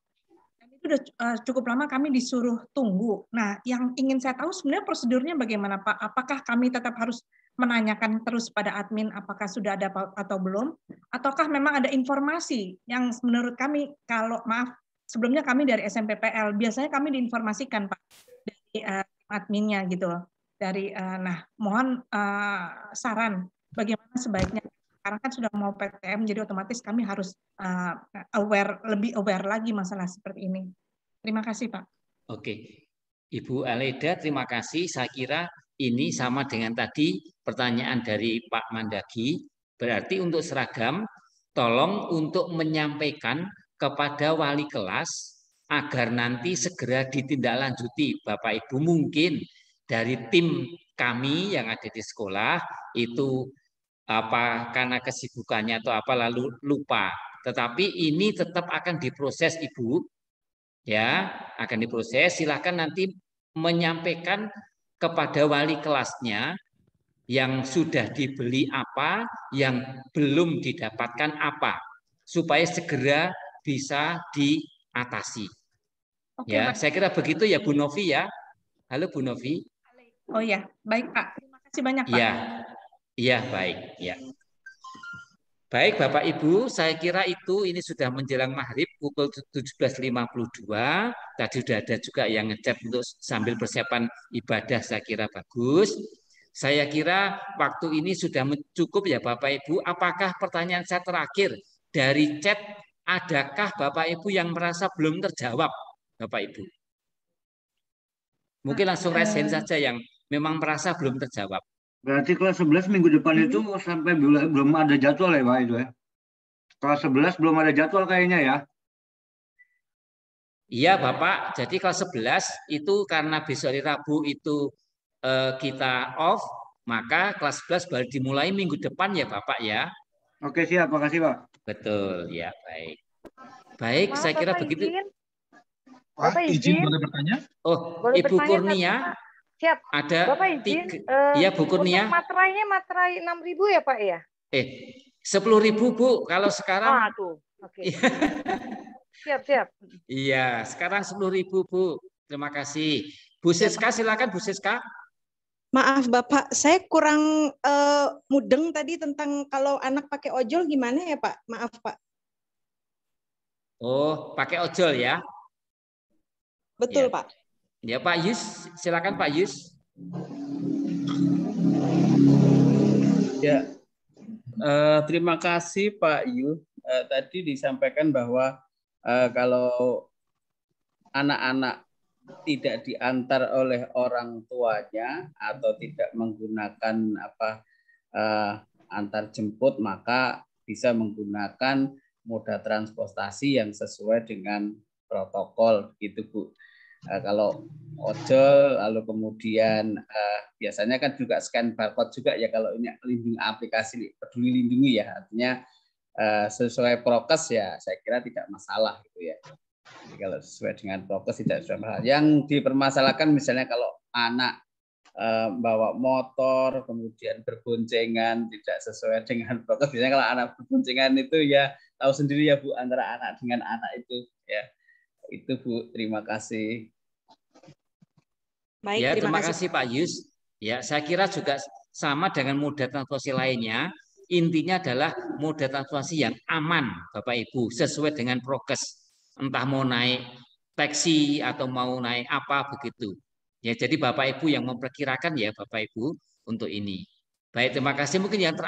Dan itu sudah cukup lama kami disuruh tunggu. Nah, yang ingin saya tahu sebenarnya prosedurnya bagaimana, Pak? Apakah kami tetap harus menanyakan terus pada admin apakah sudah ada atau belum, ataukah memang ada informasi yang menurut kami kalau maaf sebelumnya kami dari SMPPL biasanya kami diinformasikan pak dari uh, adminnya gitu dari uh, nah mohon uh, saran bagaimana sebaiknya sekarang kan sudah mau PTM jadi otomatis kami harus uh, aware lebih aware lagi masalah seperti ini terima kasih pak
oke Ibu Aleda terima kasih saya kira ini sama dengan tadi pertanyaan dari Pak Mandagi. Berarti untuk seragam, tolong untuk menyampaikan kepada wali kelas agar nanti segera ditindaklanjuti. Bapak Ibu mungkin dari tim kami yang ada di sekolah itu apa karena kesibukannya atau apa lalu lupa. Tetapi ini tetap akan diproses Ibu. Ya, akan diproses. Silakan nanti menyampaikan kepada wali kelasnya yang sudah dibeli apa, yang belum didapatkan apa, supaya segera bisa diatasi.
Oke, ya, Pak. saya kira begitu ya
Bu Novi ya. Halo Bu Novi.
Oh ya, baik Pak. Terima kasih banyak Pak. Ya,
ya baik. Ya. Baik Bapak Ibu, saya kira itu ini sudah menjelang maghrib pukul 17.52. Tadi sudah ada juga yang ngecap untuk sambil persiapan ibadah saya kira bagus. Saya kira waktu ini sudah cukup ya Bapak Ibu. Apakah pertanyaan saya terakhir dari chat adakah Bapak Ibu yang merasa belum terjawab Bapak Ibu? Mungkin langsung resen eh. saja yang memang merasa belum terjawab.
Berarti kelas 11 minggu depan hmm. itu sampai belum ada jadwal ya Pak itu ya? Kelas 11 belum ada jadwal kayaknya ya?
Iya Bapak, jadi kelas 11 itu karena besok hari Rabu itu eh, kita off, maka kelas 11 baru dimulai minggu depan ya Bapak ya?
Oke siap, makasih Pak.
Betul, ya baik.
Baik, saya kira Bapak begitu.
Izin? Bapak izin? boleh bertanya?
Oh, boleh
Ibu bertanya, Kurnia. Bapak. Siap. Ada Bapak izin tiga, uh, ya Bu Kurnia. Materainya materai ribu ya, Pak ya?
Eh, sepuluh ribu Bu kalau sekarang.
Ah, tuh. Okay. Iya. siap, siap.
Iya, sekarang sepuluh ribu Bu. Terima kasih. Bu Siska silakan Bu Siska.
Maaf Bapak, saya kurang uh, mudeng tadi tentang kalau anak pakai ojol gimana ya Pak? Maaf Pak.
Oh, pakai ojol ya? Betul ya. Pak. Ya Pak
Yus, silakan Pak Yus. Ya, uh, terima kasih Pak Yus. Uh, tadi disampaikan bahwa uh, kalau anak-anak tidak diantar oleh orang tuanya atau tidak menggunakan apa uh, antar jemput maka bisa menggunakan moda transportasi yang sesuai dengan protokol gitu Bu uh, kalau ojol lalu kemudian uh, biasanya kan juga scan barcode juga ya kalau ini lindung aplikasi peduli lindungi ya artinya uh, sesuai prokes ya saya kira tidak masalah gitu ya Jadi kalau sesuai dengan prokes tidak sesuai masalah yang dipermasalahkan misalnya kalau anak bawa motor, kemudian berboncengan, tidak sesuai dengan prokes. Biasanya kalau anak berboncengan itu ya tahu sendiri ya Bu antara anak dengan anak itu ya. Itu Bu, terima kasih.
Baik, ya, terima, terima kasih.
Pak Yus. Ya, saya kira juga sama dengan moda transportasi lainnya. Intinya adalah moda transportasi yang aman, Bapak Ibu, sesuai dengan prokes. Entah mau naik taksi atau mau naik apa begitu. Ya, jadi Bapak Ibu yang memperkirakan ya Bapak Ibu untuk ini. Baik, terima kasih. Mungkin yang eh,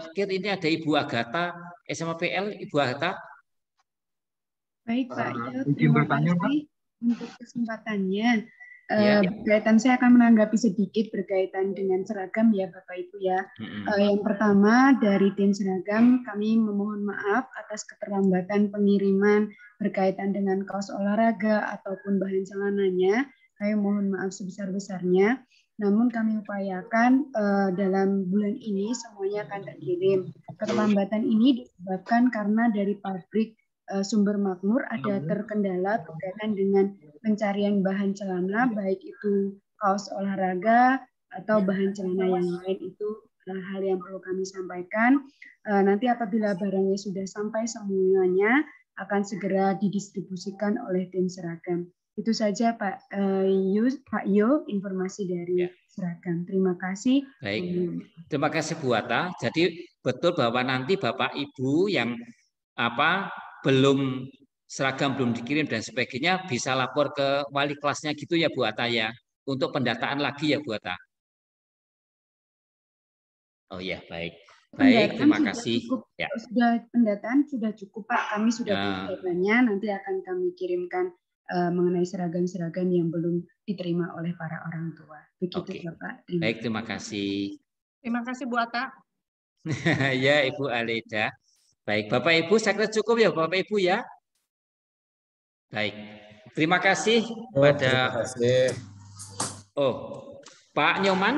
terakhir ini ada Ibu SMA SMPL, Ibu Agatha.
Baik Pak, Ya, terima kasih untuk kesempatannya. Eh, iya. Berkaitan saya akan menanggapi sedikit berkaitan dengan seragam ya Bapak Ibu ya. Mm-hmm. yang pertama dari tim seragam kami memohon maaf atas keterlambatan pengiriman berkaitan dengan kaos olahraga ataupun bahan celananya. Kami mohon maaf sebesar-besarnya. Namun kami upayakan uh, dalam bulan ini semuanya akan terkirim. Keterlambatan ini disebabkan karena dari pabrik uh, Sumber Makmur ada terkendala berkaitan dengan pencarian bahan celana baik itu kaos olahraga atau bahan celana yang lain itu eh, hal yang perlu kami sampaikan. Eh, nanti apabila barangnya sudah sampai semuanya akan segera didistribusikan oleh tim seragam. Itu saja Pak eh, Yus, Pak Yo, informasi dari ya. seragam. Terima kasih. Baik.
Terima kasih Bu Ata. Jadi betul bahwa nanti Bapak Ibu yang apa belum seragam belum dikirim dan sebagainya bisa lapor ke wali kelasnya gitu ya Bu Ata ya untuk pendataan lagi ya Bu Ata. Oh ya
baik baik terima kasih cukup,
ya sudah pendataan sudah cukup Pak kami sudah ya. nanti akan kami kirimkan uh, mengenai seragam-seragam yang belum diterima oleh para orang tua begitu okay. Bapak. Terima baik
terima kasih.
Terima kasih Bu Ata.
ya Ibu Aleda. Baik Bapak Ibu saya kira cukup ya Bapak Ibu ya. Baik. Terima kasih oh, kepada Oh, Pak Nyoman?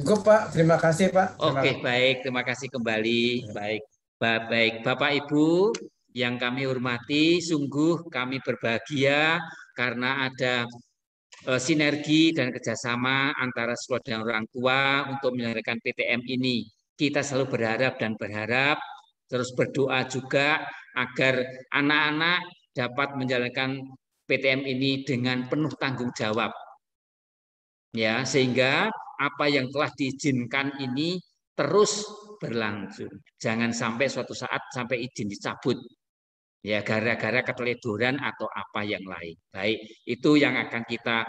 Cukup Pak, terima kasih Pak.
Terima Oke, kasih. baik, terima kasih kembali. Ya. Baik. Baik. Baik, Bapak Ibu yang kami hormati, sungguh kami berbahagia karena ada eh, sinergi dan kerjasama antara sekolah dan orang tua untuk menyelenggarakan PTM ini. Kita selalu berharap dan berharap, terus berdoa juga agar anak-anak dapat menjalankan PTM ini dengan penuh tanggung jawab. Ya, sehingga apa yang telah diizinkan ini terus berlangsung. Jangan sampai suatu saat sampai izin dicabut. Ya, gara-gara keteledoran atau apa yang lain. Baik, itu yang akan kita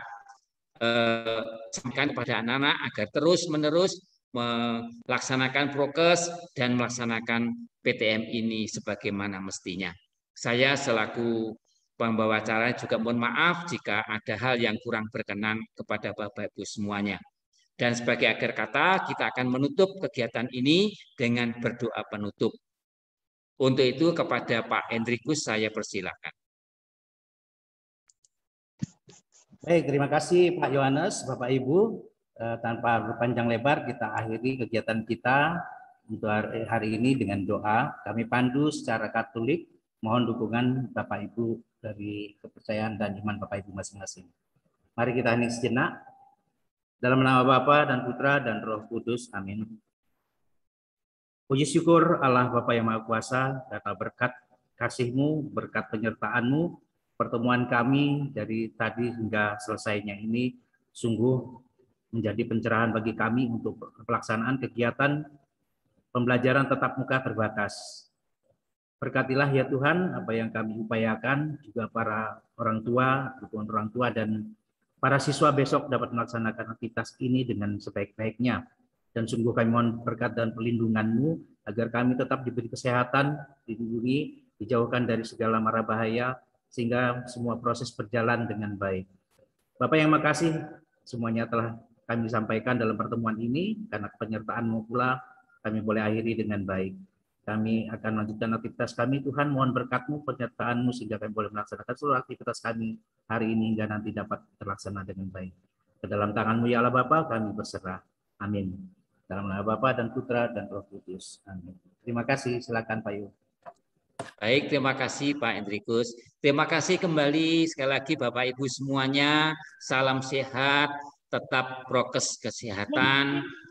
eh, sampaikan kepada anak-anak agar terus-menerus melaksanakan prokes dan melaksanakan PTM ini sebagaimana mestinya. Saya selaku pembawa acara juga mohon maaf jika ada hal yang kurang berkenan kepada Bapak Ibu semuanya. Dan sebagai akhir kata, kita akan menutup kegiatan ini dengan berdoa penutup. Untuk itu kepada Pak Hendrikus saya
persilakan. Baik, terima kasih Pak Yohanes, Bapak Ibu. Eh, tanpa berpanjang lebar, kita akhiri kegiatan kita untuk hari ini dengan doa. Kami pandu secara Katolik Mohon dukungan Bapak Ibu dari kepercayaan dan iman Bapak Ibu masing-masing. Mari kita hening sejenak. Dalam nama Bapa dan Putra dan Roh Kudus. Amin. Puji syukur Allah Bapa yang Maha Kuasa, data berkat kasih-Mu, berkat penyertaan-Mu, pertemuan kami dari tadi hingga selesainya ini sungguh menjadi pencerahan bagi kami untuk pelaksanaan kegiatan pembelajaran tetap muka terbatas. Berkatilah ya Tuhan apa yang kami upayakan, juga para orang tua, dukungan orang tua, dan para siswa besok dapat melaksanakan aktivitas ini dengan sebaik-baiknya. Dan sungguh kami mohon berkat dan pelindunganMu agar kami tetap diberi kesehatan, dilindungi, dijauhkan dari segala mara bahaya, sehingga semua proses berjalan dengan baik. Bapak yang makasih semuanya telah kami sampaikan dalam pertemuan ini, karena penyertaanmu pula kami boleh akhiri dengan baik. Kami akan lanjutkan aktivitas kami. Tuhan mohon berkatmu, penyertaanmu sehingga kami boleh melaksanakan seluruh aktivitas kami hari ini hingga nanti dapat terlaksana dengan baik. Ke dalam tanganmu ya Allah Bapa kami berserah. Amin. Dalam nama Bapa dan Putra dan Roh Kudus. Amin. Terima kasih. Silakan Pak Yu.
Baik, terima kasih Pak Hendrikus. Terima kasih kembali sekali lagi Bapak Ibu semuanya. Salam sehat, tetap prokes kesehatan,